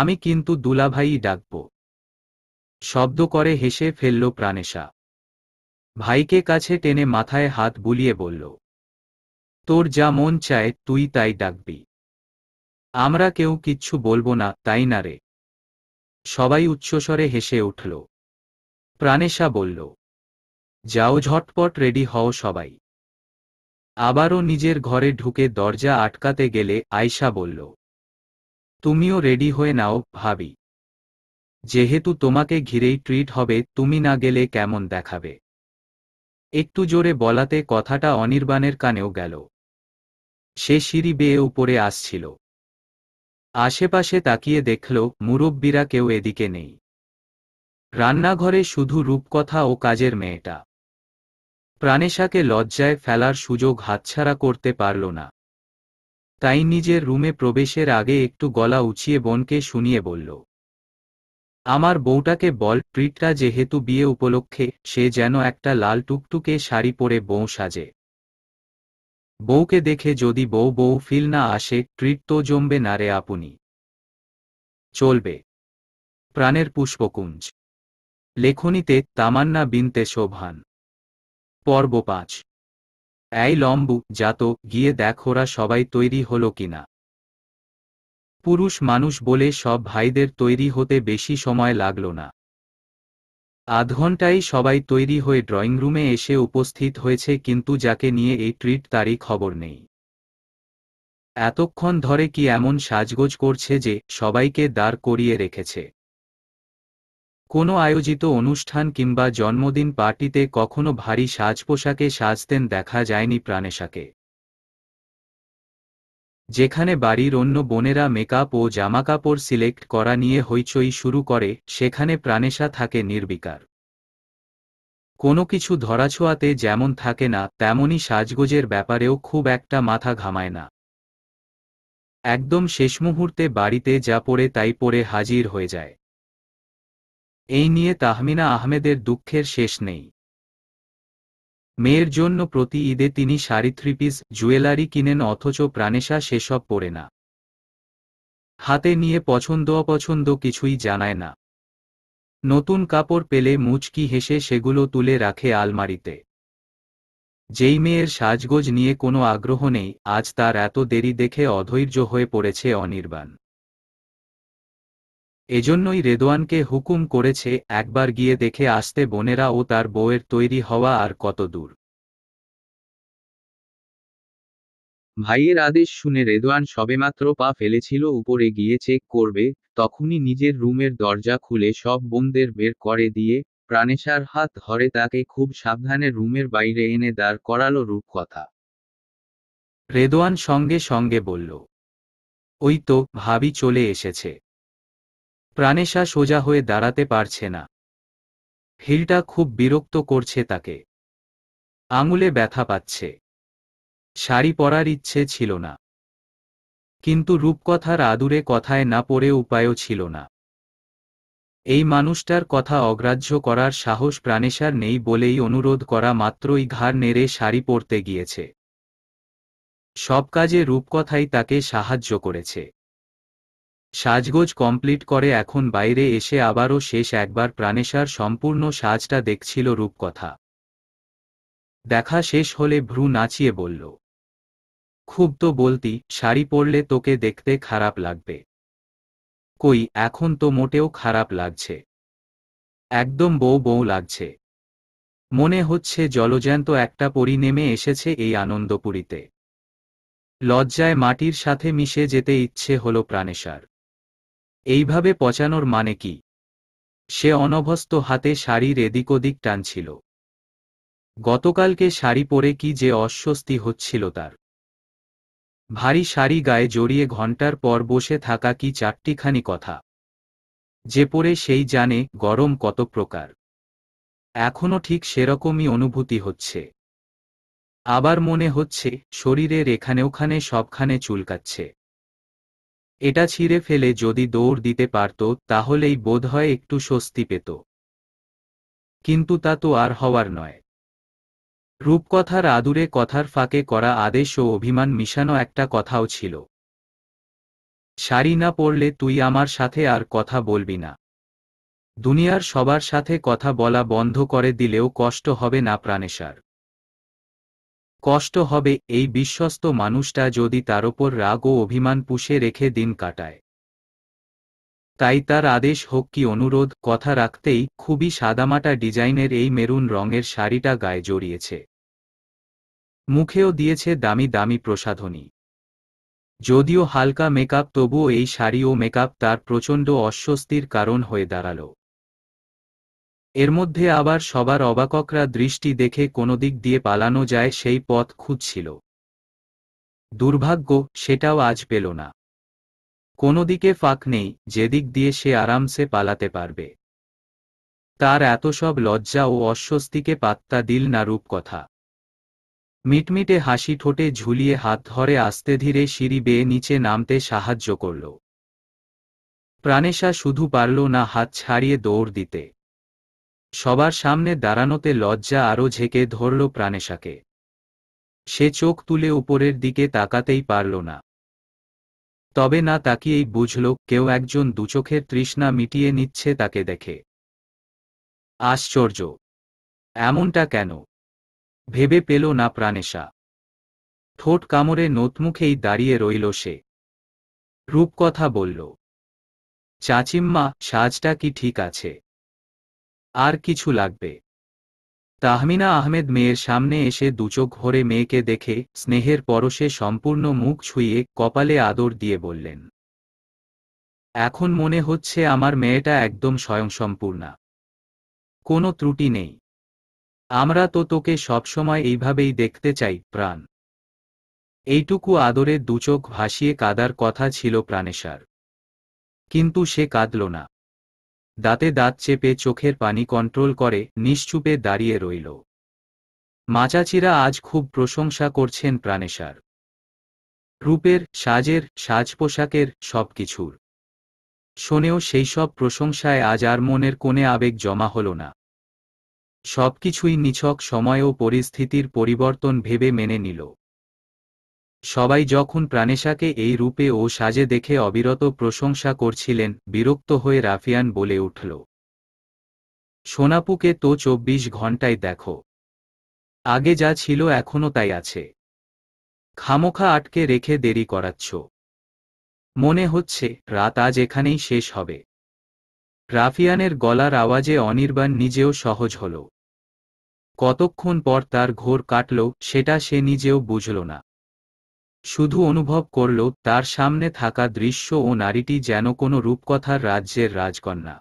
আমি কিন্তু দুলাভাই ডাকব শব্দ করে হেসে ফেলল প্রাণেশা ভাইকে কাছে টেনে মাথায় হাত বুলিয়ে বলল তোর যা মন চায় তুই তাই ডাকবি আমরা কেউ কিচ্ছু বলবো না তাই না রে সবাই উচ্চস্বরে হেসে উঠল প্রাণেশা বলল যাও ঝটপট রেডি হও সবাই আবারও নিজের ঘরে ঢুকে দরজা আটকাতে গেলে আয়শা বলল তুমিও রেডি হয়ে নাও ভাবি যেহেতু তোমাকে ঘিরেই ট্রিট হবে তুমি না গেলে কেমন দেখাবে একটু জোরে বলাতে কথাটা অনির্বাণের কানেও গেল সে সিঁড়ি বেয়ে উপরে আসছিল আশেপাশে তাকিয়ে দেখল মুরব্বীরা কেউ এদিকে নেই রান্নাঘরে শুধু রূপকথা ও কাজের মেয়েটা প্রাণেশাকে লজ্জায় ফেলার সুযোগ হাতছাড়া করতে পারল না তাই নিজের রুমে প্রবেশের আগে একটু গলা উঁচিয়ে বোনকে শুনিয়ে বলল আমার বউটাকে বল ট্রিটটা যেহেতু বিয়ে উপলক্ষে সে যেন একটা লাল টুকটুকে শাড়ি পরে বউ সাজে বউকে দেখে যদি বউ বউ ফিল না আসে ট্রিট তো জমবে না রে আপনি চলবে প্রাণের পুষ্পকুঞ্জ লেখনীতে তামান্না বিনতে শোভান পর্ব পাঁচ এই লম্বু যাত গিয়ে দেখোরা সবাই তৈরি হল কিনা পুরুষ মানুষ বলে সব ভাইদের তৈরি হতে বেশি সময় লাগল না আধ ঘন্টায় সবাই তৈরি হয়ে ড্রয়িং রুমে এসে উপস্থিত হয়েছে কিন্তু যাকে নিয়ে এই ট্রিট তারই খবর নেই এতক্ষণ ধরে কি এমন সাজগোজ করছে যে সবাইকে দাঁড় করিয়ে রেখেছে কোনো আয়োজিত অনুষ্ঠান কিংবা জন্মদিন পার্টিতে কখনো ভারী সাজপোশাকে সাজতেন দেখা যায়নি প্রাণেশাকে যেখানে বাড়ির অন্য বোনেরা মেকআপ ও জামাকাপড় সিলেক্ট করা নিয়ে হইচই শুরু করে সেখানে প্রাণেশা থাকে নির্বিকার কোনো কিছু ধরাছোঁয়াতে যেমন থাকে না তেমনই সাজগোজের ব্যাপারেও খুব একটা মাথা ঘামায় না একদম শেষ মুহূর্তে বাড়িতে যা পড়ে তাই পড়ে হাজির হয়ে যায় এই নিয়ে তাহমিনা আহমেদের দুঃখের শেষ নেই মেয়ের জন্য প্রতি ঈদে তিনি শাড়ি থ্রি পিস জুয়েলারি কিনেন অথচ প্রাণেশা সেসব পড়ে না হাতে নিয়ে পছন্দ অপছন্দ কিছুই জানায় না নতুন কাপড় পেলে মুচকি হেসে সেগুলো তুলে রাখে আলমারিতে যেই মেয়ের সাজগোজ নিয়ে কোনো আগ্রহ নেই আজ তার এত দেরি দেখে অধৈর্য হয়ে পড়েছে অনির্বাণ এজন্যই রেদোয়ানকে হুকুম করেছে একবার গিয়ে দেখে আসতে বোনেরা ও তার বউয়ের তৈরি হওয়া আর কত দূর ভাইয়ের আদেশ শুনে রেদোয়ান সবেমাত্র পা ফেলেছিল উপরে গিয়ে চেক করবে তখনই নিজের রুমের দরজা খুলে সব বোনদের বের করে দিয়ে প্রাণেশার হাত ধরে তাকে খুব সাবধানে রুমের বাইরে এনে দাঁড় করালো রূপকথা রেদোয়ান সঙ্গে সঙ্গে বলল ওই তো ভাবি চলে এসেছে প্রাণেশা সোজা হয়ে দাঁড়াতে পারছে না হিলটা খুব বিরক্ত করছে তাকে আঙুলে ব্যথা পাচ্ছে শাড়ি পরার ইচ্ছে ছিল না কিন্তু রূপকথার আদুরে কথায় না পড়ে উপায়ও ছিল না এই মানুষটার কথা অগ্রাহ্য করার সাহস প্রাণেশার নেই বলেই অনুরোধ করা মাত্রই ঘাড় নেড়ে শাড়ি পরতে গিয়েছে সব কাজে রূপকথাই তাকে সাহায্য করেছে সাজগোজ কমপ্লিট করে এখন বাইরে এসে আবারও শেষ একবার প্রাণেশার সম্পূর্ণ সাজটা দেখছিল রূপকথা দেখা শেষ হলে ভ্রু নাচিয়ে বলল খুব তো বলতি শাড়ি পরলে তোকে দেখতে খারাপ লাগবে কই এখন তো মোটেও খারাপ লাগছে একদম বউ বউ লাগছে মনে হচ্ছে জলজ্যান্ত একটা পরি নেমে এসেছে এই আনন্দপুরীতে লজ্জায় মাটির সাথে মিশে যেতে ইচ্ছে হল প্রাণেশার এইভাবে পচানোর মানে কি সে অনভস্ত হাতে শাড়ির এদিক ওদিক টানছিল গতকালকে শাড়ি পরে কি যে অস্বস্তি হচ্ছিল তার ভারী শাড়ি গায়ে জড়িয়ে ঘন্টার পর বসে থাকা কি চারটিখানি কথা যে পরে সেই জানে গরম কত প্রকার এখনও ঠিক সেরকমই অনুভূতি হচ্ছে আবার মনে হচ্ছে শরীরের এখানে ওখানে সবখানে চুলকাচ্ছে এটা ছিঁড়ে ফেলে যদি দৌড় দিতে পারত তাহলেই বোধহয় একটু স্বস্তি পেত কিন্তু তা তো আর হওয়ার নয় রূপকথার আদুরে কথার ফাঁকে করা আদেশ ও অভিমান মিশানো একটা কথাও ছিল শাড়ি না পড়লে তুই আমার সাথে আর কথা বলবি না দুনিয়ার সবার সাথে কথা বলা বন্ধ করে দিলেও কষ্ট হবে না প্রাণেশার কষ্ট হবে এই বিশ্বস্ত মানুষটা যদি তার ওপর রাগ ও অভিমান পুষে রেখে দিন কাটায় তাই তার আদেশ হোক কি অনুরোধ কথা রাখতেই খুবই সাদামাটা ডিজাইনের এই মেরুন রঙের শাড়িটা গায়ে জড়িয়েছে মুখেও দিয়েছে দামি দামি প্রসাধনী যদিও হালকা মেকআপ তবুও এই শাড়ি ও মেকআপ তার প্রচণ্ড অস্বস্তির কারণ হয়ে দাঁড়ালো এর মধ্যে আবার সবার অবাককরা দৃষ্টি দেখে কোনো দিক দিয়ে পালানো যায় সেই পথ খুঁজছিল দুর্ভাগ্য সেটাও আজ পেল না কোনো দিকে ফাঁক নেই যেদিক দিয়ে সে আরামসে পালাতে পারবে তার এত সব লজ্জা ও অস্বস্তিকে পাত্তা দিল না রূপকথা মিটমিটে হাসি ঠোঁটে ঝুলিয়ে হাত ধরে আস্তে ধীরে সিঁড়ি বেয়ে নিচে নামতে সাহায্য করল প্রাণেশা শুধু পারল না হাত ছাড়িয়ে দৌড় দিতে সবার সামনে দাঁড়ানোতে লজ্জা আরও ঝেঁকে ধরল প্রাণেশাকে সে চোখ তুলে উপরের দিকে তাকাতেই পারল না তবে না তাকিয়েই বুঝল কেউ একজন দুচোখের তৃষ্ণা মিটিয়ে নিচ্ছে তাকে দেখে আশ্চর্য এমনটা কেন ভেবে পেল না প্রাণেশা ঠোঁট কামড়ে নোতমুখেই দাঁড়িয়ে রইল সে রূপকথা বলল চাচিম্মা সাজটা কি ঠিক আছে আর কিছু লাগবে তাহমিনা আহমেদ মেয়ের সামনে এসে দুচোখ ভরে মেয়েকে দেখে স্নেহের পরশে সম্পূর্ণ মুখ ছুঁয়ে কপালে আদর দিয়ে বললেন এখন মনে হচ্ছে আমার মেয়েটা একদম স্বয়ংসম্পূর্ণা কোনো ত্রুটি নেই আমরা তো তোকে সবসময় এইভাবেই দেখতে চাই প্রাণ এইটুকু আদরে দুচোখ ভাসিয়ে কাদার কথা ছিল প্রাণেশার কিন্তু সে কাঁদল না দাঁতে দাঁত চেপে চোখের পানি কন্ট্রোল করে নিশ্চুপে দাঁড়িয়ে রইল মাচাচিরা আজ খুব প্রশংসা করছেন প্রাণেশার রূপের সাজের সাজ পোশাকের সবকিছুর শোনেও সেই সব প্রশংসায় আজ আর মনের কোণে আবেগ জমা হল না সবকিছুই নিছক সময় ও পরিস্থিতির পরিবর্তন ভেবে মেনে নিল সবাই যখন প্রাণেশাকে এই রূপে ও সাজে দেখে অবিরত প্রশংসা করছিলেন বিরক্ত হয়ে রাফিয়ান বলে উঠল সোনাপুকে তো চব্বিশ ঘন্টায় দেখো আগে যা ছিল এখনও তাই আছে খামোখা আটকে রেখে দেরি করাচ্ছ মনে হচ্ছে রাত আজ এখানেই শেষ হবে রাফিয়ানের গলার আওয়াজে অনির্বাণ নিজেও সহজ হল কতক্ষণ পর তার ঘোর কাটল সেটা সে নিজেও বুঝল না শুধু অনুভব করল তার সামনে থাকা দৃশ্য ও নারীটি যেন কোনো রূপকথার রাজ্যের রাজকন্যা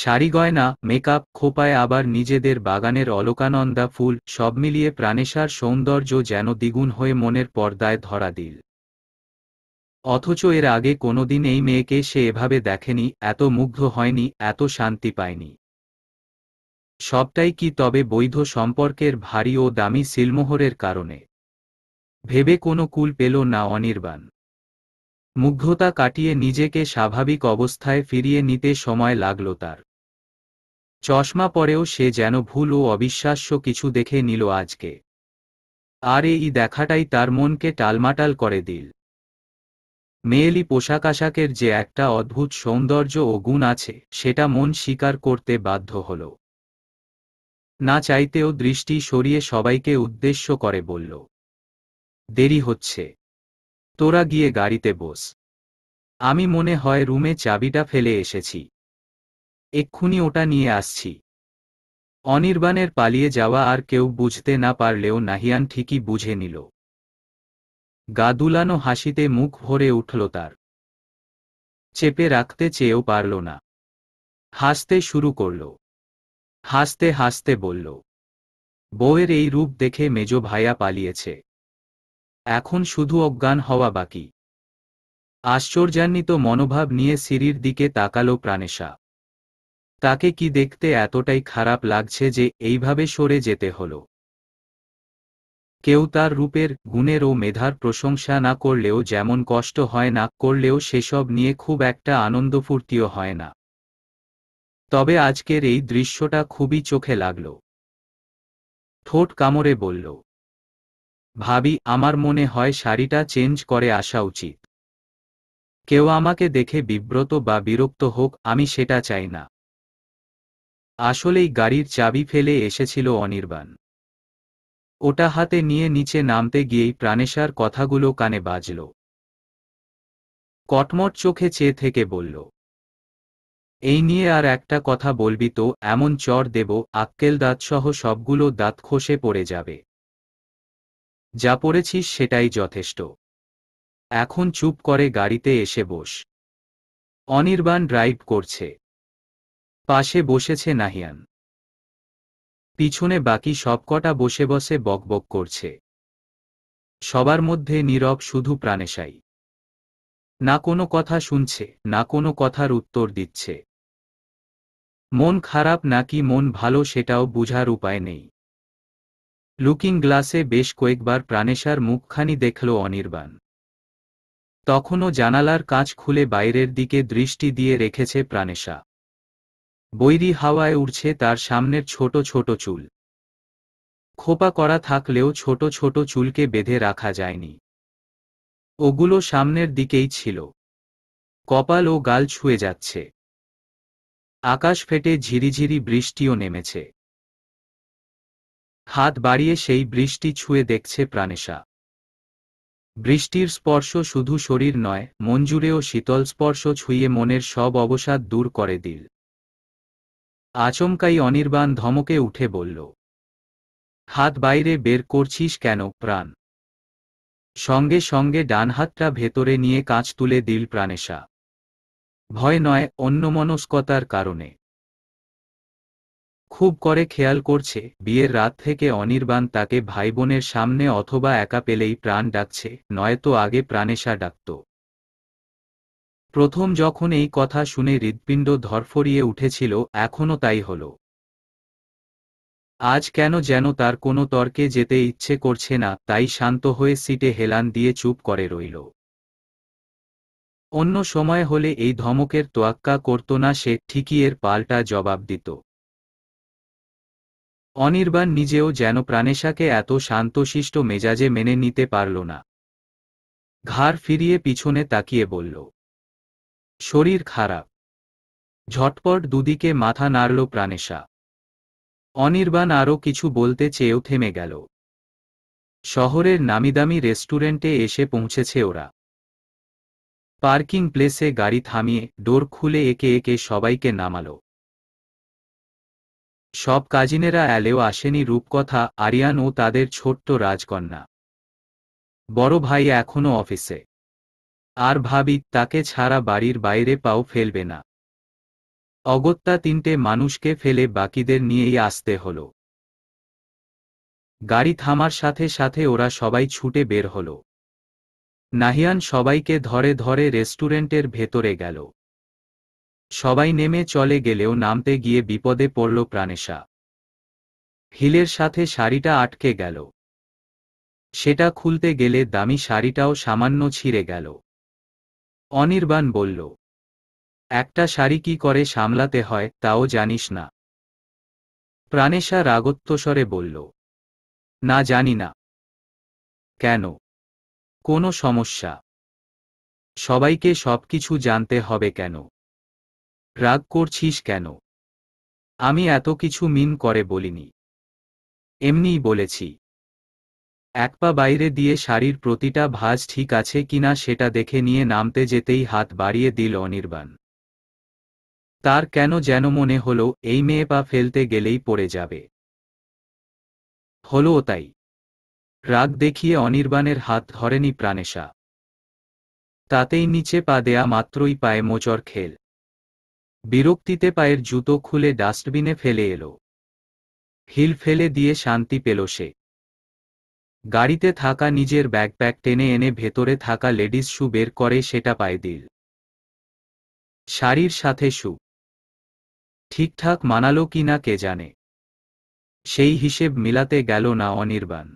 শাড়ি গয়না মেকআপ খোপায় আবার নিজেদের বাগানের অলোকানন্দা ফুল সব মিলিয়ে প্রাণেশার সৌন্দর্য যেন দ্বিগুণ হয়ে মনের পর্দায় ধরা দিল অথচ এর আগে কোনোদিন এই মেয়েকে সে এভাবে দেখেনি এত মুগ্ধ হয়নি এত শান্তি পায়নি সবটাই কি তবে বৈধ সম্পর্কের ভারী ও দামি সিলমোহরের কারণে ভেবে কোনো কুল পেল না অনির্বাণ মুগ্ধতা কাটিয়ে নিজেকে স্বাভাবিক অবস্থায় ফিরিয়ে নিতে সময় লাগল তার চশমা পরেও সে যেন ভুল ও অবিশ্বাস্য কিছু দেখে নিল আজকে আর এই দেখাটাই তার মনকে টালমাটাল করে দিল মেয়েলি পোশাক আশাকের যে একটা অদ্ভুত সৌন্দর্য ও গুণ আছে সেটা মন স্বীকার করতে বাধ্য হল না চাইতেও দৃষ্টি সরিয়ে সবাইকে উদ্দেশ্য করে বলল দেরি হচ্ছে তোরা গিয়ে গাড়িতে বস আমি মনে হয় রুমে চাবিটা ফেলে এসেছি এক্ষুনি ওটা নিয়ে আসছি অনির্বাণের পালিয়ে যাওয়া আর কেউ বুঝতে না পারলেও নাহিয়ান ঠিকই বুঝে নিল গাদুলানো হাসিতে মুখ ভরে উঠল তার চেপে রাখতে চেয়েও পারল না হাসতে শুরু করল হাসতে হাসতে বলল বউয়ের এই রূপ দেখে মেজ ভাইয়া পালিয়েছে এখন শুধু অজ্ঞান হওয়া বাকি আশ্চর্যান্বিত মনোভাব নিয়ে সিঁড়ির দিকে তাকালো প্রাণেশা তাকে কি দেখতে এতটাই খারাপ লাগছে যে এইভাবে সরে যেতে হল কেউ তার রূপের গুণের ও মেধার প্রশংসা না করলেও যেমন কষ্ট হয় না করলেও সেসব নিয়ে খুব একটা আনন্দ ফুর্তিও হয় না তবে আজকের এই দৃশ্যটা খুবই চোখে লাগল ঠোঁট কামড়ে বলল ভাবি আমার মনে হয় শাড়িটা চেঞ্জ করে আসা উচিত কেউ আমাকে দেখে বিব্রত বা বিরক্ত হোক আমি সেটা চাই না আসলেই গাড়ির চাবি ফেলে এসেছিল অনির্বাণ ওটা হাতে নিয়ে নিচে নামতে গিয়েই প্রাণেশার কথাগুলো কানে বাজল কটমট চোখে চেয়ে থেকে বলল এই নিয়ে আর একটা কথা বলবি তো এমন চর দেব আক্কেল দাঁতসহ সবগুলো দাঁত খসে পড়ে যাবে যা পড়েছিস সেটাই যথেষ্ট এখন চুপ করে গাড়িতে এসে বস অনির্বাণ ড্রাইভ করছে পাশে বসেছে নাহিয়ান পিছনে বাকি সবকটা বসে বসে বকবক করছে সবার মধ্যে নীরব শুধু প্রাণেশাই না কোনো কথা শুনছে না কোনো কথার উত্তর দিচ্ছে মন খারাপ নাকি মন ভালো সেটাও বুঝার উপায় নেই লুকিং গ্লাসে বেশ কয়েকবার প্রাণেশার মুখখানি দেখল অনির্বাণ তখনও জানালার কাঁচ খুলে বাইরের দিকে দৃষ্টি দিয়ে রেখেছে প্রাণেশা বৈরি হাওয়ায় উড়ছে তার সামনের ছোট ছোট চুল খোপা করা থাকলেও ছোট ছোট চুলকে বেঁধে রাখা যায়নি ওগুলো সামনের দিকেই ছিল কপাল ও গাল ছুঁয়ে যাচ্ছে আকাশ ফেটে ঝিরিঝিরি বৃষ্টিও নেমেছে হাত বাড়িয়ে সেই বৃষ্টি ছুঁয়ে দেখছে প্রাণেশা বৃষ্টির স্পর্শ শুধু শরীর নয় মঞ্জুরেও শীতল স্পর্শ ছুঁয়ে মনের সব অবসাদ দূর করে দিল আচমকাই অনির্বাণ ধমকে উঠে বলল হাত বাইরে বের করছিস কেন প্রাণ সঙ্গে সঙ্গে ডান হাতটা ভেতরে নিয়ে কাঁচ তুলে দিল প্রাণেশা ভয় নয় অন্যমনস্কতার কারণে খুব করে খেয়াল করছে বিয়ের রাত থেকে অনির্বাণ তাকে ভাই বোনের সামনে অথবা একা পেলেই প্রাণ ডাকছে নয়তো আগে প্রাণেশা ডাকত প্রথম যখন এই কথা শুনে হৃৎপিণ্ড ধরফরিয়ে উঠেছিল এখনও তাই হল আজ কেন যেন তার কোনো তর্কে যেতে ইচ্ছে করছে না তাই শান্ত হয়ে সিটে হেলান দিয়ে চুপ করে রইল অন্য সময় হলে এই ধমকের তোয়াক্কা করত না সে ঠিকই এর পাল্টা জবাব দিত অনির্বাণ নিজেও যেন প্রাণেশাকে এত শান্তশিষ্ট মেজাজে মেনে নিতে পারল না ঘাড় ফিরিয়ে পিছনে তাকিয়ে বলল শরীর খারাপ ঝটপট দুদিকে মাথা নাড়ল প্রাণেশা অনির্বাণ আরও কিছু বলতে চেয়েও থেমে গেল শহরের নামিদামি রেস্টুরেন্টে এসে পৌঁছেছে ওরা পার্কিং প্লেসে গাড়ি থামিয়ে ডোর খুলে একে একে সবাইকে নামালো সব কাজিনেরা এলেও আসেনি রূপকথা আরিয়ান ও তাদের ছোট্ট রাজকন্যা বড় ভাই এখনও অফিসে আর ভাবি তাকে ছাড়া বাড়ির বাইরে পাও ফেলবে না অগত্যা তিনটে মানুষকে ফেলে বাকিদের নিয়েই আসতে হল গাড়ি থামার সাথে সাথে ওরা সবাই ছুটে বের হল নাহিয়ান সবাইকে ধরে ধরে রেস্টুরেন্টের ভেতরে গেল সবাই নেমে চলে গেলেও নামতে গিয়ে বিপদে পড়ল প্রাণেশা হিলের সাথে শাড়িটা আটকে গেল সেটা খুলতে গেলে দামি শাড়িটাও সামান্য ছিঁড়ে গেল অনির্বাণ বলল একটা শাড়ি কি করে সামলাতে হয় তাও জানিস না প্রাণেশা রাগোত্তস্বরে বলল না জানি না কেন কোনো সমস্যা সবাইকে সবকিছু জানতে হবে কেন রাগ করছিস কেন আমি এত কিছু মিন করে বলিনি এমনিই বলেছি এক পা বাইরে দিয়ে শাড়ির প্রতিটা ভাজ ঠিক আছে কিনা সেটা দেখে নিয়ে নামতে যেতেই হাত বাড়িয়ে দিল অনির্বাণ তার কেন যেন মনে হলো এই মেয়ে পা ফেলতে গেলেই পড়ে যাবে হলও তাই রাগ দেখিয়ে অনির্বাণের হাত ধরেনি প্রাণেশা তাতেই নিচে পা দেয়া মাত্রই পায়ে মোচর খেল বিরক্তিতে পায়ের জুতো খুলে ডাস্টবিনে ফেলে এলো হিল ফেলে দিয়ে শান্তি পেল সে গাড়িতে থাকা নিজের ব্যাগপ্যাক টেনে এনে ভেতরে থাকা লেডিস শু বের করে সেটা পায়ে দিল শাড়ির সাথে শু ঠিকঠাক মানালো কি না কে জানে সেই হিসেব মিলাতে গেল না অনির্বাণ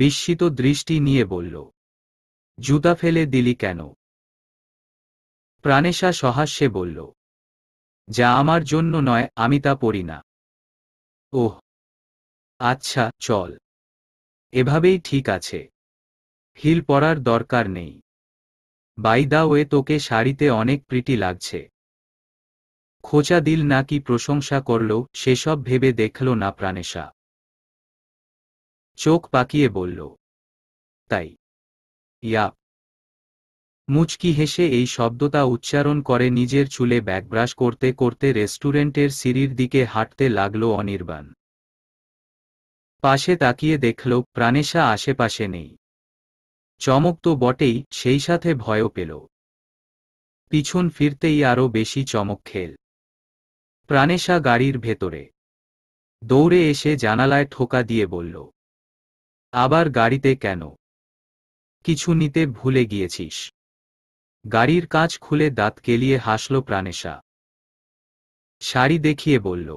বিস্মিত দৃষ্টি নিয়ে বলল জুতা ফেলে দিলি কেন প্রাণেশা সহাস্যে বলল যা আমার জন্য নয় আমি তা পড়ি না ওহ আচ্ছা চল এভাবেই ঠিক আছে হিল পরার দরকার নেই বাই দা ওয়ে তোকে শাড়িতে অনেক প্রীতি লাগছে খোঁচা দিল নাকি প্রশংসা করল সেসব ভেবে দেখল না প্রাণেশা চোখ পাকিয়ে বলল তাই ইয়াপ মুচকি হেসে এই শব্দটা উচ্চারণ করে নিজের চুলে ব্যাকব্রাশ করতে করতে রেস্টুরেন্টের সিঁড়ির দিকে হাঁটতে লাগল অনির্বাণ পাশে তাকিয়ে দেখল প্রাণেশা আশেপাশে নেই চমক তো বটেই সেই সাথে ভয়ও পেল পিছন ফিরতেই আরও বেশি চমক খেল প্রাণেশা গাড়ির ভেতরে দৌড়ে এসে জানালায় ঠোকা দিয়ে বলল আবার গাড়িতে কেন কিছু নিতে ভুলে গিয়েছিস গাড়ির কাঁচ খুলে দাঁত কেলিয়ে হাসল প্রাণেশা শাড়ি দেখিয়ে বলল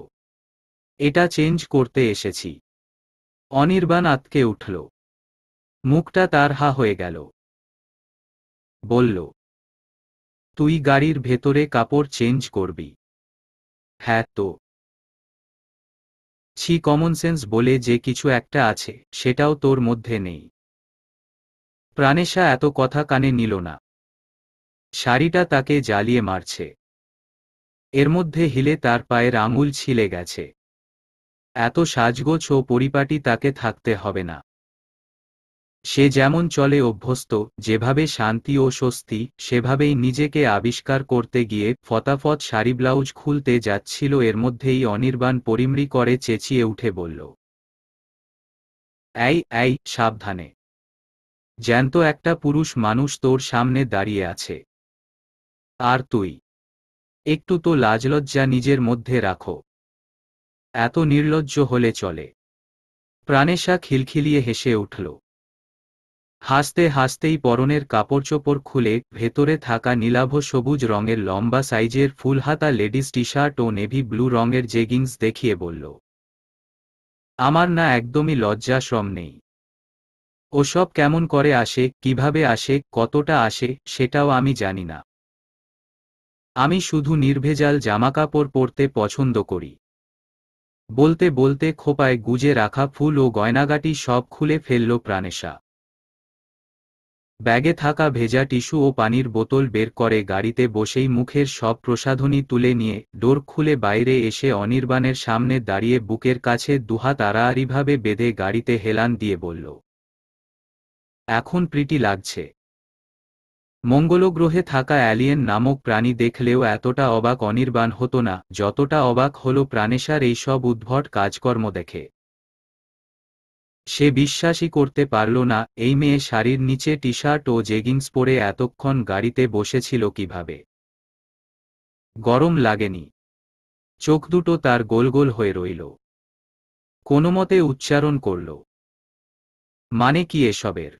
এটা চেঞ্জ করতে এসেছি অনির্বাণ আতকে উঠল মুখটা তার হা হয়ে গেল বলল তুই গাড়ির ভেতরে কাপড় চেঞ্জ করবি হ্যাঁ তো ছি কমন সেন্স বলে যে কিছু একটা আছে সেটাও তোর মধ্যে নেই প্রাণেশা এত কথা কানে নিল না শাড়িটা তাকে জ্বালিয়ে মারছে এর মধ্যে হিলে তার পায়ের আঙুল ছিলে গেছে এত সাজগোছ ও পরিপাটি তাকে থাকতে হবে না সে যেমন চলে অভ্যস্ত যেভাবে শান্তি ও স্বস্তি সেভাবেই নিজেকে আবিষ্কার করতে গিয়ে ফতাফত শাড়ি ব্লাউজ খুলতে যাচ্ছিল এর মধ্যেই অনির্বাণ পরিমরি করে চেঁচিয়ে উঠে বলল এই এই সাবধানে জ্যান্ত একটা পুরুষ মানুষ তোর সামনে দাঁড়িয়ে আছে আর তুই একটু তো লাজলজ্জা নিজের মধ্যে রাখো এত নির্লজ্জ হলে চলে প্রাণেশা খিলখিলিয়ে হেসে উঠল হাসতে হাসতেই পরনের কাপড় চোপড় খুলে ভেতরে থাকা নীলাভ সবুজ রঙের লম্বা সাইজের ফুলহাতা লেডিস টি শার্ট ও নেভি ব্লু রঙের জেগিংস দেখিয়ে বলল আমার না একদমই লজ্জাশ্রম নেই ওসব কেমন করে আসে কিভাবে আসে কতটা আসে সেটাও আমি জানি না আমি শুধু নির্ভেজাল জামাকাপড় পরতে পছন্দ করি বলতে বলতে খোপায় গুজে রাখা ফুল ও গয়নাগাটি সব খুলে ফেলল প্রাণেশা ব্যাগে থাকা ভেজা টিস্যু ও পানির বোতল বের করে গাড়িতে বসেই মুখের সব প্রসাধনী তুলে নিয়ে ডোর খুলে বাইরে এসে অনির্বাণের সামনে দাঁড়িয়ে বুকের কাছে দুহাত আড়াআড়িভাবে বেঁধে গাড়িতে হেলান দিয়ে বলল এখন প্রীতি লাগছে মঙ্গল গ্রহে থাকা অ্যালিয়েন নামক প্রাণী দেখলেও এতটা অবাক অনির্বাণ হতো না যতটা অবাক হল প্রাণেশার এই সব উদ্ভট কাজকর্ম দেখে সে বিশ্বাসই করতে পারল না এই মেয়ে শাড়ির নিচে টি শার্ট ও জেগিংস পরে এতক্ষণ গাড়িতে বসেছিল কিভাবে গরম লাগেনি চোখ দুটো তার গোল গোল হয়ে রইল মতে উচ্চারণ করল মানে কি এসবের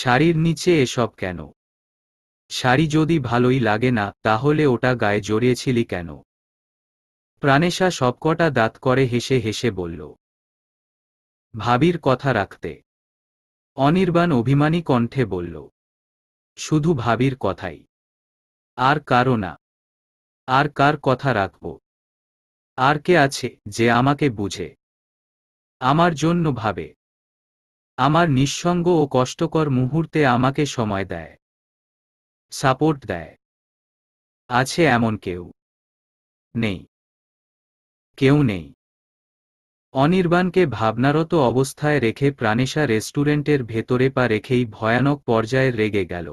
শাড়ির নিচে এসব কেন শাড়ি যদি ভালোই লাগে না তাহলে ওটা গায়ে জড়িয়েছিলি কেন প্রাণেশা সবকটা দাঁত করে হেসে হেসে বলল ভাবির কথা রাখতে অনির্বাণ অভিমানী কণ্ঠে বলল শুধু ভাবির কথাই আর কারো না আর কার কথা রাখব আর কে আছে যে আমাকে বুঝে আমার জন্য ভাবে আমার নিঃসঙ্গ ও কষ্টকর মুহূর্তে আমাকে সময় দেয় সাপোর্ট দেয় আছে এমন কেউ নেই কেউ নেই অনির্বাণকে ভাবনারত অবস্থায় রেখে প্রাণেশা রেস্টুরেন্টের ভেতরে পা রেখেই ভয়ানক পর্যায়ে রেগে গেল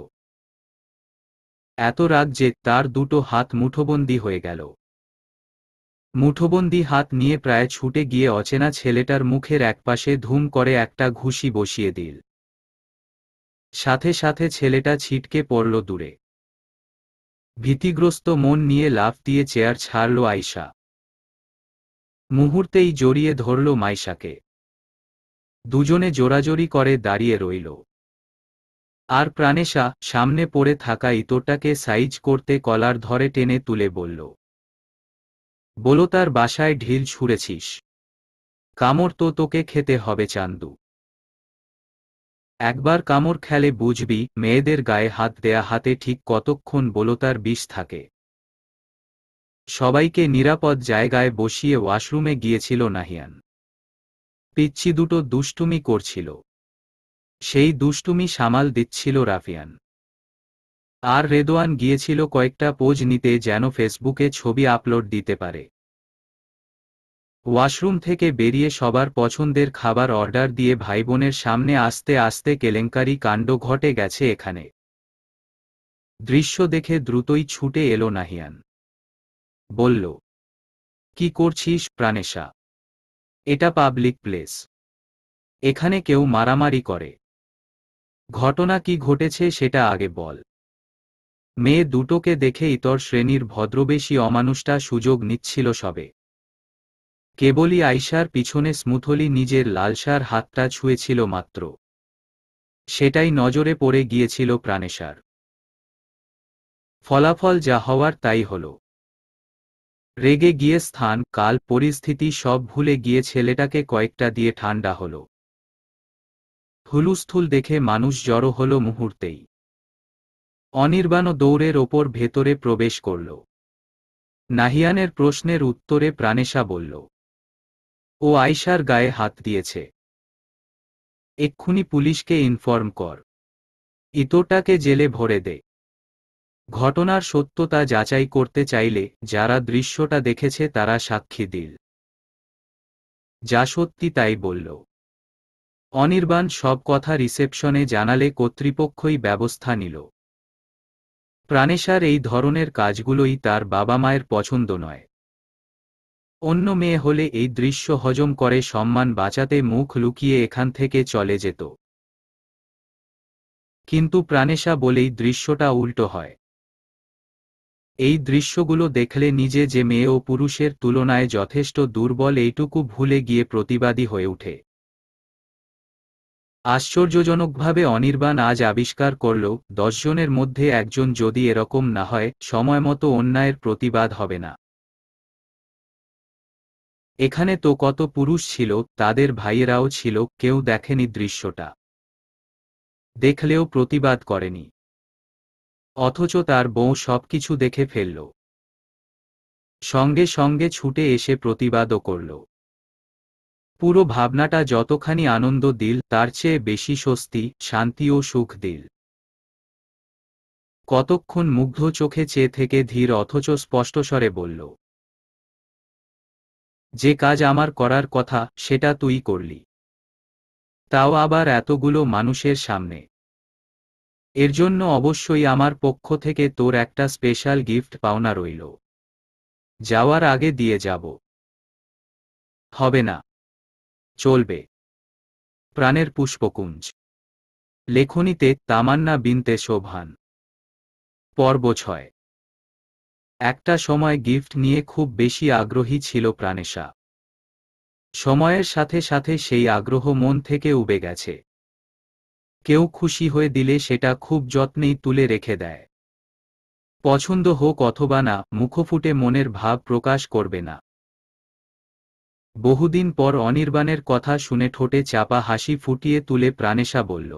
এত রাগ যে তার দুটো হাত মুঠোবন্দি হয়ে গেল মুঠোবন্দি হাত নিয়ে প্রায় ছুটে গিয়ে অচেনা ছেলেটার মুখের একপাশে ধুম করে একটা ঘুষি বসিয়ে দিল সাথে সাথে ছেলেটা ছিটকে পড়ল দূরে ভীতিগ্রস্ত মন নিয়ে লাফ দিয়ে চেয়ার ছাড়ল আইসা মুহূর্তেই জড়িয়ে ধরল মাইশাকে দুজনে জোরাজোরি করে দাঁড়িয়ে রইল আর প্রাণেশা সামনে পড়ে থাকা ইতোরটাকে সাইজ করতে কলার ধরে টেনে তুলে বলল বলো তার বাসায় ঢিল ছুঁড়েছিস কামড় তো তোকে খেতে হবে চান্দু একবার কামড় খেলে বুঝবি মেয়েদের গায়ে হাত দেয়া হাতে ঠিক কতক্ষণ বলতার বিষ থাকে সবাইকে নিরাপদ জায়গায় বসিয়ে ওয়াশরুমে গিয়েছিল নাহিয়ান পিচ্ছি দুটো দুষ্টুমি করছিল সেই দুষ্টুমি সামাল দিচ্ছিল রাফিয়ান আর রেদোয়ান গিয়েছিল কয়েকটা পোজ নিতে যেন ফেসবুকে ছবি আপলোড দিতে পারে ওয়াশরুম থেকে বেরিয়ে সবার পছন্দের খাবার অর্ডার দিয়ে বোনের সামনে আস্তে আস্তে কেলেঙ্কারি কাণ্ড ঘটে গেছে এখানে দৃশ্য দেখে দ্রুতই ছুটে এলো নাহিয়ান বলল কি করছিস প্রাণেশা এটা পাবলিক প্লেস এখানে কেউ মারামারি করে ঘটনা কি ঘটেছে সেটা আগে বল মেয়ে দুটোকে দেখে ইতর শ্রেণীর ভদ্রবেশী অমানুষটা সুযোগ নিচ্ছিল সবে কেবলই আইসার পিছনে স্মুথলি নিজের লালসার হাতটা ছুঁয়েছিল মাত্র সেটাই নজরে পড়ে গিয়েছিল প্রাণেশার ফলাফল যা হওয়ার তাই হল রেগে গিয়ে স্থান কাল পরিস্থিতি সব ভুলে গিয়ে ছেলেটাকে কয়েকটা দিয়ে ঠান্ডা হল হুলুস্থুল দেখে মানুষ জড়ো হল মুহূর্তেই অনির্বাণ দৌড়ের ওপর ভেতরে প্রবেশ করল নাহিয়ানের প্রশ্নের উত্তরে প্রাণেশা বলল ও আয়শার গায়ে হাত দিয়েছে এক্ষুনি পুলিশকে ইনফর্ম কর ইতোটাকে জেলে ভরে দে ঘটনার সত্যতা যাচাই করতে চাইলে যারা দৃশ্যটা দেখেছে তারা সাক্ষী দিল যা সত্যি তাই বলল অনির্বাণ সব কথা রিসেপশনে জানালে কর্তৃপক্ষই ব্যবস্থা নিল প্রাণেশার এই ধরনের কাজগুলোই তার বাবা মায়ের পছন্দ নয় অন্য মেয়ে হলে এই দৃশ্য হজম করে সম্মান বাঁচাতে মুখ লুকিয়ে এখান থেকে চলে যেত কিন্তু প্রাণেশা বলেই দৃশ্যটা উল্টো হয় এই দৃশ্যগুলো দেখলে নিজে যে মেয়ে ও পুরুষের তুলনায় যথেষ্ট দুর্বল এইটুকু ভুলে গিয়ে প্রতিবাদী হয়ে ওঠে আশ্চর্যজনকভাবে অনির্বাণ আজ আবিষ্কার করল দশজনের মধ্যে একজন যদি এরকম না হয় সময়মতো অন্যায়ের প্রতিবাদ হবে না এখানে তো কত পুরুষ ছিল তাদের ভাইয়েরাও ছিল কেউ দেখেনি দৃশ্যটা দেখলেও প্রতিবাদ করেনি অথচ তার বউ সবকিছু দেখে ফেলল সঙ্গে সঙ্গে ছুটে এসে প্রতিবাদও করল পুরো ভাবনাটা যতখানি আনন্দ দিল তার চেয়ে বেশি স্বস্তি শান্তি ও সুখ দিল কতক্ষণ মুগ্ধ চোখে চেয়ে থেকে ধীর অথচ স্পষ্টস্বরে বলল যে কাজ আমার করার কথা সেটা তুই করলি তাও আবার এতগুলো মানুষের সামনে এর জন্য অবশ্যই আমার পক্ষ থেকে তোর একটা স্পেশাল গিফট পাওনা রইল যাওয়ার আগে দিয়ে যাব হবে না চলবে প্রাণের পুষ্পকুঞ্জ লেখনীতে তামান্না বিনতে শোভান পর্ব ছয় একটা সময় গিফট নিয়ে খুব বেশি আগ্রহী ছিল প্রাণেশা সময়ের সাথে সাথে সেই আগ্রহ মন থেকে উবে গেছে কেউ খুশি হয়ে দিলে সেটা খুব যত্নেই তুলে রেখে দেয় পছন্দ হোক অথবা না মুখফুটে মনের ভাব প্রকাশ করবে না বহুদিন পর অনির্বাণের কথা শুনে ঠোঁটে চাপা হাসি ফুটিয়ে তুলে প্রাণেশা বলল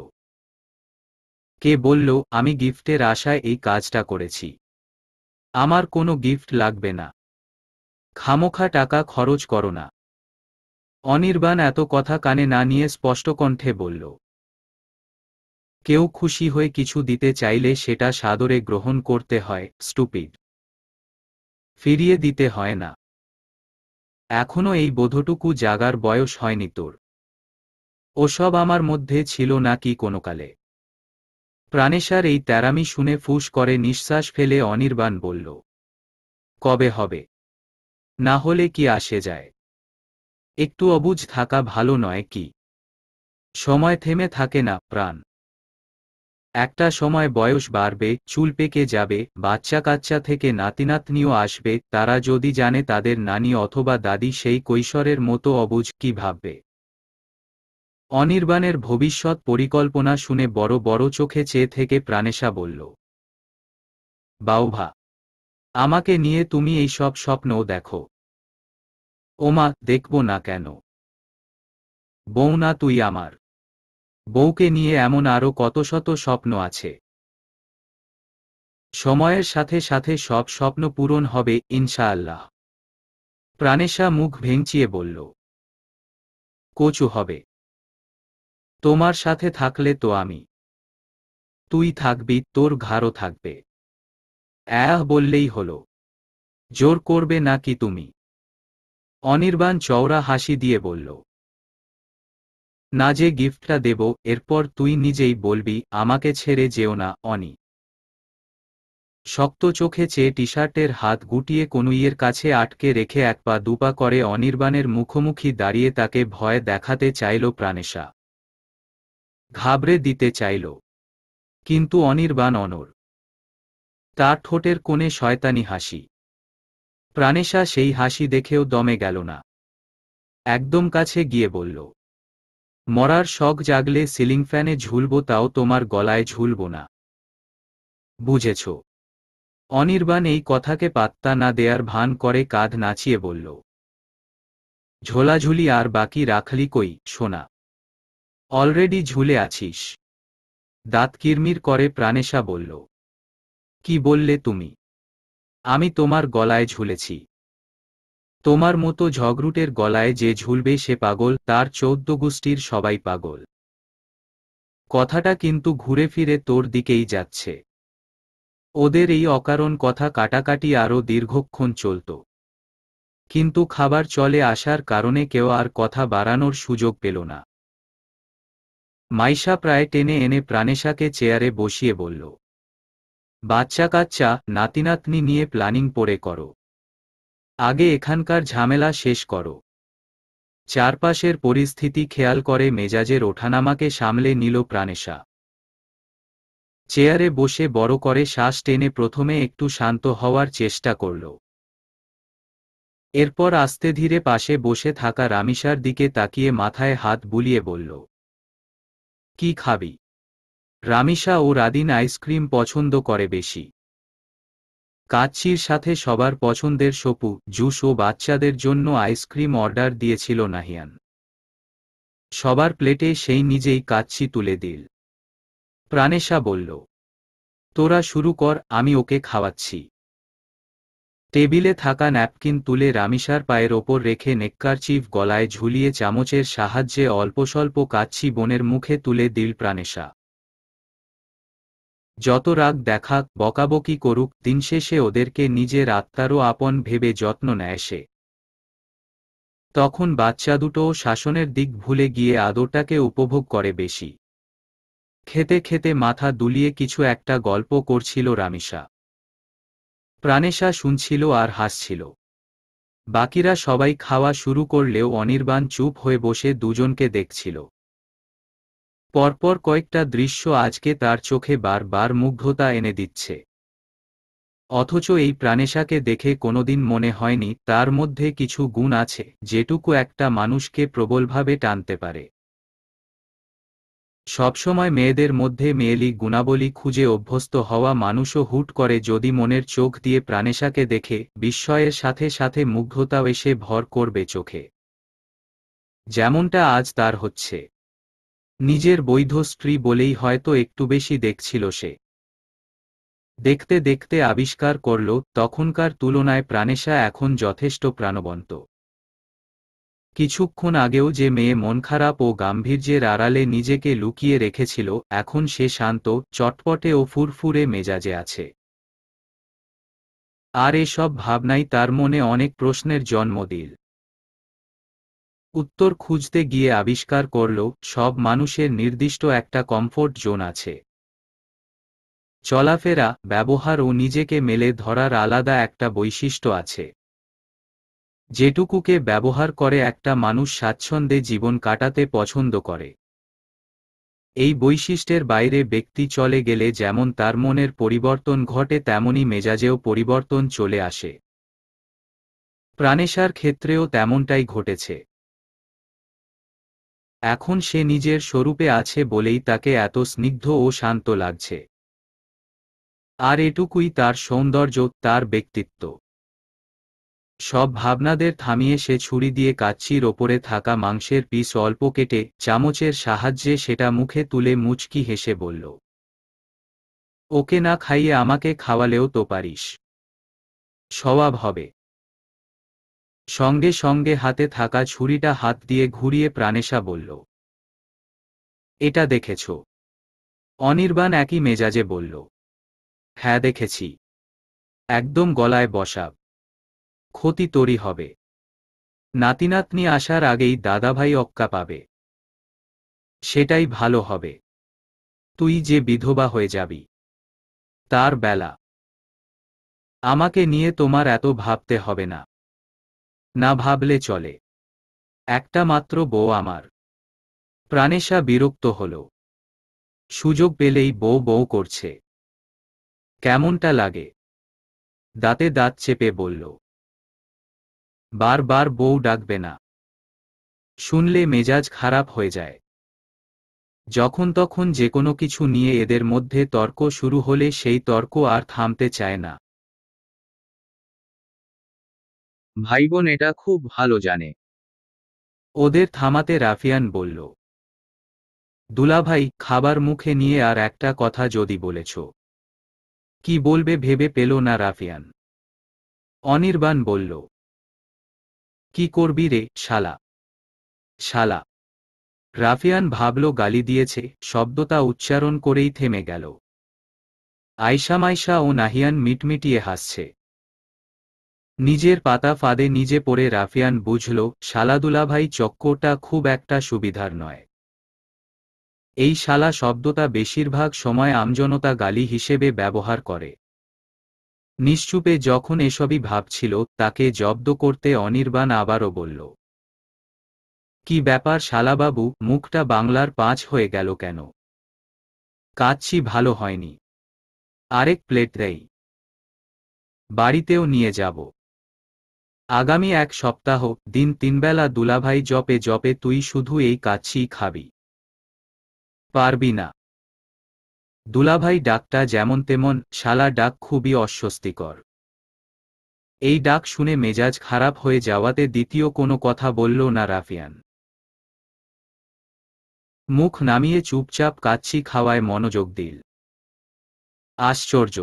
কে বলল আমি গিফটের আশায় এই কাজটা করেছি আমার কোনো গিফট লাগবে না খামোখা টাকা খরচ করো না অনির্বাণ এত কথা কানে না নিয়ে স্পষ্ট কণ্ঠে বলল কেউ খুশি হয়ে কিছু দিতে চাইলে সেটা সাদরে গ্রহণ করতে হয় স্টুপিড ফিরিয়ে দিতে হয় না এখনো এই বোধটুকু জাগার বয়স হয়নি তোর ওসব আমার মধ্যে ছিল না কি কোনোকালে প্রাণেশার এই তেরামি শুনে ফুস করে নিঃশ্বাস ফেলে অনির্বাণ বলল কবে হবে না হলে কি আসে যায় একটু অবুজ থাকা ভালো নয় কি সময় থেমে থাকে না প্রাণ একটা সময় বয়স বাড়বে চুল পেকে যাবে বাচ্চা কাচ্চা থেকে নাতিনাতনিও আসবে তারা যদি জানে তাদের নানি অথবা দাদি সেই কৈশোরের মতো অবুজ কি ভাববে অনির্বাণের ভবিষ্যৎ পরিকল্পনা শুনে বড় বড় চোখে চেয়ে থেকে প্রাণেশা বলল বাউভা আমাকে নিয়ে তুমি এই সব স্বপ্ন দেখো ওমা দেখব না কেন বউ না তুই আমার বউকে নিয়ে এমন আরো কত শত স্বপ্ন আছে সময়ের সাথে সাথে সব স্বপ্ন পূরণ হবে ইনশাআল্লাহ প্রাণেশা মুখ ভেঙচিয়ে বলল কচু হবে তোমার সাথে থাকলে তো আমি তুই থাকবি তোর ঘাড়ও থাকবে অ্যাহ বললেই হল জোর করবে না কি তুমি অনির্বাণ চওড়া হাসি দিয়ে বলল না যে গিফটটা দেব এরপর তুই নিজেই বলবি আমাকে ছেড়ে যেও না অনি শক্ত চোখে চেয়ে টি শার্টের হাত গুটিয়ে কনুইয়ের কাছে আটকে রেখে এক পা দুপা করে অনির্বাণের মুখোমুখি দাঁড়িয়ে তাকে ভয় দেখাতে চাইল প্রাণেশা ঘাবড়ে দিতে চাইল কিন্তু অনির্বাণ অনর তার ঠোঁটের কোণে শয়তানি হাসি প্রাণেশা সেই হাসি দেখেও দমে গেল না একদম কাছে গিয়ে বলল মরার শখ জাগলে সিলিং ফ্যানে ঝুলব তাও তোমার গলায় ঝুলব না বুঝেছ অনির্বাণ এই কথাকে পাত্তা না দেয়ার ভান করে কাঁধ নাচিয়ে বলল ঝোলাঝুলি আর বাকি রাখলি কই সোনা অলরেডি ঝুলে আছিস দাঁত কিরমির করে প্রাণেশা বলল কি বললে তুমি আমি তোমার গলায় ঝুলেছি তোমার মতো ঝগরুটের গলায় যে ঝুলবে সে পাগল তার চৌদ্দ গোষ্ঠীর সবাই পাগল কথাটা কিন্তু ঘুরে ফিরে তোর দিকেই যাচ্ছে ওদের এই অকারণ কথা কাটাকাটি আরও দীর্ঘক্ষণ চলত কিন্তু খাবার চলে আসার কারণে কেউ আর কথা বাড়ানোর সুযোগ পেল না মাইশা প্রায় টেনে এনে প্রাণেশাকে চেয়ারে বসিয়ে বলল বাচ্চা কাচ্চা নাতিনাতনি নিয়ে প্ল্যানিং পরে করো আগে এখানকার ঝামেলা শেষ করো চারপাশের পরিস্থিতি খেয়াল করে মেজাজের ওঠানামাকে সামলে নিল প্রাণেশা চেয়ারে বসে বড় করে শ্বাস টেনে প্রথমে একটু শান্ত হওয়ার চেষ্টা করল এরপর আস্তে ধীরে পাশে বসে থাকা রামিসার দিকে তাকিয়ে মাথায় হাত বুলিয়ে বলল কি খাবি রামিশা ও রাদিন আইসক্রিম পছন্দ করে বেশি কাচ্চির সাথে সবার পছন্দের সপু জুস ও বাচ্চাদের জন্য আইসক্রিম অর্ডার দিয়েছিল নাহিয়ান সবার প্লেটে সেই নিজেই কাচ্চি তুলে দিল প্রাণেশা বলল তোরা শুরু কর আমি ওকে খাওয়াচ্ছি টেবিলে থাকা ন্যাপকিন তুলে রামিসার পায়ের ওপর রেখে চিফ গলায় ঝুলিয়ে চামচের সাহায্যে অল্পস্বল্প কাচ্ছি বোনের মুখে তুলে দিল প্রাণেশা যত রাগ দেখাক বকাবকি করুক দিনশেষে ওদেরকে নিজের আত্মারও আপন ভেবে যত্ন নেয় সে তখন বাচ্চা দুটো শাসনের দিক ভুলে গিয়ে আদরটাকে উপভোগ করে বেশি খেতে খেতে মাথা দুলিয়ে কিছু একটা গল্প করছিল রামিসা প্রাণেশা শুনছিল আর হাসছিল বাকিরা সবাই খাওয়া শুরু করলেও অনির্বাণ চুপ হয়ে বসে দুজনকে দেখছিল পরপর কয়েকটা দৃশ্য আজকে তার চোখে বারবার মুগ্ধতা এনে দিচ্ছে অথচ এই প্রাণেশাকে দেখে কোনোদিন মনে হয়নি তার মধ্যে কিছু গুণ আছে যেটুকু একটা মানুষকে প্রবলভাবে টানতে পারে সবসময় মেয়েদের মধ্যে মেয়েলি গুণাবলী খুঁজে অভ্যস্ত হওয়া মানুষও হুট করে যদি মনের চোখ দিয়ে প্রাণেশাকে দেখে বিস্ময়ের সাথে সাথে মুগ্ধতাও এসে ভর করবে চোখে যেমনটা আজ তার হচ্ছে নিজের বৈধ স্ত্রী বলেই হয়তো একটু বেশি দেখছিল সে দেখতে দেখতে আবিষ্কার করল তখনকার তুলনায় প্রাণেশা এখন যথেষ্ট প্রাণবন্ত কিছুক্ষণ আগেও যে মেয়ে মন খারাপ ও গাম্ভীর্যের আড়ালে নিজেকে লুকিয়ে রেখেছিল এখন সে শান্ত চটপটে ও ফুরফুরে মেজাজে আছে আর এসব ভাবনাই তার মনে অনেক প্রশ্নের জন্ম দিল উত্তর খুঁজতে গিয়ে আবিষ্কার করল সব মানুষের নির্দিষ্ট একটা কমফোর্ট জোন আছে চলাফেরা ব্যবহার ও নিজেকে মেলে ধরার আলাদা একটা বৈশিষ্ট্য আছে যেটুকুকে ব্যবহার করে একটা মানুষ স্বাচ্ছন্দ্যে জীবন কাটাতে পছন্দ করে এই বৈশিষ্ট্যের বাইরে ব্যক্তি চলে গেলে যেমন তার মনের পরিবর্তন ঘটে তেমনই মেজাজেও পরিবর্তন চলে আসে প্রাণেশার ক্ষেত্রেও তেমনটাই ঘটেছে এখন সে নিজের স্বরূপে আছে বলেই তাকে এত স্নিগ্ধ ও শান্ত লাগছে আর এটুকুই তার সৌন্দর্য তার ব্যক্তিত্ব সব ভাবনাদের থামিয়ে সে ছুরি দিয়ে কাচ্চির ওপরে থাকা মাংসের পিস অল্প কেটে চামচের সাহায্যে সেটা মুখে তুলে মুচকি হেসে বলল ওকে না খাইয়ে আমাকে খাওয়ালেও তো পারিস সওয়াব হবে সঙ্গে সঙ্গে হাতে থাকা ছুরিটা হাত দিয়ে ঘুরিয়ে প্রাণেশা বলল এটা দেখেছ অনির্বাণ একই মেজাজে বলল হ্যাঁ দেখেছি একদম গলায় বসাব ক্ষতি তৈরি হবে নাতিনাতনি আসার আগেই দাদাভাই অক্কা পাবে সেটাই ভালো হবে তুই যে বিধবা হয়ে যাবি তার বেলা আমাকে নিয়ে তোমার এত ভাবতে হবে না না ভাবলে চলে একটা মাত্র বউ আমার প্রাণেশা বিরক্ত হল সুযোগ পেলেই বউ বউ করছে কেমনটা লাগে দাঁতে দাঁত চেপে বলল বার বার বউ ডাকবে না শুনলে মেজাজ খারাপ হয়ে যায় যখন তখন যে কোনো কিছু নিয়ে এদের মধ্যে তর্ক শুরু হলে সেই তর্ক আর থামতে চায় না ভাইবোন এটা খুব ভালো জানে ওদের থামাতে রাফিয়ান বলল দুলাভাই খাবার মুখে নিয়ে আর একটা কথা যদি বলেছ কি বলবে ভেবে পেল না রাফিয়ান অনির্বাণ বলল কি করবি রে শালা শালা রাফিয়ান ভাবল গালি দিয়েছে শব্দটা উচ্চারণ করেই থেমে গেল আয়সা মাইশা ও নাহিয়ান মিটমিটিয়ে হাসছে নিজের পাতা ফাঁদে নিজে পড়ে রাফিয়ান বুঝল শালাদুলাভাই চক্করটা খুব একটা সুবিধার নয় এই শালা শব্দটা বেশিরভাগ সময় আমজনতা গালি হিসেবে ব্যবহার করে নিশ্চুপে যখন এসবই ভাবছিল তাকে জব্দ করতে অনির্বাণ আবারও বলল কি ব্যাপার শালাবাবু মুখটা বাংলার পাঁচ হয়ে গেল কেন কাচ্ছি ভালো হয়নি আরেক প্লেট দেই বাড়িতেও নিয়ে যাব আগামী এক সপ্তাহ দিন তিনবেলা দুলাভাই জপে জপে তুই শুধু এই কাচ্ছিই খাবি পারবি না দুলাভাই ডাকটা যেমন তেমন শালা ডাক খুবই অস্বস্তিকর এই ডাক শুনে মেজাজ খারাপ হয়ে যাওয়াতে দ্বিতীয় কোনো কথা বলল না রাফিয়ান মুখ নামিয়ে চুপচাপ কাচ্ছি খাওয়ায় মনোযোগ দিল আশ্চর্য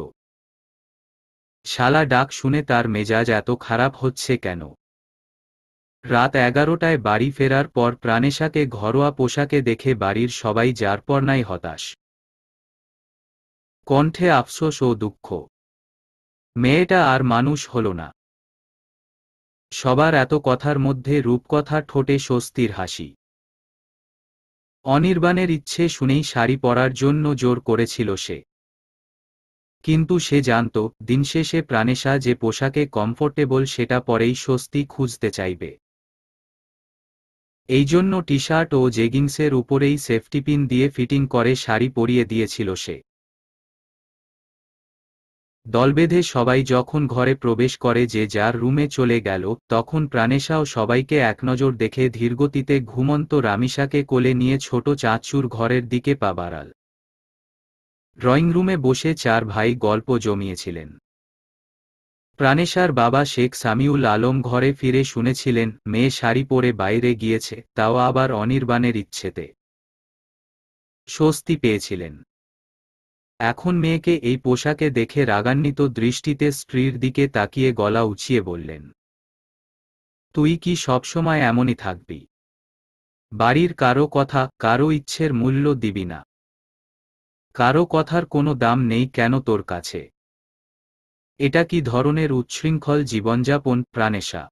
শালা ডাক শুনে তার মেজাজ এত খারাপ হচ্ছে কেন রাত এগারোটায় বাড়ি ফেরার পর প্রাণেশাকে ঘরোয়া পোশাকে দেখে বাড়ির সবাই যারপরনাই হতাশ কণ্ঠে আফসোস ও দুঃখ মেয়েটা আর মানুষ হল না সবার এত কথার মধ্যে রূপকথা ঠোঁটে স্বস্তির হাসি অনির্বাণের ইচ্ছে শুনেই শাড়ি পরার জন্য জোর করেছিল সে কিন্তু সে জানত দিনশেষে প্রাণেশা যে পোশাকে কমফোর্টেবল সেটা পরেই স্বস্তি খুঁজতে চাইবে এই জন্য টি শার্ট ও জেগিংসের উপরেই সেফটিপিন দিয়ে ফিটিং করে শাড়ি পরিয়ে দিয়েছিল সে বেঁধে সবাই যখন ঘরে প্রবেশ করে যে যার রুমে চলে গেল তখন প্রাণেশাও সবাইকে একনজর দেখে ধীরগতিতে ঘুমন্ত রামিশাকে কোলে নিয়ে ছোট চাঁচুর ঘরের দিকে পা বাড়াল ড্রয়িং রুমে বসে চার ভাই গল্প জমিয়েছিলেন প্রাণেশার বাবা শেখ সামিউল আলম ঘরে ফিরে শুনেছিলেন মেয়ে শাড়ি পরে বাইরে গিয়েছে তাও আবার অনির্বাণের ইচ্ছেতে স্বস্তি পেয়েছিলেন এখন মেয়েকে এই পোশাকে দেখে রাগান্বিত দৃষ্টিতে স্ত্রীর দিকে তাকিয়ে গলা উঁচিয়ে বললেন তুই কি সবসময় এমনই থাকবি বাড়ির কারো কথা কারো ইচ্ছের মূল্য দিবি না কারো কথার কোনো দাম নেই কেন তোর কাছে এটা কি ধরনের উচ্ছৃঙ্খল জীবনযাপন প্রাণেশা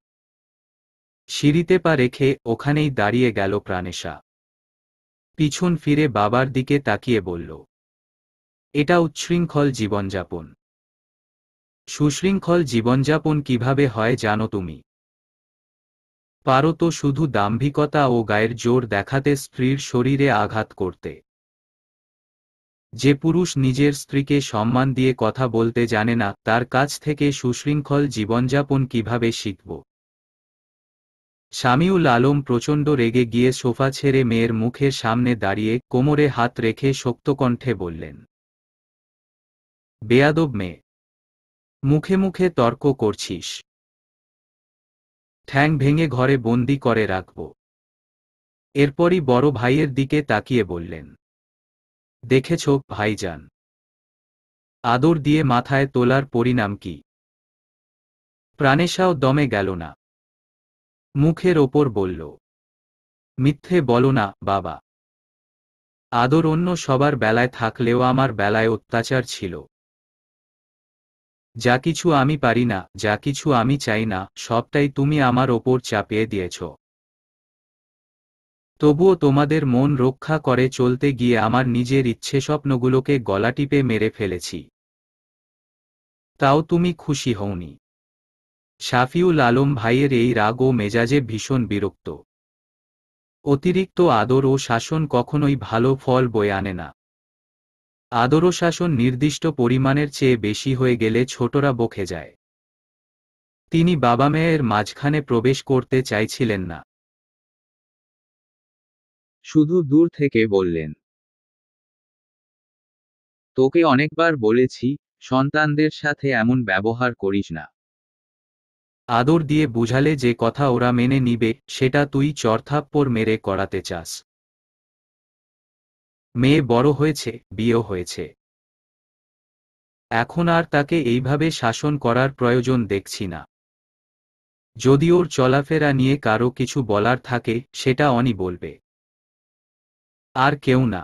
সিঁড়িতে পা রেখে ওখানেই দাঁড়িয়ে গেল প্রাণেশা পিছন ফিরে বাবার দিকে তাকিয়ে বলল এটা উচ্ছৃঙ্খল জীবনযাপন সুশৃঙ্খল জীবনযাপন কিভাবে হয় জানো তুমি পারো তো শুধু দাম্ভিকতা ও গায়ের জোর দেখাতে স্ত্রীর শরীরে আঘাত করতে যে পুরুষ নিজের স্ত্রীকে সম্মান দিয়ে কথা বলতে জানে না তার কাছ থেকে সুশৃঙ্খল জীবনযাপন কিভাবে শিখব স্বামীউল আলম প্রচণ্ড রেগে গিয়ে সোফা ছেড়ে মেয়ের মুখের সামনে দাঁড়িয়ে কোমরে হাত রেখে শক্তকণ্ঠে বললেন বেয়াদব মেয়ে মুখে মুখে তর্ক করছিস ঠ্যাং ভেঙে ঘরে বন্দি করে রাখব এরপরই বড় ভাইয়ের দিকে তাকিয়ে বললেন দেখেছ ভাইজান আদর দিয়ে মাথায় তোলার পরিণাম কি প্রাণেশাও দমে গেল না মুখের ওপর বলল মিথ্যে বলো না বাবা আদর অন্য সবার বেলায় থাকলেও আমার বেলায় অত্যাচার ছিল যা কিছু আমি পারি না যা কিছু আমি চাই না সবটাই তুমি আমার ওপর চাপিয়ে দিয়েছ তবুও তোমাদের মন রক্ষা করে চলতে গিয়ে আমার নিজের ইচ্ছে স্বপ্নগুলোকে গলা টিপে মেরে ফেলেছি তাও তুমি খুশি হওনি শাফিউল আলম ভাইয়ের এই রাগ ও মেজাজে ভীষণ বিরক্ত অতিরিক্ত আদর ও শাসন কখনোই ভালো ফল বয়ে আনে না আদর শাসন নির্দিষ্ট পরিমাণের চেয়ে বেশি হয়ে গেলে ছোটরা বকে যায় তিনি বাবা মেয়ের মাঝখানে প্রবেশ করতে চাইছিলেন না শুধু দূর থেকে বললেন তোকে অনেকবার বলেছি সন্তানদের সাথে এমন ব্যবহার করিস না আদর দিয়ে বুঝালে যে কথা ওরা মেনে নিবে সেটা তুই চরথাপ্পর মেরে করাতে চাস মেয়ে বড় হয়েছে বিয়েও হয়েছে এখন আর তাকে এইভাবে শাসন করার প্রয়োজন দেখছি না যদি ওর চলাফেরা নিয়ে কারো কিছু বলার থাকে সেটা অনি বলবে আর কেউ না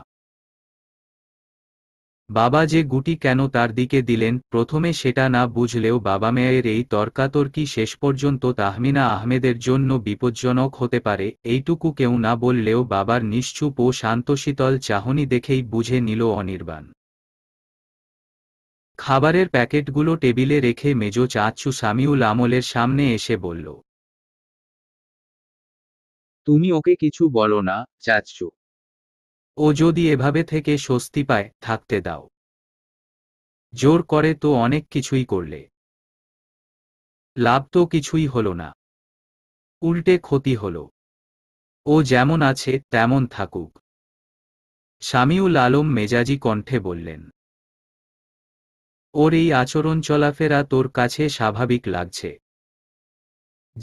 বাবা যে গুটি কেন তার দিকে দিলেন প্রথমে সেটা না বুঝলেও বাবা মেয়ের এই তর্কাতর্কি শেষ পর্যন্ত তাহমিনা আহমেদের জন্য বিপজ্জনক হতে পারে এইটুকু কেউ না বললেও বাবার নিশ্চুপ ও শান্তশীতল চাহনি দেখেই বুঝে নিল অনির্বাণ খাবারের প্যাকেটগুলো টেবিলে রেখে মেজ চাচ্ছু সামিউল আমলের সামনে এসে বলল তুমি ওকে কিছু বলো না চাচ্চু ও যদি এভাবে থেকে স্বস্তি পায় থাকতে দাও জোর করে তো অনেক কিছুই করলে লাভ তো কিছুই হল না উল্টে ক্ষতি হল ও যেমন আছে তেমন থাকুক স্বামীউল আলম মেজাজি কণ্ঠে বললেন ওর এই আচরণ চলাফেরা তোর কাছে স্বাভাবিক লাগছে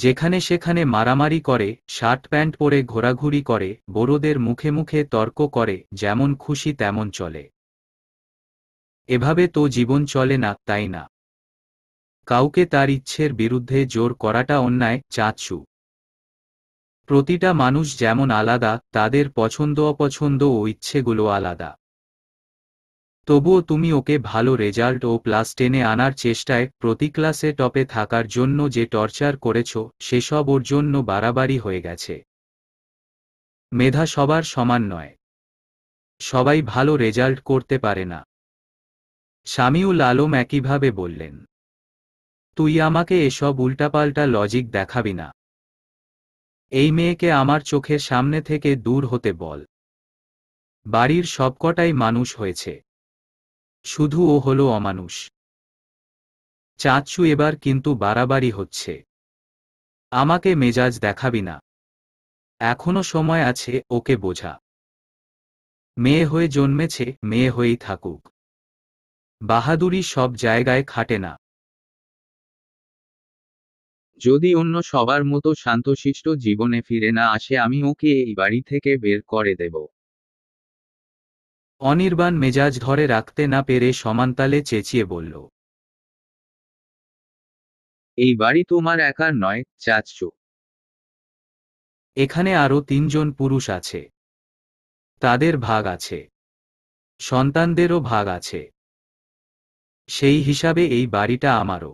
যেখানে সেখানে মারামারি করে শার্ট প্যান্ট পরে ঘোরাঘুরি করে বড়দের মুখে মুখে তর্ক করে যেমন খুশি তেমন চলে এভাবে তো জীবন চলে না তাই না কাউকে তার ইচ্ছের বিরুদ্ধে জোর করাটা অন্যায় চাঁচু প্রতিটা মানুষ যেমন আলাদা তাদের পছন্দ অপছন্দ ও ইচ্ছেগুলো আলাদা তবুও তুমি ওকে ভালো রেজাল্ট ও প্লাস টেনে আনার চেষ্টায় প্রতি ক্লাসে টপে থাকার জন্য যে টর্চার করেছ সেসব ওর জন্য বাড়াবাড়ি হয়ে গেছে মেধা সবার সমান নয় সবাই ভালো রেজাল্ট করতে পারে না স্বামীউল আলম একইভাবে বললেন তুই আমাকে এসব উল্টাপাল্টা লজিক দেখাবি না এই মেয়েকে আমার চোখের সামনে থেকে দূর হতে বল বাড়ির সবকটাই মানুষ হয়েছে শুধু ও হলো অমানুষ চাচু এবার কিন্তু বাড়াবাড়ি হচ্ছে আমাকে মেজাজ দেখাবি না এখনো সময় আছে ওকে বোঝা মেয়ে হয়ে জন্মেছে মেয়ে হয়েই থাকুক বাহাদুরি সব জায়গায় খাটে না যদি অন্য সবার মতো শান্তশিষ্ট জীবনে ফিরে না আসে আমি ওকে এই বাড়ি থেকে বের করে দেব অনির্বাণ মেজাজ ধরে রাখতে না পেরে সমান্তালে চেঁচিয়ে বলল এই বাড়ি তোমার একার নয় চাচ্ছ এখানে আরও তিনজন পুরুষ আছে তাদের ভাগ আছে সন্তানদেরও ভাগ আছে সেই হিসাবে এই বাড়িটা আমারও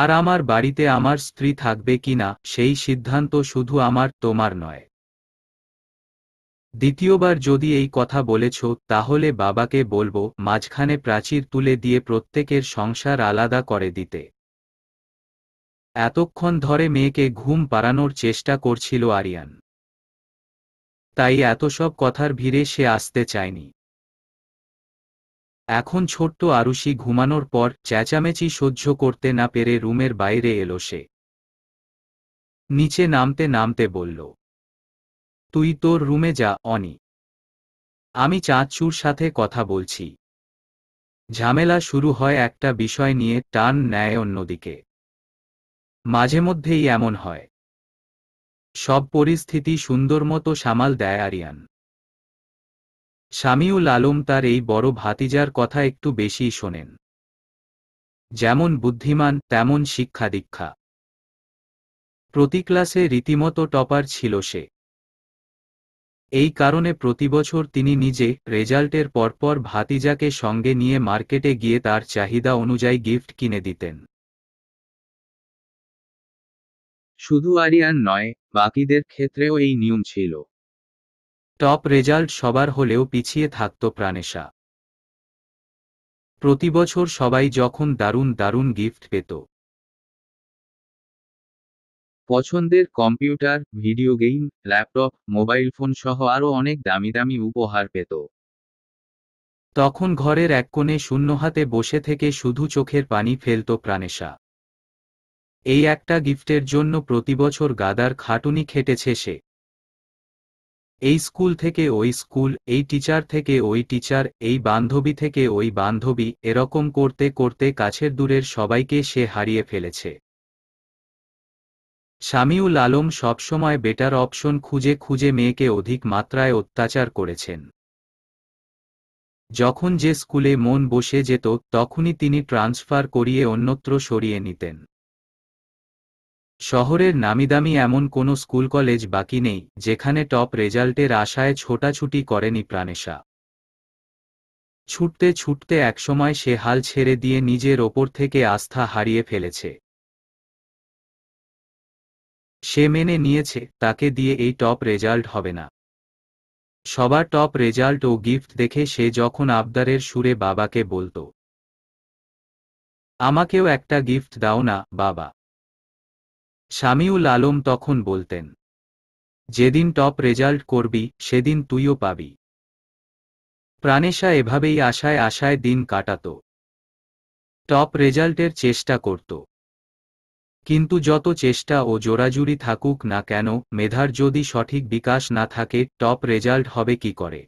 আর আমার বাড়িতে আমার স্ত্রী থাকবে কি না সেই সিদ্ধান্ত শুধু আমার তোমার নয় দ্বিতীয়বার যদি এই কথা বলেছ তাহলে বাবাকে বলবো মাঝখানে প্রাচীর তুলে দিয়ে প্রত্যেকের সংসার আলাদা করে দিতে এতক্ষণ ধরে মেয়েকে ঘুম পাড়ানোর চেষ্টা করছিল আরিয়ান তাই এত সব কথার ভিড়ে সে আসতে চায়নি এখন ছোট্ট আরুষি ঘুমানোর পর চেঁচামেচি সহ্য করতে না পেরে রুমের বাইরে এলো সে নিচে নামতে নামতে বলল তুই তোর রুমে যা অনি আমি চাঁদচুর সাথে কথা বলছি ঝামেলা শুরু হয় একটা বিষয় নিয়ে টান নেয় অন্যদিকে মাঝে মধ্যেই এমন হয় সব পরিস্থিতি সুন্দর মতো সামাল দেয় আরিয়ান স্বামীউল আলম তার এই বড় ভাতিজার কথা একটু বেশি শোনেন যেমন বুদ্ধিমান তেমন শিক্ষা দীক্ষা প্রতি ক্লাসে রীতিমতো টপার ছিল সে এই কারণে প্রতিবছর তিনি নিজে রেজাল্টের পরপর ভাতিজাকে সঙ্গে নিয়ে মার্কেটে গিয়ে তার চাহিদা অনুযায়ী গিফট কিনে দিতেন শুধু আরিয়ান নয় বাকিদের ক্ষেত্রেও এই নিয়ম ছিল টপ রেজাল্ট সবার হলেও পিছিয়ে থাকত প্রাণেশা প্রতিবছর সবাই যখন দারুণ দারুণ গিফট পেত পছন্দের computer video game laptop mobile phone সহ আরও অনেক দামি দামি উপহার পেত তখন ঘরের এক কোণে শূন্য হাতে বসে থেকে শুধু চোখের পানি ফেলত প্রাণেশা এই একটা গিফটের জন্য প্রতিবছর গাদার খাটুনি খেটেছে সে এই স্কুল থেকে ওই স্কুল এই টিচার থেকে ওই টিচার এই বান্ধবী থেকে ওই বান্ধবী এরকম করতে করতে কাছের দূরের সবাইকে সে হারিয়ে ফেলেছে শামিউল আলম সবসময় বেটার অপশন খুঁজে খুঁজে মেয়েকে অধিক মাত্রায় অত্যাচার করেছেন যখন যে স্কুলে মন বসে যেত তখনই তিনি ট্রান্সফার করিয়ে অন্যত্র সরিয়ে নিতেন শহরের নামিদামি এমন কোনো স্কুল কলেজ বাকি নেই যেখানে টপ রেজাল্টের আশায় ছোটাছুটি করেনি প্রাণেশা ছুটতে ছুটতে একসময় সে হাল ছেড়ে দিয়ে নিজের ওপর থেকে আস্থা হারিয়ে ফেলেছে সে মেনে নিয়েছে তাকে দিয়ে এই টপ রেজাল্ট হবে না সবার টপ রেজাল্ট ও গিফট দেখে সে যখন আবদারের সুরে বাবাকে বলতো আমাকেও একটা গিফট দাও না বাবা স্বামীউল আলম তখন বলতেন যেদিন টপ রেজাল্ট করবি সেদিন তুইও পাবি প্রাণেশা এভাবেই আশায় আশায় দিন কাটাত টপ রেজাল্টের চেষ্টা করত কিন্তু যত চেষ্টা ও জোরাজুরি থাকুক না কেন মেধার যদি সঠিক বিকাশ না থাকে টপ রেজাল্ট হবে কি করে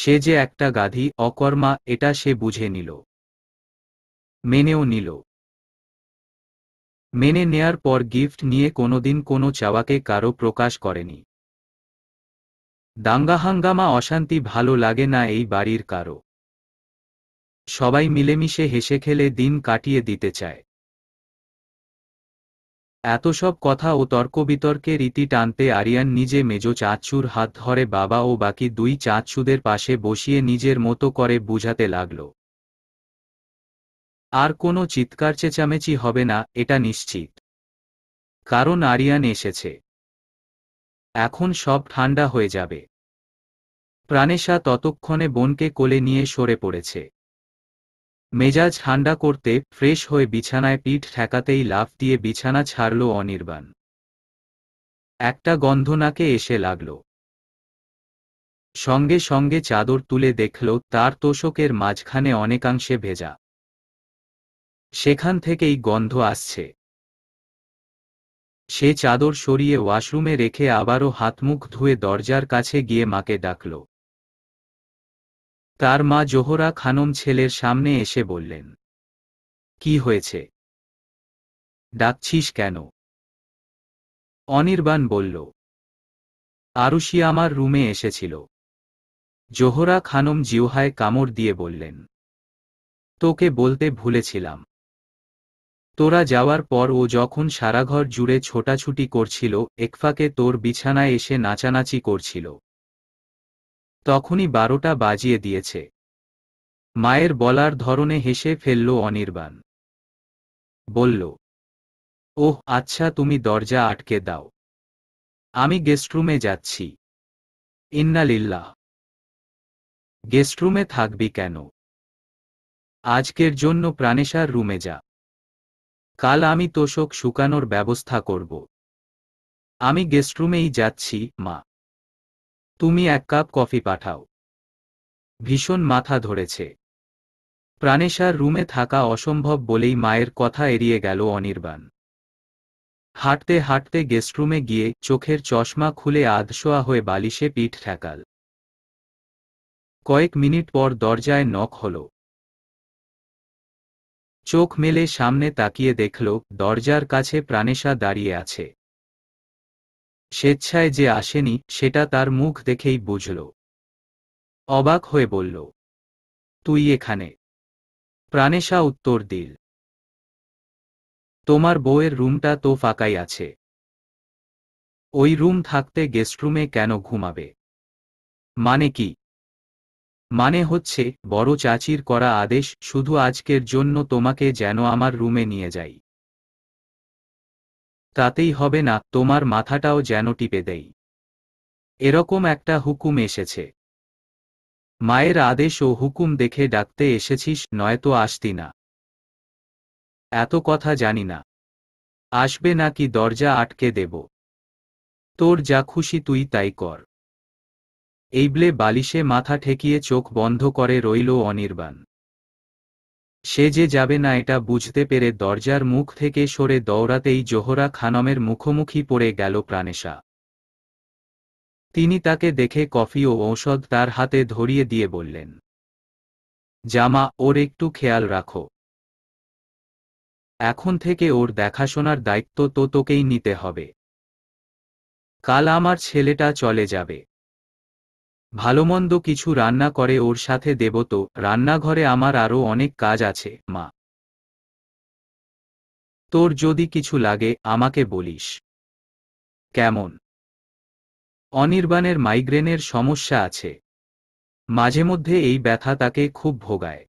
সে যে একটা গাধী অকর্মা এটা সে বুঝে নিল মেনেও নিল মেনে নেয়ার পর গিফট নিয়ে কোনোদিন কোনো চাওয়াকে কারো প্রকাশ করেনি দাঙ্গা হাঙ্গামা অশান্তি ভালো লাগে না এই বাড়ির কারো সবাই মিলেমিশে হেসে খেলে দিন কাটিয়ে দিতে চায় এত সব কথা ও তর্ক বিতর্কে রীতি টানতে আরিয়ান নিজে মেজো চাঁদচুর হাত ধরে বাবা ও বাকি দুই চাঁচুদের পাশে বসিয়ে নিজের মতো করে বুঝাতে লাগল আর কোনো চিৎকার চেঁচামেচি হবে না এটা নিশ্চিত কারণ আরিয়ান এসেছে এখন সব ঠান্ডা হয়ে যাবে প্রাণেশা ততক্ষণে বোনকে কোলে নিয়ে সরে পড়েছে মেজাজ ঠান্ডা করতে ফ্রেশ হয়ে বিছানায় পিঠ ঠেকাতেই লাফ দিয়ে বিছানা ছাড়ল অনির্বাণ একটা গন্ধ নাকে এসে লাগল সঙ্গে সঙ্গে চাদর তুলে দেখল তার তোষকের মাঝখানে অনেকাংশে ভেজা সেখান থেকেই গন্ধ আসছে সে চাদর সরিয়ে ওয়াশরুমে রেখে আবারও হাতমুখ ধুয়ে দরজার কাছে গিয়ে মাকে ডাকল তার মা জোহরা খানম ছেলের সামনে এসে বললেন কি হয়েছে ডাকছিস কেন অনির্বাণ বলল আরুষি আমার রুমে এসেছিল জোহরা খানম জিউহায় কামড় দিয়ে বললেন তোকে বলতে ভুলেছিলাম তোরা যাওয়ার পর ও যখন সারাঘর জুড়ে ছোটাছুটি করছিল একফাকে তোর বিছানায় এসে নাচানাচি করছিল তখনই বারোটা বাজিয়ে দিয়েছে মায়ের বলার ধরনে হেসে ফেলল অনির্বাণ বলল ওহ আচ্ছা তুমি দরজা আটকে দাও আমি গেস্টরুমে যাচ্ছি ইন্নালিল্লাহ গেস্টরুমে থাকবি কেন আজকের জন্য প্রাণেশার রুমে যা কাল আমি তোষক শুকানোর ব্যবস্থা করব আমি গেস্টরুমেই যাচ্ছি মা তুমি এক কাপ কফি পাঠাও ভীষণ মাথা ধরেছে প্রাণেশার রুমে থাকা অসম্ভব বলেই মায়ের কথা এড়িয়ে গেল অনির্বাণ হাঁটতে হাঁটতে গেস্টরুমে গিয়ে চোখের চশমা খুলে আধশোয়া হয়ে বালিশে পিঠ ঠেকাল কয়েক মিনিট পর দরজায় নখ হল চোখ মেলে সামনে তাকিয়ে দেখল দরজার কাছে প্রাণেশা দাঁড়িয়ে আছে স্বেচ্ছায় যে আসেনি সেটা তার মুখ দেখেই বুঝল অবাক হয়ে বলল তুই এখানে প্রাণেশা উত্তর দিল তোমার বউয়ের রুমটা তো ফাঁকাই আছে ওই রুম থাকতে গেস্টরুমে কেন ঘুমাবে মানে কি মানে হচ্ছে বড় চাচির করা আদেশ শুধু আজকের জন্য তোমাকে যেন আমার রুমে নিয়ে যাই তাতেই হবে না তোমার মাথাটাও যেন টিপে দেই এরকম একটা হুকুম এসেছে মায়ের আদেশ ও হুকুম দেখে ডাকতে এসেছিস নয়তো আসতি না এত কথা জানি না আসবে নাকি দরজা আটকে দেব তোর যা খুশি তুই তাই কর এইবলে বালিশে মাথা ঠেকিয়ে চোখ বন্ধ করে রইল অনির্বাণ সে যে যাবে না এটা বুঝতে পেরে দরজার মুখ থেকে সরে দৌড়াতেই জোহরা খানমের মুখোমুখি পড়ে গেল প্রাণেশা তিনি তাকে দেখে কফি ও ঔষধ তার হাতে ধরিয়ে দিয়ে বললেন জামা ওর একটু খেয়াল রাখো এখন থেকে ওর দেখাশোনার দায়িত্ব তো তোকেই নিতে হবে কাল আমার ছেলেটা চলে যাবে ভালোমন্দ কিছু রান্না করে ওর সাথে দেব তো রান্নাঘরে আমার আরও অনেক কাজ আছে মা তোর যদি কিছু লাগে আমাকে বলিস কেমন অনির্বাণের মাইগ্রেনের সমস্যা আছে মাঝে মধ্যে এই ব্যথা তাকে খুব ভোগায়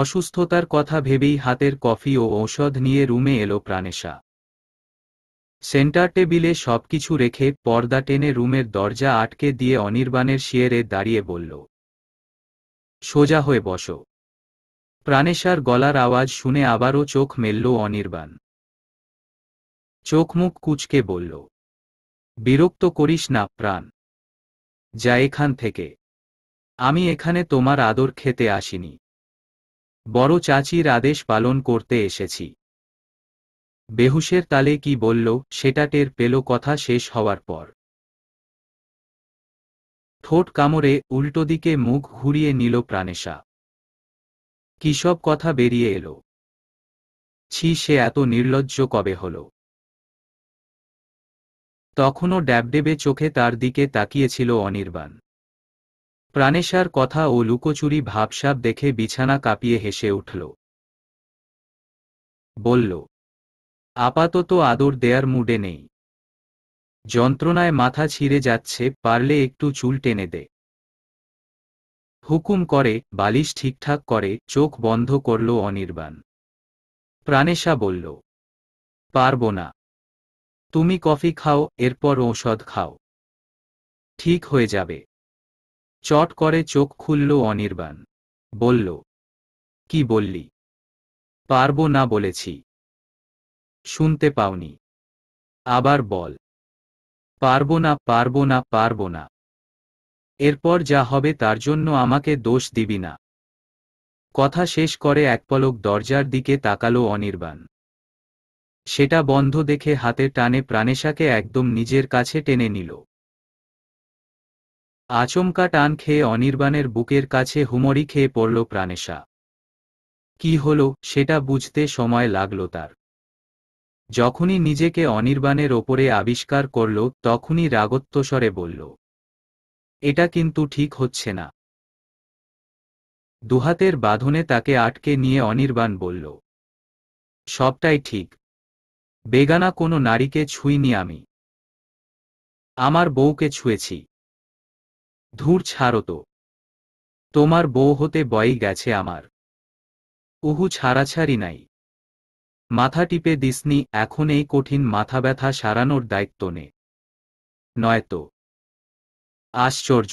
অসুস্থতার কথা ভেবেই হাতের কফি ও ঔষধ নিয়ে রুমে এলো প্রাণেশা সেন্টার টেবিলে সবকিছু রেখে পর্দা টেনে রুমের দরজা আটকে দিয়ে অনির্বাণের শিয়েরে দাঁড়িয়ে বলল সোজা হয়ে বস প্রাণেশার গলার আওয়াজ শুনে আবারও চোখ মেলল অনির্বাণ চোখ মুখ কুচকে বলল বিরক্ত করিস না প্রাণ যা এখান থেকে আমি এখানে তোমার আদর খেতে আসিনি বড় চাচির আদেশ পালন করতে এসেছি বেহুশের তালে কি বলল সেটা টের পেল কথা শেষ হওয়ার পর ঠোঁট কামড়ে উল্টো দিকে মুখ ঘুরিয়ে নিল প্রাণেশা কিসব কথা বেরিয়ে এলো ছি সে এত নির্লজ্জ কবে হল তখনও ড্যাবডেবে চোখে তার দিকে তাকিয়েছিল অনির্বাণ প্রাণেশার কথা ও লুকোচুরি ভাবসাব দেখে বিছানা কাঁপিয়ে হেসে উঠল বলল আপাতত আদর দেয়ার মুডে নেই যন্ত্রণায় মাথা ছিঁড়ে যাচ্ছে পারলে একটু চুল টেনে দে হুকুম করে বালিশ ঠিকঠাক করে চোখ বন্ধ করল অনির্বাণ প্রাণেশা বলল পারব না তুমি কফি খাও এরপর ঔষধ খাও ঠিক হয়ে যাবে চট করে চোখ খুলল অনির্বাণ বলল কি বললি পারব না বলেছি শুনতে পাওনি আবার বল পারব না পারব না পারব না এরপর যা হবে তার জন্য আমাকে দোষ দিবি না কথা শেষ করে এক পলক দরজার দিকে তাকালো অনির্বাণ সেটা বন্ধ দেখে হাতের টানে প্রাণেশাকে একদম নিজের কাছে টেনে নিল আচমকা টান খেয়ে অনির্বাণের বুকের কাছে হুমরি খেয়ে পড়ল প্রাণেশা কি হলো সেটা বুঝতে সময় লাগল তার যখনই নিজেকে অনির্বাণের ওপরে আবিষ্কার করল তখনই রাগত্বস্বরে বলল এটা কিন্তু ঠিক হচ্ছে না দুহাতের বাঁধনে তাকে আটকে নিয়ে অনির্বাণ বলল সবটাই ঠিক বেগানা কোনো নারীকে ছুঁইনি আমি আমার বউকে ছুঁয়েছি ধূর ছাড়ো তো তোমার বউ হতে বয়ই গেছে আমার উহু ছাড়াছাড়ি নাই মাথা টিপে দিসনি এখন এই কঠিন মাথা ব্যথা সারানোর দায়িত্ব নে নয়তো আশ্চর্য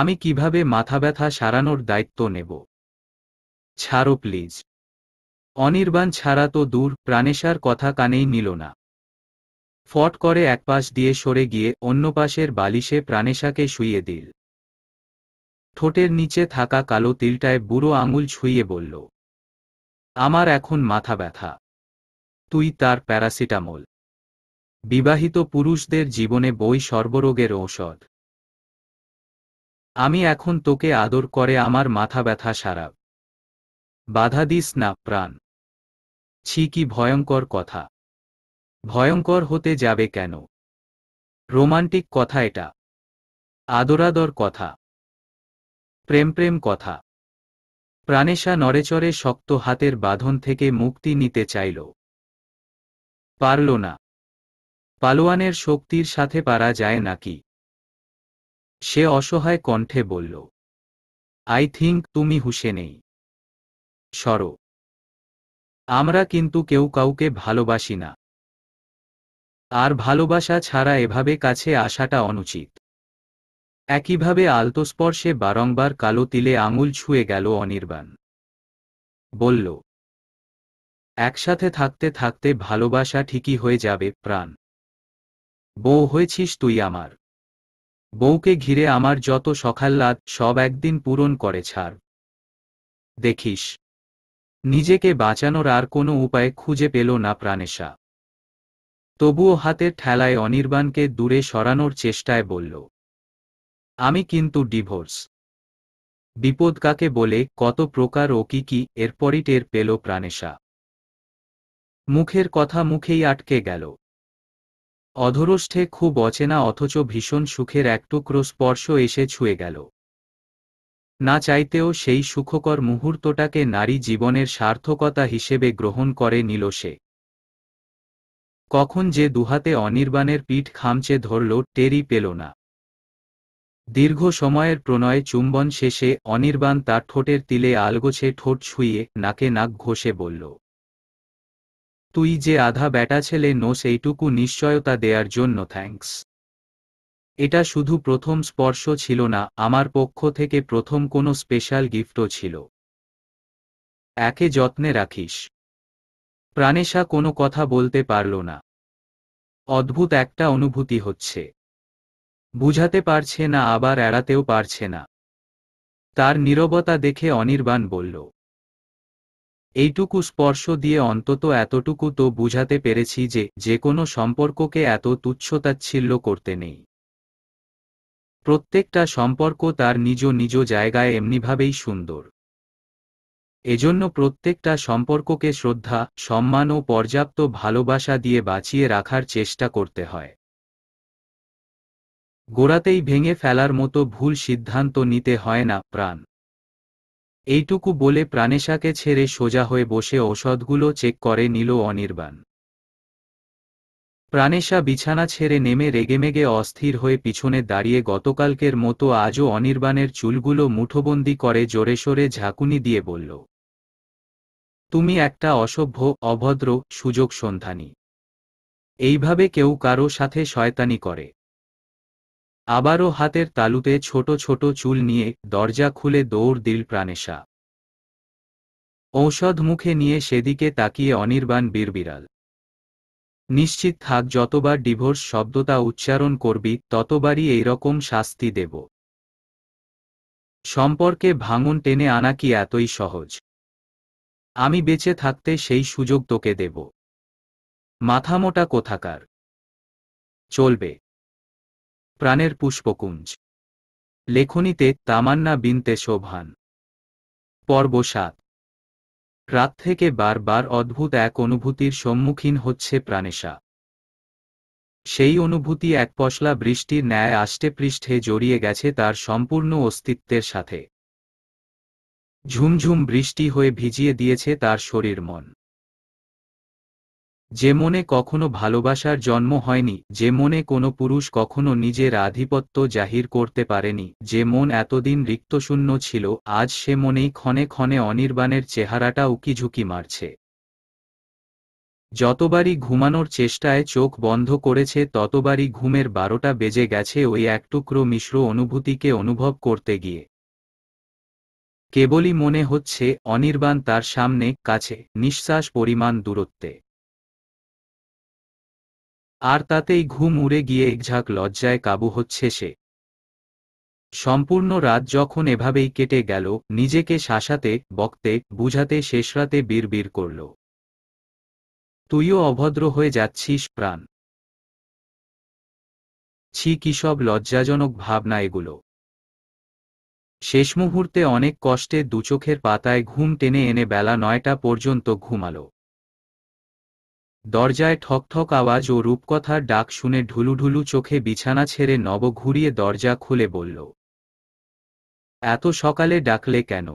আমি কিভাবে মাথা ব্যথা সারানোর দায়িত্ব নেব ছাড়ো প্লিজ অনির্বাণ ছাড়া তো দূর প্রাণেশার কথা কানেই নিল না ফট করে এক পাশ দিয়ে সরে গিয়ে অন্য পাশের বালিশে প্রাণেশাকে শুইয়ে দিল ঠোঁটের নিচে থাকা কালো তিলটায় বুড়ো আঙুল ছুঁয়ে বলল আমার এখন মাথা ব্যথা তুই তার প্যারাসিটামল বিবাহিত পুরুষদের জীবনে বই সর্বরোগের ঔষধ আমি এখন তোকে আদর করে আমার মাথা ব্যথা সারাব বাধা দিস না প্রাণ ছি কি ভয়ঙ্কর কথা ভয়ঙ্কর হতে যাবে কেন রোমান্টিক কথা এটা আদরাদর কথা প্রেম প্রেম কথা প্রাণেশা নরেচরে শক্ত হাতের বাঁধন থেকে মুক্তি নিতে চাইল পারল না পালোয়ানের শক্তির সাথে পারা যায় নাকি সে অসহায় কণ্ঠে বলল আই থিঙ্ক তুমি হুশে নেই সর আমরা কিন্তু কেউ কাউকে ভালোবাসি না আর ভালোবাসা ছাড়া এভাবে কাছে আসাটা অনুচিত একইভাবে আলতস্পর্শে বারংবার কালো তিলে আঙুল ছুঁয়ে গেল অনির্বাণ বলল একসাথে থাকতে থাকতে ভালোবাসা ঠিকই হয়ে যাবে প্রাণ বউ হয়েছিস তুই আমার বউকে ঘিরে আমার যত সখাল্লাদ সব একদিন পূরণ করে ছাড় দেখিস নিজেকে বাঁচানোর আর কোনো উপায় খুঁজে পেল না প্রাণেশা তবুও হাতের ঠেলায় অনির্বাণকে দূরে সরানোর চেষ্টায় বলল আমি কিন্তু ডিভোর্স বিপদ কাকে বলে কত প্রকার ও কি কি এরপরই টের পেল প্রাণেশা মুখের কথা মুখেই আটকে গেল অধরষ্ঠে খুব অচেনা অথচ ভীষণ সুখের এক টুকরো স্পর্শ এসে ছুঁয়ে গেল না চাইতেও সেই সুখকর মুহূর্তটাকে নারী জীবনের সার্থকতা হিসেবে গ্রহণ করে নিল সে কখন যে দুহাতে অনির্বাণের পিঠ খামচে ধরল টেরই পেল না দীর্ঘ সময়ের প্রণয় চুম্বন শেষে অনির্বাণ তার ঠোঁটের তিলে আলগোছে ঠোঁট ছুঁয়ে নাকে নাক ঘষে বলল তুই যে আধা ব্যাটা ছেলে নোস এইটুকু নিশ্চয়তা দেয়ার জন্য থ্যাঙ্কস এটা শুধু প্রথম স্পর্শ ছিল না আমার পক্ষ থেকে প্রথম কোনো স্পেশাল গিফটও ছিল একে যত্নে রাখিস প্রাণেশা কোনো কথা বলতে পারল না অদ্ভুত একটা অনুভূতি হচ্ছে বুঝাতে পারছে না আবার এড়াতেও পারছে না তার নীরবতা দেখে অনির্বাণ বলল এইটুকু স্পর্শ দিয়ে অন্তত এতটুকু তো বুঝাতে পেরেছি যে যে কোনো সম্পর্ককে এত তুচ্ছতাচ্ছিল্য করতে নেই প্রত্যেকটা সম্পর্ক তার নিজ নিজ জায়গায় এমনিভাবেই সুন্দর এজন্য প্রত্যেকটা সম্পর্ককে শ্রদ্ধা সম্মান ও পর্যাপ্ত ভালোবাসা দিয়ে বাঁচিয়ে রাখার চেষ্টা করতে হয় গোড়াতেই ভেঙে ফেলার মতো ভুল সিদ্ধান্ত নিতে হয় না প্রাণ এইটুকু বলে প্রাণেশাকে ছেড়ে সোজা হয়ে বসে ঔষধগুলো চেক করে নিল অনির্বাণ প্রাণেশা বিছানা ছেড়ে নেমে রেগেমেগে অস্থির হয়ে পিছনে দাঁড়িয়ে গতকালকের মতো আজও অনির্বাণের চুলগুলো মুঠোবন্দি করে জোরে সোরে ঝাঁকুনি দিয়ে বলল তুমি একটা অসভ্য অভদ্র সুযোগ সন্ধানী এইভাবে কেউ কারো সাথে শয়তানি করে আবারও হাতের তালুতে ছোট ছোট চুল নিয়ে দরজা খুলে দৌড় দিল প্রাণেশা ঔষধ মুখে নিয়ে সেদিকে তাকিয়ে অনির্বাণ বীরবিড়াল নিশ্চিত থাক যতবার ডিভোর্স শব্দটা উচ্চারণ করবি ততবারই এইরকম শাস্তি দেব সম্পর্কে ভাঙন টেনে আনা কি এতই সহজ আমি বেঁচে থাকতে সেই সুযোগ তোকে দেব মাথামোটা কোথাকার চলবে প্রাণের পুষ্পকুঞ্জ লেখনীতে তামান্না বিনতে শোভান পর্ব সাত রাত থেকে বারবার অদ্ভুত এক অনুভূতির সম্মুখীন হচ্ছে প্রাণেশা সেই অনুভূতি এক পশলা বৃষ্টির ন্যায় আষ্টেপৃষ্ঠে জড়িয়ে গেছে তার সম্পূর্ণ অস্তিত্বের সাথে ঝুমঝুম বৃষ্টি হয়ে ভিজিয়ে দিয়েছে তার শরীর মন যে মনে কখনো ভালোবাসার জন্ম হয়নি যে মনে কোনো পুরুষ কখনো নিজের আধিপত্য জাহির করতে পারেনি যে মন এতদিন রিক্তশূন্য ছিল আজ সে মনেই ক্ষণে ক্ষণে অনির্বাণের চেহারাটা উকিঝুঁকি মারছে যতবারই ঘুমানোর চেষ্টায় চোখ বন্ধ করেছে ততবারই ঘুমের বারোটা বেজে গেছে ওই এক টুকরো মিশ্র অনুভূতিকে অনুভব করতে গিয়ে কেবলই মনে হচ্ছে অনির্বাণ তার সামনে কাছে নিঃশ্বাস পরিমাণ দূরত্বে আর তাতেই ঘুম উড়ে গিয়ে একঝাঁক লজ্জায় কাবু হচ্ছে সে সম্পূর্ণ রাত যখন এভাবেই কেটে গেল নিজেকে শাসাতে বকতে বুঝাতে শেষরাতে বীর করল তুইও অভদ্র হয়ে যাচ্ছিস প্রাণ ছি কিসব লজ্জাজনক ভাবনা এগুলো শেষ মুহূর্তে অনেক কষ্টে দুচোখের পাতায় ঘুম টেনে এনে বেলা নয়টা পর্যন্ত ঘুমালো দরজায় ঠকঠক আওয়াজ ও রূপকথার ডাক শুনে ঢুলুঢুলু চোখে বিছানা ছেড়ে নব ঘুরিয়ে দরজা খুলে বলল এত সকালে ডাকলে কেন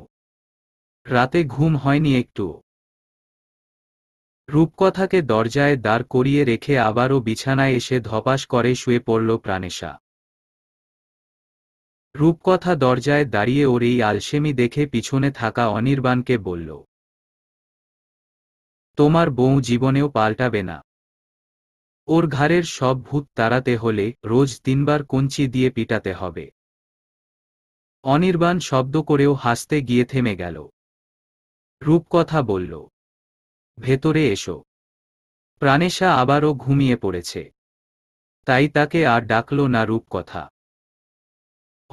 রাতে ঘুম হয়নি একটুও রূপকথাকে দরজায় দাঁড় করিয়ে রেখে আবারও বিছানায় এসে ধপাস করে শুয়ে পড়ল প্রাণেশা রূপকথা দরজায় দাঁড়িয়ে ওর এই আলসেমি দেখে পিছনে থাকা অনির্বাণকে বলল তোমার বউ জীবনেও পাল্টাবে না ওর ঘাড়ের সব ভূত তাড়াতে হলে রোজ তিনবার কঞ্চি দিয়ে পিটাতে হবে অনির্বাণ শব্দ করেও হাসতে গিয়ে থেমে গেল রূপকথা বলল ভেতরে এসো প্রাণেশা আবারও ঘুমিয়ে পড়েছে তাই তাকে আর ডাকল না রূপকথা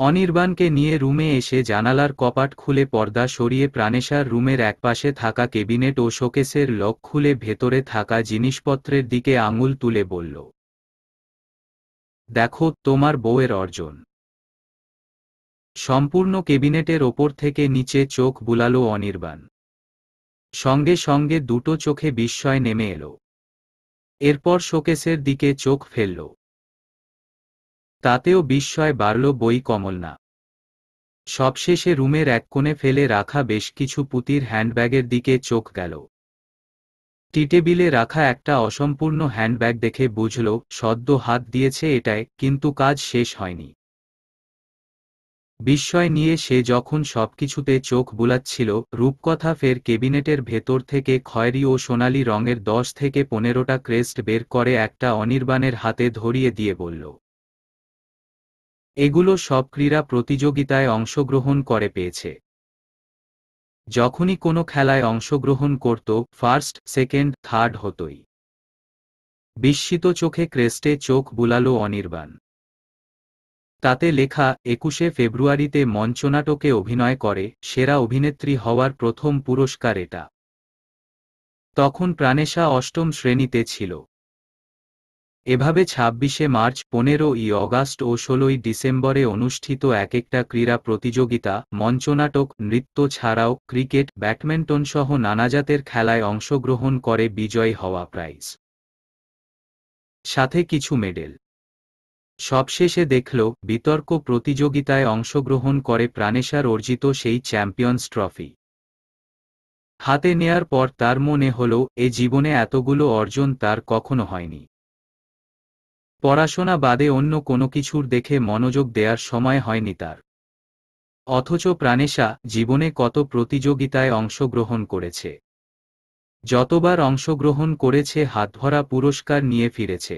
অনির্বাণকে নিয়ে রুমে এসে জানালার কপাট খুলে পর্দা সরিয়ে প্রাণেশার রুমের একপাশে থাকা কেবিনেট ও শোকেসের লক খুলে ভেতরে থাকা জিনিসপত্রের দিকে আঙুল তুলে বলল দেখো তোমার বউয়ের অর্জন সম্পূর্ণ কেবিনেটের ওপর থেকে নিচে চোখ বুলালো অনির্বাণ সঙ্গে সঙ্গে দুটো চোখে বিস্ময় নেমে এলো এরপর শোকেসের দিকে চোখ ফেলল তাতেও বিস্ময় বাড়ল বই কমলনা সবশেষে রুমের এক কোণে ফেলে রাখা বেশ কিছু পুতির হ্যান্ডব্যাগের দিকে চোখ গেল টিটেবিলে রাখা একটা অসম্পূর্ণ হ্যান্ডব্যাগ দেখে বুঝল সদ্য হাত দিয়েছে এটায় কিন্তু কাজ শেষ হয়নি বিস্ময় নিয়ে সে যখন সবকিছুতে চোখ বুলাচ্ছিল রূপকথা ফের কেবিনেটের ভেতর থেকে খয়েরি ও সোনালি রঙের দশ থেকে পনেরোটা ক্রেস্ট বের করে একটা অনির্বাণের হাতে ধরিয়ে দিয়ে বলল এগুলো সব ক্রীড়া প্রতিযোগিতায় অংশগ্রহণ করে পেয়েছে যখনই কোনো খেলায় অংশগ্রহণ করত ফার্স্ট সেকেন্ড থার্ড হতোই বিস্মিত চোখে ক্রেস্টে চোখ বুলালো অনির্বাণ তাতে লেখা একুশে ফেব্রুয়ারিতে মঞ্চনাটকে অভিনয় করে সেরা অভিনেত্রী হওয়ার প্রথম পুরস্কার এটা তখন প্রাণেশা অষ্টম শ্রেণীতে ছিল এভাবে ছাব্বিশে মার্চ পনেরোই অগাস্ট ও ষোলোই ডিসেম্বরে অনুষ্ঠিত এক একটা ক্রীড়া প্রতিযোগিতা মঞ্চনাটক নৃত্য ছাড়াও ক্রিকেট ব্যাডমিন্টন সহ নানাজাতের খেলায় অংশগ্রহণ করে বিজয়ী হওয়া প্রাইজ সাথে কিছু মেডেল সবশেষে দেখল বিতর্ক প্রতিযোগিতায় অংশগ্রহণ করে প্রাণেশার অর্জিত সেই চ্যাম্পিয়ন্স ট্রফি হাতে নেয়ার পর তার মনে হল এ জীবনে এতগুলো অর্জন তার কখনো হয়নি পড়াশোনা বাদে অন্য কোনো কিছুর দেখে মনোযোগ দেওয়ার সময় হয়নি তার অথচ প্রাণেশা জীবনে কত প্রতিযোগিতায় অংশগ্রহণ করেছে যতবার অংশগ্রহণ করেছে হাতভরা পুরস্কার নিয়ে ফিরেছে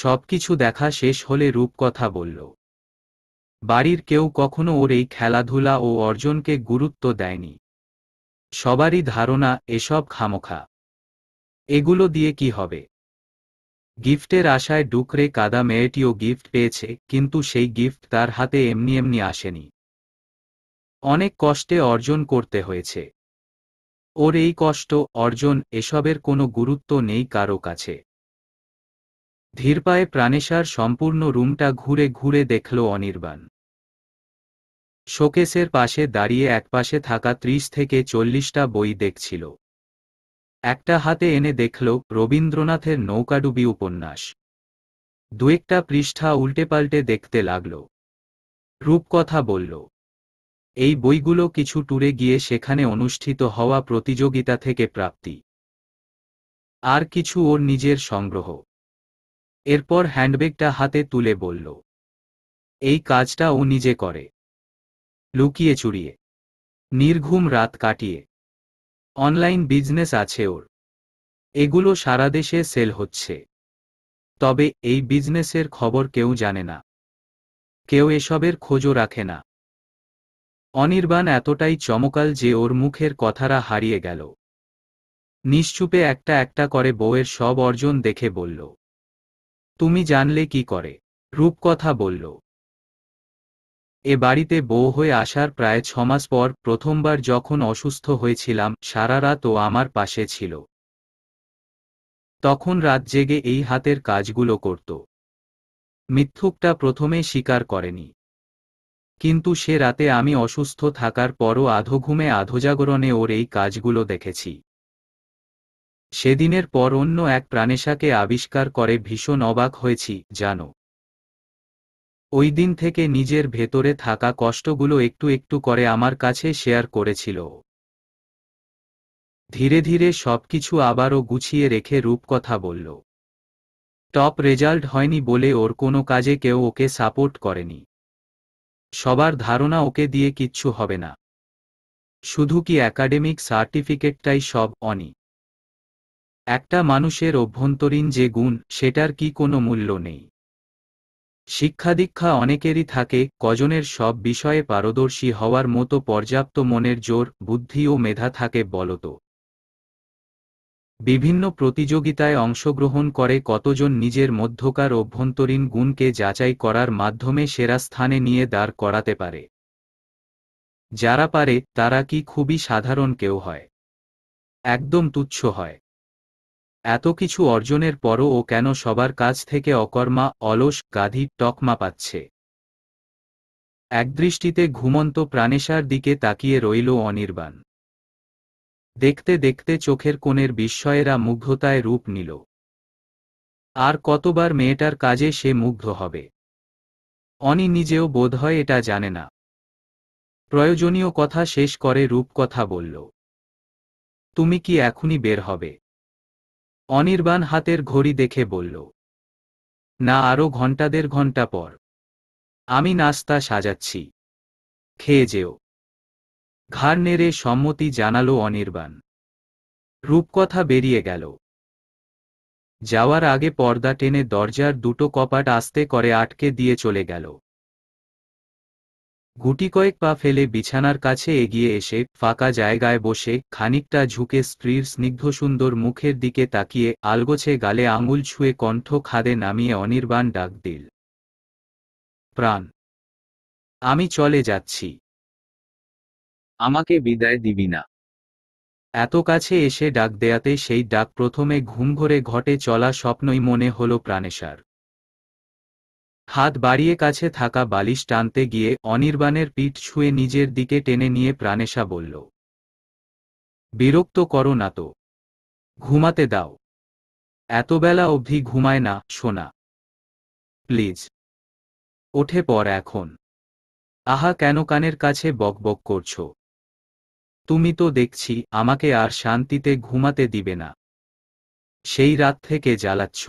সবকিছু দেখা শেষ হলে রূপকথা বলল বাড়ির কেউ কখনো ওর এই খেলাধুলা ও অর্জনকে গুরুত্ব দেয়নি সবারই ধারণা এসব খামোখা এগুলো দিয়ে কি হবে গিফটের আশায় ডুকরে কাদা মেয়েটিও গিফট পেয়েছে কিন্তু সেই গিফট তার হাতে এমনি এমনি আসেনি অনেক কষ্টে অর্জন করতে হয়েছে ওর এই কষ্ট অর্জন এসবের কোনো গুরুত্ব নেই কারো কাছে ধীরপায়ে প্রাণেশার সম্পূর্ণ রুমটা ঘুরে ঘুরে দেখল অনির্বাণ শোকেসের পাশে দাঁড়িয়ে একপাশে থাকা ত্রিশ থেকে চল্লিশটা বই দেখছিল একটা হাতে এনে দেখল রবীন্দ্রনাথের নৌকাডুবি উপন্যাস দুয়েকটা পৃষ্ঠা উল্টে পাল্টে দেখতে লাগল রূপকথা বলল এই বইগুলো কিছু ট্যুরে গিয়ে সেখানে অনুষ্ঠিত হওয়া প্রতিযোগিতা থেকে প্রাপ্তি আর কিছু ওর নিজের সংগ্রহ এরপর হ্যান্ডব্যাগটা হাতে তুলে বলল এই কাজটা ও নিজে করে লুকিয়ে চুরিয়ে নির্ঘুম রাত কাটিয়ে অনলাইন বিজনেস আছে ওর এগুলো সারা দেশে সেল হচ্ছে তবে এই বিজনেসের খবর কেউ জানে না কেউ এসবের খোঁজও রাখে না অনির্বাণ এতটাই চমকাল যে ওর মুখের কথারা হারিয়ে গেল নিশ্চুপে একটা একটা করে বউয়ের সব অর্জন দেখে বলল তুমি জানলে কি করে রূপকথা বলল এ বাড়িতে বউ হয়ে আসার প্রায় ছমাস পর প্রথমবার যখন অসুস্থ হয়েছিলাম সারা রাত ও আমার পাশে ছিল তখন রাত জেগে এই হাতের কাজগুলো করত মিথ্যুকটা প্রথমে স্বীকার করেনি কিন্তু সে রাতে আমি অসুস্থ থাকার পরও আধঘুমে আধোজাগরণে ওর এই কাজগুলো দেখেছি সেদিনের পর অন্য এক প্রাণেশাকে আবিষ্কার করে ভীষণ অবাক হয়েছি জানো ওই দিন থেকে নিজের ভেতরে থাকা কষ্টগুলো একটু একটু করে আমার কাছে শেয়ার করেছিল ধীরে ধীরে সবকিছু আবারও গুছিয়ে রেখে রূপকথা বলল টপ রেজাল্ট হয়নি বলে ওর কোনো কাজে কেউ ওকে সাপোর্ট করেনি সবার ধারণা ওকে দিয়ে কিচ্ছু হবে না শুধু কি একাডেমিক সার্টিফিকেটটাই সব অনি একটা মানুষের অভ্যন্তরীণ যে গুণ সেটার কি কোনো মূল্য নেই শিক্ষাদীক্ষা অনেকেরই থাকে কজনের সব বিষয়ে পারদর্শী হওয়ার মতো পর্যাপ্ত মনের জোর বুদ্ধি ও মেধা থাকে বলত বিভিন্ন প্রতিযোগিতায় অংশগ্রহণ করে কতজন নিজের মধ্যকার অভ্যন্তরীণ গুণকে যাচাই করার মাধ্যমে সেরা স্থানে নিয়ে দাঁড় করাতে পারে যারা পারে তারা কি খুবই সাধারণ কেউ হয় একদম তুচ্ছ হয় এত কিছু অর্জনের পরও ও কেন সবার কাছ থেকে অকর্মা অলস গাধী টকমা পাচ্ছে একদৃষ্টিতে ঘুমন্ত প্রাণেশার দিকে তাকিয়ে রইল অনির্বাণ দেখতে দেখতে চোখের কোণের বিস্ময়েরা মুগ্ধতায় রূপ নিল আর কতবার মেয়েটার কাজে সে মুগ্ধ হবে অনি নিজেও বোধহয় এটা জানে না প্রয়োজনীয় কথা শেষ করে রূপকথা বলল তুমি কি এখনই বের হবে অনির্বাণ হাতের ঘড়ি দেখে বলল না আরও ঘণ্টা দেড় ঘণ্টা পর আমি নাস্তা সাজাচ্ছি খেয়ে যেও ঘাড় নেড়ে সম্মতি জানালো অনির্বাণ রূপকথা বেরিয়ে গেল যাওয়ার আগে পর্দা টেনে দরজার দুটো কপাট আস্তে করে আটকে দিয়ে চলে গেল গুটিকয়েক পা ফেলে বিছানার কাছে এগিয়ে এসে ফাঁকা জায়গায় বসে খানিকটা ঝুঁকে স্ত্রীর স্নিগ্ধ সুন্দর মুখের দিকে তাকিয়ে আলগোছে গালে আঙুল ছুঁয়ে কণ্ঠ খাদে নামিয়ে অনির্বাণ ডাক দিল প্রাণ আমি চলে যাচ্ছি আমাকে বিদায় দিবি না এত কাছে এসে ডাক দেয়াতে সেই ডাক প্রথমে ঘুমঘরে ঘটে চলা স্বপ্নই মনে হল প্রাণেশার হাত বাড়িয়ে কাছে থাকা বালিশ টানতে গিয়ে অনির্বাণের পিঠ ছুঁয়ে নিজের দিকে টেনে নিয়ে প্রাণেশা বলল বিরক্ত করো না তো ঘুমাতে দাও এতবেলা অবধি ঘুমায় না শোনা প্লিজ ওঠে পর এখন আহা কেন কানের কাছে বকবক করছো তুমি তো দেখছি আমাকে আর শান্তিতে ঘুমাতে দিবে না সেই রাত থেকে জ্বালাচ্ছ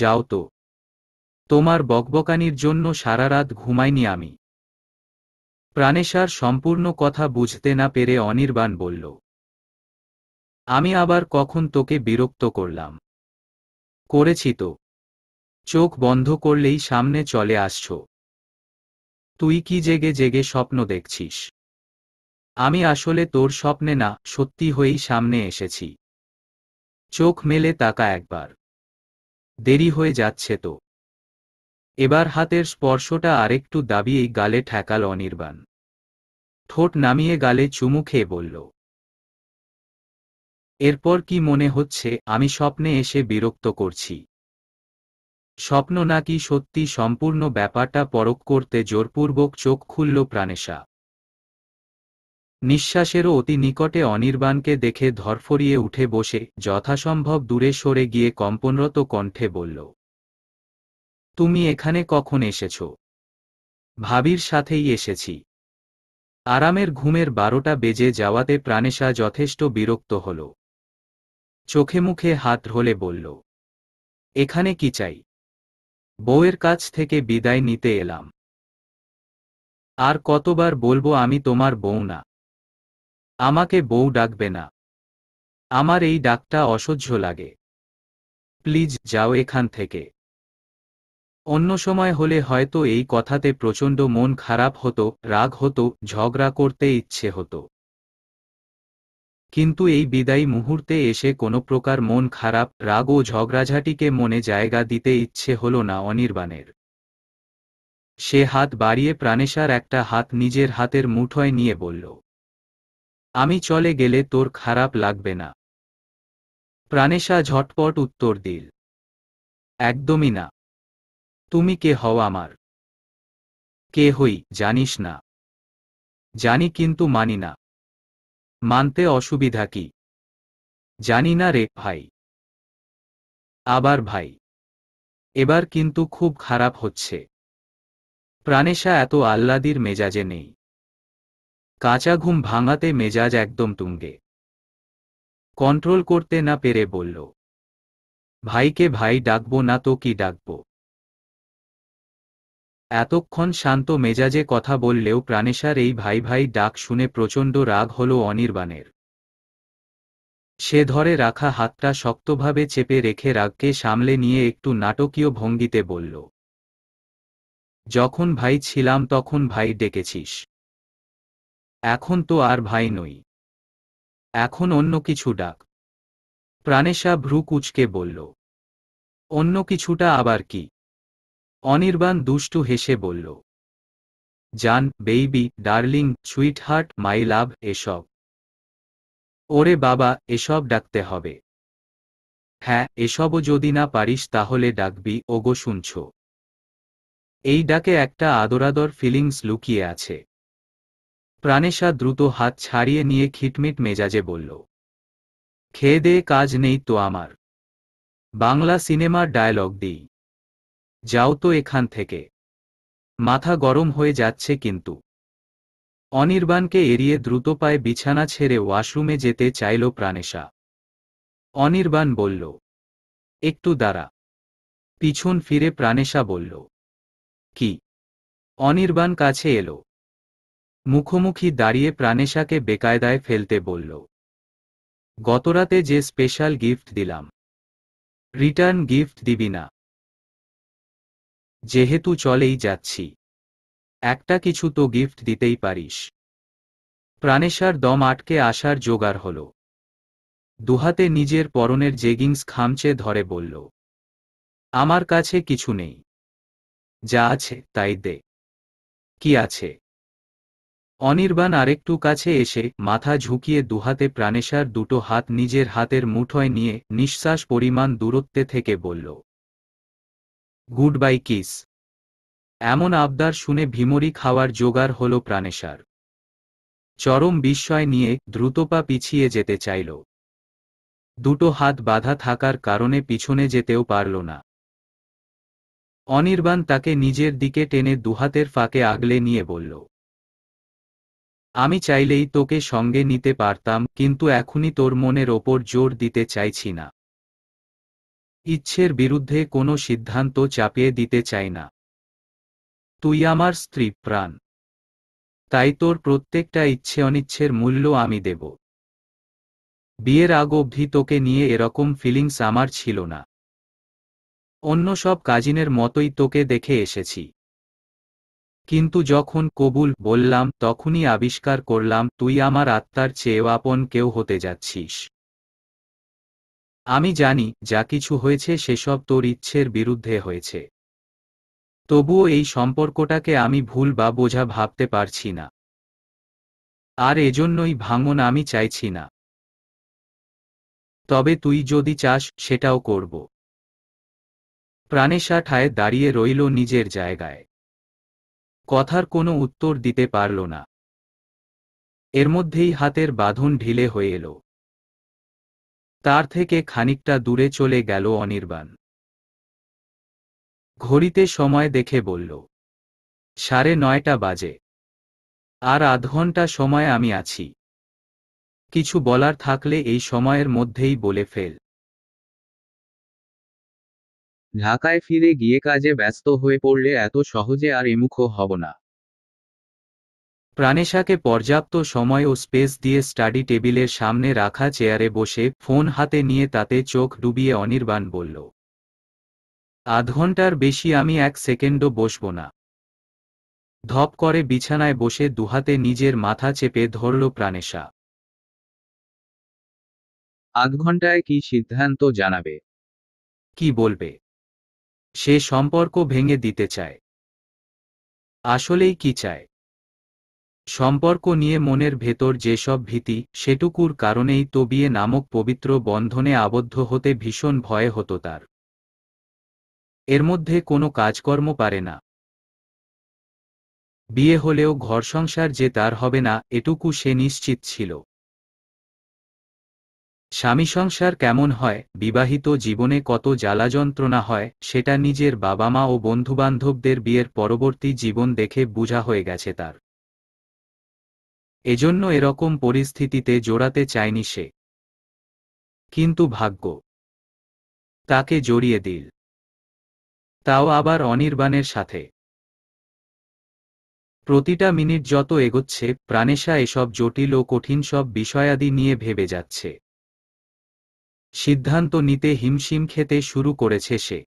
যাও তো তোমার বকবকানির জন্য সারা রাত ঘুমাইনি আমি প্রাণেশার সম্পূর্ণ কথা বুঝতে না পেরে অনির্বাণ বলল আমি আবার কখন তোকে বিরক্ত করলাম করেছি তো চোখ বন্ধ করলেই সামনে চলে আসছ তুই কি জেগে জেগে স্বপ্ন দেখছিস আমি আসলে তোর স্বপ্নে না সত্যি হয়েই সামনে এসেছি চোখ মেলে তাকা একবার দেরি হয়ে যাচ্ছে তো এবার হাতের স্পর্শটা আরেকটু দাবিয়েই গালে ঠেকাল অনির্বাণ ঠোঁট নামিয়ে গালে চুমু খেয়ে বলল এরপর কি মনে হচ্ছে আমি স্বপ্নে এসে বিরক্ত করছি স্বপ্ন নাকি সত্যি সম্পূর্ণ ব্যাপারটা পরক করতে জোরপূর্বক চোখ খুলল প্রাণেশা নিঃশ্বাসেরও অতি নিকটে অনির্বাণকে দেখে ধরফরিয়ে উঠে বসে যথাসম্ভব দূরে সরে গিয়ে কম্পনরত কণ্ঠে বলল তুমি এখানে কখন এসেছ ভাবির সাথেই এসেছি আরামের ঘুমের বারোটা বেজে যাওয়াতে প্রাণেশা যথেষ্ট বিরক্ত হল চোখে মুখে হাত ঢোলে বলল এখানে কি চাই বউয়ের কাছ থেকে বিদায় নিতে এলাম আর কতবার বলবো আমি তোমার বউ না আমাকে বউ ডাকবে না আমার এই ডাকটা অসহ্য লাগে প্লিজ যাও এখান থেকে অন্য সময় হলে হয়তো এই কথাতে প্রচণ্ড মন খারাপ হতো রাগ হতো ঝগড়া করতে ইচ্ছে হতো কিন্তু এই বিদায়ী মুহূর্তে এসে কোনো প্রকার মন খারাপ রাগ ও ঝগড়াঝাটিকে মনে জায়গা দিতে ইচ্ছে হল না অনির্বাণের সে হাত বাড়িয়ে প্রাণেশার একটা হাত নিজের হাতের মুঠোয় নিয়ে বলল আমি চলে গেলে তোর খারাপ লাগবে না প্রাণেশা ঝটপট উত্তর দিল একদমই না তুমি কে হও আমার কে হই জানিস না জানি কিন্তু মানি না মানতে অসুবিধা কি জানি না রে ভাই আবার ভাই এবার কিন্তু খুব খারাপ হচ্ছে প্রাণেশা এত আহ্লাদির মেজাজে নেই কাঁচা ঘুম ভাঙাতে মেজাজ একদম তুঙ্গে কন্ট্রোল করতে না পেরে বলল ভাইকে ভাই ডাকবো না তো কি ডাকবো এতক্ষণ শান্ত মেজাজে কথা বললেও প্রাণেশার এই ভাই ভাই ডাক শুনে প্রচণ্ড রাগ হল অনির্বাণের সে ধরে রাখা হাতটা শক্তভাবে চেপে রেখে রাগকে সামলে নিয়ে একটু নাটকীয় ভঙ্গিতে বলল যখন ভাই ছিলাম তখন ভাই ডেকেছিস এখন তো আর ভাই নই এখন অন্য কিছু ডাক প্রাণেশা ভ্রু কুচকে বলল অন্য কিছুটা আবার কি অনির্বাণ দুষ্টু হেসে বলল জান বেইবি ডার্লিং সুইটহার্ট মাই লাভ এসব ওরে বাবা এসব ডাকতে হবে হ্যাঁ এসবও যদি না পারিস তাহলে ডাকবি ওগো শুনছ এই ডাকে একটা আদরাদর ফিলিংস লুকিয়ে আছে প্রাণেশা দ্রুত হাত ছাড়িয়ে নিয়ে খিটমিট মেজাজে বলল খেয়ে দে কাজ নেই তো আমার বাংলা সিনেমার ডায়লগ দিই যাও তো এখান থেকে মাথা গরম হয়ে যাচ্ছে কিন্তু অনির্বাণকে এড়িয়ে দ্রুত পায়ে বিছানা ছেড়ে ওয়াশরুমে যেতে চাইল প্রাণেশা অনির্বাণ বলল একটু দাঁড়া পিছন ফিরে প্রাণেশা বলল কি অনির্বাণ কাছে এল মুখোমুখি দাঁড়িয়ে প্রাণেশাকে বেকায়দায় ফেলতে বলল গতরাতে যে স্পেশাল গিফট দিলাম রিটার্ন গিফট দিবি না যেহেতু চলেই যাচ্ছি একটা কিছু তো গিফট দিতেই পারিস প্রাণেশার দম আটকে আসার জোগাড় হল দুহাতে নিজের পরনের জেগিংস খামচে ধরে বলল আমার কাছে কিছু নেই যা আছে তাই দে কি আছে অনির্বাণ আরেকটু কাছে এসে মাথা ঝুঁকিয়ে দুহাতে প্রাণেশার দুটো হাত নিজের হাতের মুঠোয় নিয়ে নিঃশ্বাস পরিমাণ দূরত্বে থেকে বলল গুড বাই কিস এমন আবদার শুনে ভিমরি খাওয়ার জোগাড় হল প্রাণেশার চরম বিস্ময় নিয়ে দ্রুতপা পিছিয়ে যেতে চাইল দুটো হাত বাধা থাকার কারণে পিছনে যেতেও পারল না অনির্বাণ তাকে নিজের দিকে টেনে দুহাতের ফাঁকে আগলে নিয়ে বলল আমি চাইলেই তোকে সঙ্গে নিতে পারতাম কিন্তু এখনই তোর মনের ওপর জোর দিতে চাইছি না ইচ্ছের বিরুদ্ধে কোনো সিদ্ধান্ত চাপিয়ে দিতে চাই না তুই আমার স্ত্রী প্রাণ তাই তোর প্রত্যেকটা ইচ্ছে অনিচ্ছের মূল্য আমি দেব বিয়ের আগ অবধি তোকে নিয়ে এরকম ফিলিংস আমার ছিল না অন্য সব কাজিনের মতোই তোকে দেখে এসেছি কিন্তু যখন কবুল বললাম তখনই আবিষ্কার করলাম তুই আমার আত্মার চেয়ে আপন কেউ হতে যাচ্ছিস আমি জানি যা কিছু হয়েছে সেসব তোর ইচ্ছের বিরুদ্ধে হয়েছে তবুও এই সম্পর্কটাকে আমি ভুল বা বোঝা ভাবতে পারছি না আর এজন্যই ভাঙন আমি চাইছি না তবে তুই যদি চাস সেটাও করব প্রাণেশা ঠায় দাঁড়িয়ে রইল নিজের জায়গায় কথার কোনো উত্তর দিতে পারল না এর মধ্যেই হাতের বাঁধন ঢিলে হয়ে এলো তার থেকে খানিকটা দূরে চলে গেল অনির্বাণ ঘড়িতে সময় দেখে বলল সাড়ে নয়টা বাজে আর আধ ঘন্টা সময় আমি আছি কিছু বলার থাকলে এই সময়ের মধ্যেই বলে ফেল ঢাকায় ফিরে গিয়ে কাজে ব্যস্ত হয়ে পড়লে এত সহজে আর এমুখো হব না প্রাণেশাকে পর্যাপ্ত সময় ও স্পেস দিয়ে স্টাডি টেবিলের সামনে রাখা চেয়ারে বসে ফোন হাতে নিয়ে তাতে চোখ ডুবিয়ে অনির্বাণ বলল আধ ঘন্টার বেশি আমি এক সেকেন্ডও বসব না ধপ করে বিছানায় বসে দুহাতে নিজের মাথা চেপে ধরল প্রাণেশা আধ ঘন্টায় কি সিদ্ধান্ত জানাবে কি বলবে সে সম্পর্ক ভেঙে দিতে চায় আসলেই কি চায় সম্পর্ক নিয়ে মনের ভেতর যেসব ভীতি সেটুকুর কারণেই তো বিয়ে নামক পবিত্র বন্ধনে আবদ্ধ হতে ভীষণ ভয়ে হতো তার এর মধ্যে কোনো কাজকর্ম পারে না বিয়ে হলেও ঘর সংসার যে তার হবে না এটুকু সে নিশ্চিত ছিল স্বামী সংসার কেমন হয় বিবাহিত জীবনে কত জ্বালা যন্ত্রণা হয় সেটা নিজের বাবা মা ও বন্ধুবান্ধবদের বিয়ের পরবর্তী জীবন দেখে বুঝা হয়ে গেছে তার এজন্য এরকম পরিস্থিতিতে জোড়াতে চায়নি সে কিন্তু ভাগ্য তাকে জড়িয়ে দিল তাও আবার অনির্বাণের সাথে প্রতিটা মিনিট যত এগোচ্ছে প্রাণেশা এসব জটিল ও কঠিন সব বিষয়াদি নিয়ে ভেবে যাচ্ছে সিদ্ধান্ত নিতে হিমশিম খেতে শুরু করেছে সে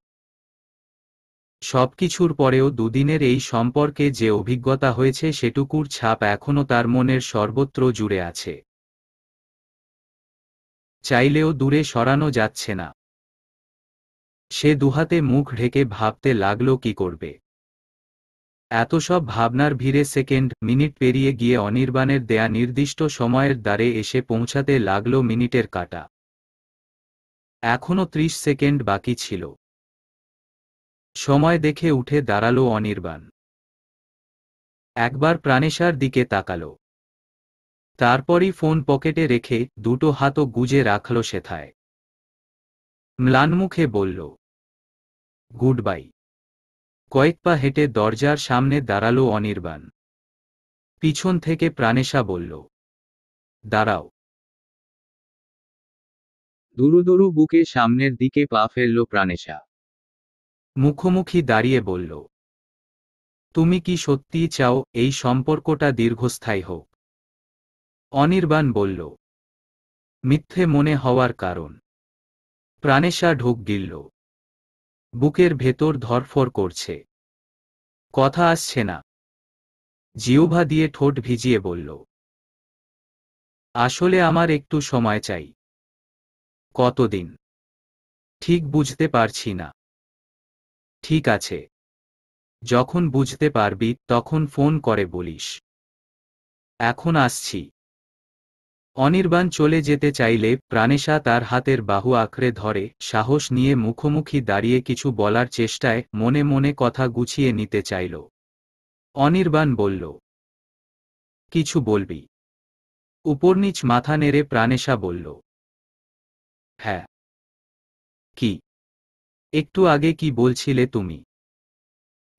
সবকিছুর পরেও দুদিনের এই সম্পর্কে যে অভিজ্ঞতা হয়েছে সেটুকুর ছাপ এখনও তার মনের সর্বত্র জুড়ে আছে চাইলেও দূরে সরানো যাচ্ছে না সে দুহাতে মুখ ঢেকে ভাবতে লাগল কি করবে এত সব ভাবনার ভিড়ে সেকেন্ড মিনিট পেরিয়ে গিয়ে অনির্বাণের দেয়া নির্দিষ্ট সময়ের দ্বারে এসে পৌঁছাতে লাগল মিনিটের কাটা এখনও ত্রিশ সেকেন্ড বাকি ছিল সময় দেখে উঠে দাঁড়ালো অনির্বাণ একবার প্রাণেশার দিকে তাকাল তারপরই ফোন পকেটে রেখে দুটো হাতও গুজে রাখল সেথায় ম্লানমুখে বলল গুড বাই কয়েক পা হেঁটে দরজার সামনে দাঁড়ালো অনির্বাণ পিছন থেকে প্রাণেশা বলল দাঁড়াও দুরু দুরু বুকে সামনের দিকে পা ফেলল প্রাণেশা মুখোমুখি দাঁড়িয়ে বলল তুমি কি সত্যিই চাও এই সম্পর্কটা দীর্ঘস্থায়ী হোক অনির্বাণ বলল মিথ্যে মনে হওয়ার কারণ প্রাণেশা ঢোক গিলল বুকের ভেতর ধরফর করছে কথা আসছে না জিওভা দিয়ে ঠোঁট ভিজিয়ে বলল আসলে আমার একটু সময় চাই কতদিন ঠিক বুঝতে পারছি না ঠিক আছে যখন বুঝতে পারবি তখন ফোন করে বলিস এখন আসছি অনির্বাণ চলে যেতে চাইলে প্রাণেশা তার হাতের বাহু আঁকড়ে ধরে সাহস নিয়ে মুখোমুখি দাঁড়িয়ে কিছু বলার চেষ্টায় মনে মনে কথা গুছিয়ে নিতে চাইল অনির্বাণ বলল কিছু বলবি উপরনিচ মাথা নেড়ে প্রাণেশা বলল হ্যাঁ কি একটু আগে কি বলছিলে তুমি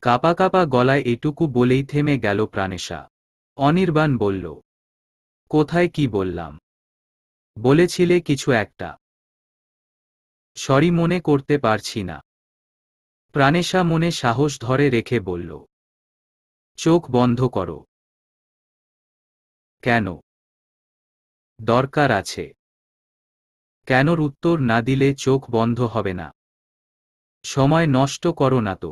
কাপা কাপা গলায় এটুকু বলেই থেমে গেল প্রাণেশা অনির্বাণ বলল কোথায় কি বললাম বলেছিলে কিছু একটা সরি মনে করতে পারছি না প্রাণেশা মনে সাহস ধরে রেখে বলল চোখ বন্ধ করো কেন দরকার আছে কেনর উত্তর না দিলে চোখ বন্ধ হবে না সময় নষ্ট করো না তো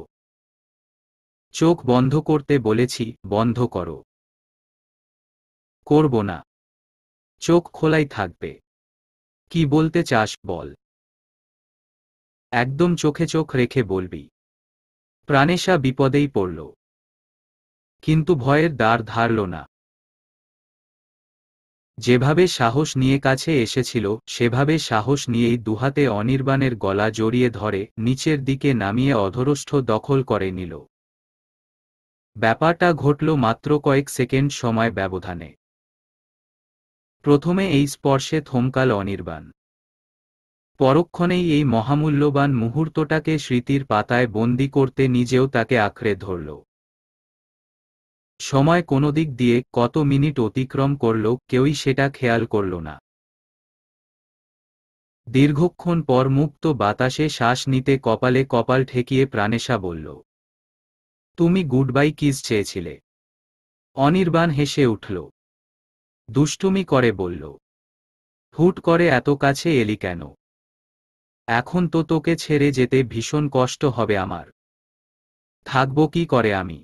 চোখ বন্ধ করতে বলেছি বন্ধ করো করব না চোখ খোলাই থাকবে কি বলতে চাস বল একদম চোখে চোখ রেখে বলবি প্রাণেশা বিপদেই পড়ল কিন্তু ভয়ের দ্বার ধারল না যেভাবে সাহস নিয়ে কাছে এসেছিল সেভাবে সাহস নিয়েই দুহাতে অনির্বাণের গলা জড়িয়ে ধরে নিচের দিকে নামিয়ে অধরস্থ দখল করে নিল ব্যাপারটা ঘটল মাত্র কয়েক সেকেন্ড সময় ব্যবধানে প্রথমে এই স্পর্শে থমকাল অনির্বাণ পরক্ষণেই এই মহামূল্যবান মুহূর্তটাকে স্মৃতির পাতায় বন্দি করতে নিজেও তাকে আঁকড়ে ধরল সময় কোনো দিক দিয়ে কত মিনিট অতিক্রম করল কেউই সেটা খেয়াল করল না দীর্ঘক্ষণ পর মুক্ত বাতাসে শ্বাস নিতে কপালে কপাল ঠেকিয়ে প্রাণেশা বলল তুমি গুডবাই কিস চেয়েছিলে অনির্বাণ হেসে উঠল দুষ্টুমি করে বলল হুট করে এত কাছে এলি কেন এখন তো তোকে ছেড়ে যেতে ভীষণ কষ্ট হবে আমার থাকব কি করে আমি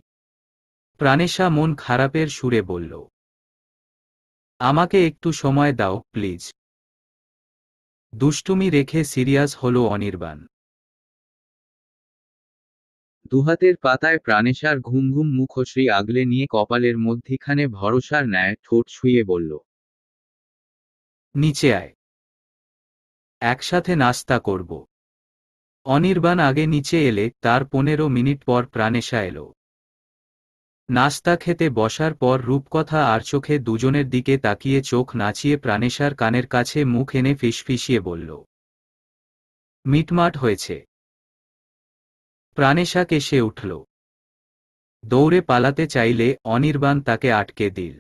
প্রাণেশা মন খারাপের সুরে বলল আমাকে একটু সময় দাও প্লিজ দুষ্টুমি রেখে সিরিয়াস হল অনির্বাণ দুহাতের পাতায় প্রাণেশার ঘুম ঘুম মুখশ্রী আগলে নিয়ে কপালের মধ্যিখানে ভরসার ন্যায় ঠোঁট শুয়ে বলল নিচে আয় একসাথে নাস্তা করব অনির্বাণ আগে নিচে এলে তার পনেরো মিনিট পর প্রাণেশা এলো নাস্তা খেতে বসার পর রূপকথা আর চোখে দুজনের দিকে তাকিয়ে চোখ নাচিয়ে প্রাণেশার কানের কাছে মুখ এনে ফিসফিসিয়ে বলল মিটমাট হয়েছে প্রাণেশা কেসে উঠল দৌড়ে পালাতে চাইলে অনির্বাণ তাকে আটকে দিল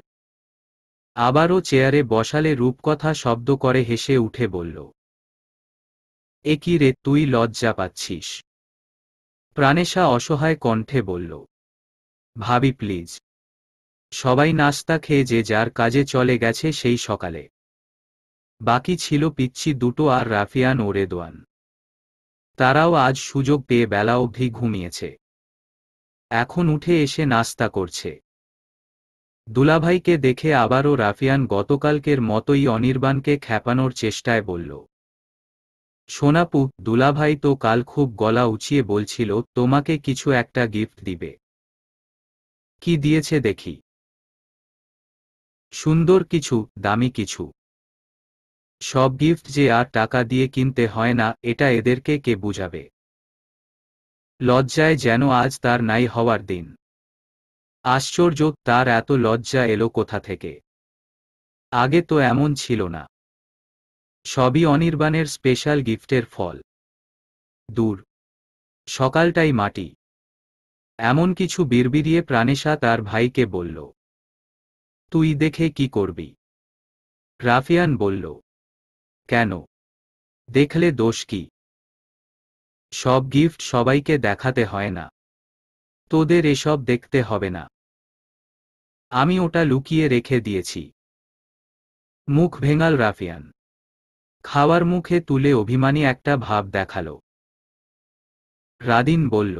আবারও চেয়ারে বসালে রূপকথা শব্দ করে হেসে উঠে বলল এ রে তুই লজ্জা পাচ্ছিস প্রাণেশা অসহায় কণ্ঠে বলল ভাবি প্লিজ সবাই নাস্তা খেয়ে যে যার কাজে চলে গেছে সেই সকালে বাকি ছিল পিচ্ছি দুটো আর রাফিয়ান ও রেদোয়ান তারাও আজ সুযোগ পেয়ে বেলা অবধি ঘুমিয়েছে এখন উঠে এসে নাস্তা করছে দুলাভাইকে দেখে আবারও রাফিয়ান গতকালকের মতোই অনির্বাণকে খ্যাপানোর চেষ্টায় বলল সোনাপু দুলাভাই তো কাল খুব গলা উচিয়ে বলছিল তোমাকে কিছু একটা গিফট দিবে কি দিয়েছে দেখি সুন্দর কিছু দামি কিছু সব গিফট যে আর টাকা দিয়ে কিনতে হয় না এটা এদেরকে কে বুঝাবে লজ্জায় যেন আজ তার নাই হওয়ার দিন আশ্চর্য তার এত লজ্জা এলো কোথা থেকে আগে তো এমন ছিল না সবই অনির্বাণের স্পেশাল গিফটের ফল দূর সকালটাই মাটি এমন কিছু বিড়বিড়িয়ে প্রাণেশা তার ভাইকে বলল তুই দেখে কি করবি রাফিয়ান বলল কেন দেখলে দোষ কি সব গিফট সবাইকে দেখাতে হয় না তোদের এসব দেখতে হবে না আমি ওটা লুকিয়ে রেখে দিয়েছি মুখ ভেঙাল রাফিয়ান খাওয়ার মুখে তুলে অভিমানী একটা ভাব দেখাল রাদিন বলল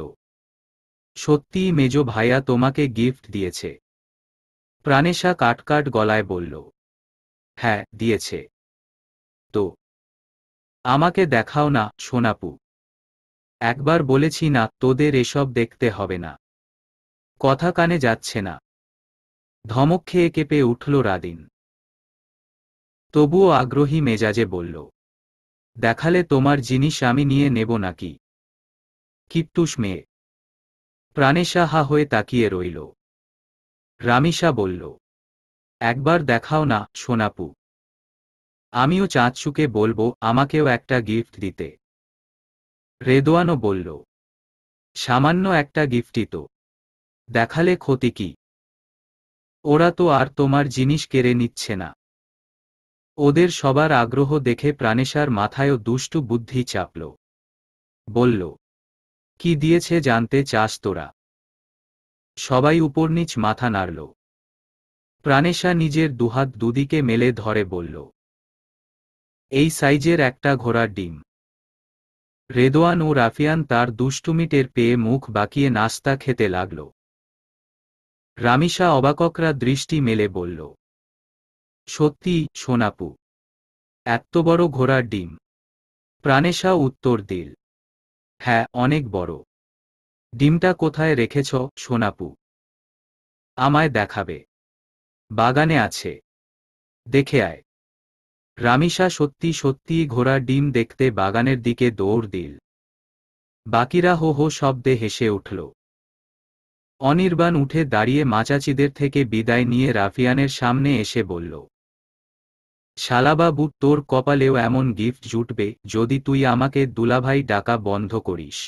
সত্যিই মেজ ভাইয়া তোমাকে গিফট দিয়েছে প্রাণেশা কাটকাট গলায় বলল হ্যাঁ দিয়েছে তো আমাকে দেখাও না সোনাপু একবার বলেছি না তোদের এসব দেখতে হবে না কথা কানে যাচ্ছে না ধমক খেয়ে কেঁপে উঠল রাদিন তবুও আগ্রহী মেজাজে বলল দেখালে তোমার জিনিস আমি নিয়ে নেব নাকি কিত্তুস মেয়ে প্রাণেশা হা হয়ে তাকিয়ে রইল রামিশা বলল একবার দেখাও না সোনাপু আমিও চাঁদসুকে বলবো আমাকেও একটা গিফট দিতে রেদোয়ানও বলল সামান্য একটা গিফটই তো দেখালে ক্ষতি কি ওরা তো আর তোমার জিনিস কেড়ে নিচ্ছে না ওদের সবার আগ্রহ দেখে প্রাণেশার মাথায়ও দুষ্টু বুদ্ধি চাপল বলল কি দিয়েছে জানতে চাস তোরা সবাই উপর নিচ মাথা নাড়ল প্রাণেশা নিজের দুহাত দুদিকে মেলে ধরে বলল এই সাইজের একটা ঘোড়ার ডিম রেদোয়ান ও রাফিয়ান তার দুষ্টুমিটের পেয়ে মুখ বাকিয়ে নাস্তা খেতে লাগল রামিশা অবাককরা দৃষ্টি মেলে বলল সত্যি সোনাপু এত বড় ঘোড়ার ডিম প্রাণেশা উত্তর দিল হ্যাঁ অনেক বড় ডিমটা কোথায় রেখেছ সোনাপু আমায় দেখাবে বাগানে আছে দেখে আয় রামিসা সত্যি সত্যি ঘোড়া ডিম দেখতে বাগানের দিকে দৌড় দিল বাকিরা হো হো শব্দে হেসে উঠল অনির্বাণ উঠে দাঁড়িয়ে মাচাচিদের থেকে বিদায় নিয়ে রাফিয়ানের সামনে এসে বলল শালাবাবু তোর কপালেও এমন গিফট জুটবে যদি তুই আমাকে দুলাভাই ডাকা বন্ধ করিস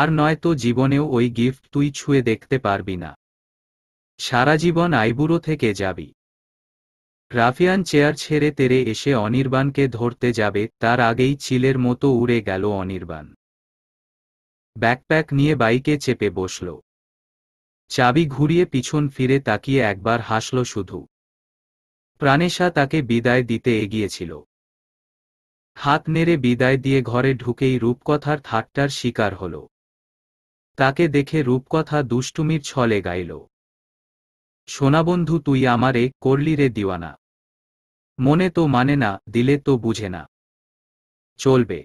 আর নয়তো জীবনেও ওই গিফট তুই ছুঁয়ে দেখতে পারবি না সারা জীবন আইবুড়ো থেকে যাবি রাফিয়ান চেয়ার ছেড়ে তেরে এসে অনির্বাণকে ধরতে যাবে তার আগেই চিলের মতো উড়ে গেল অনির্বাণ ব্যাকপ্যাক নিয়ে বাইকে চেপে বসল চাবি ঘুরিয়ে পিছন ফিরে তাকিয়ে একবার হাসল শুধু প্রাণেশা তাকে বিদায় দিতে এগিয়েছিল হাত নেড়ে বিদায় দিয়ে ঘরে ঢুকেই রূপকথার ঠাট্টার শিকার হল তাকে দেখে রূপকথা দুষ্টুমির ছলে গাইল সোনাবন্ধু তুই আমারে করলি রে দিওয়ানা মনে তো মানে না দিলে তো বুঝে না চলবে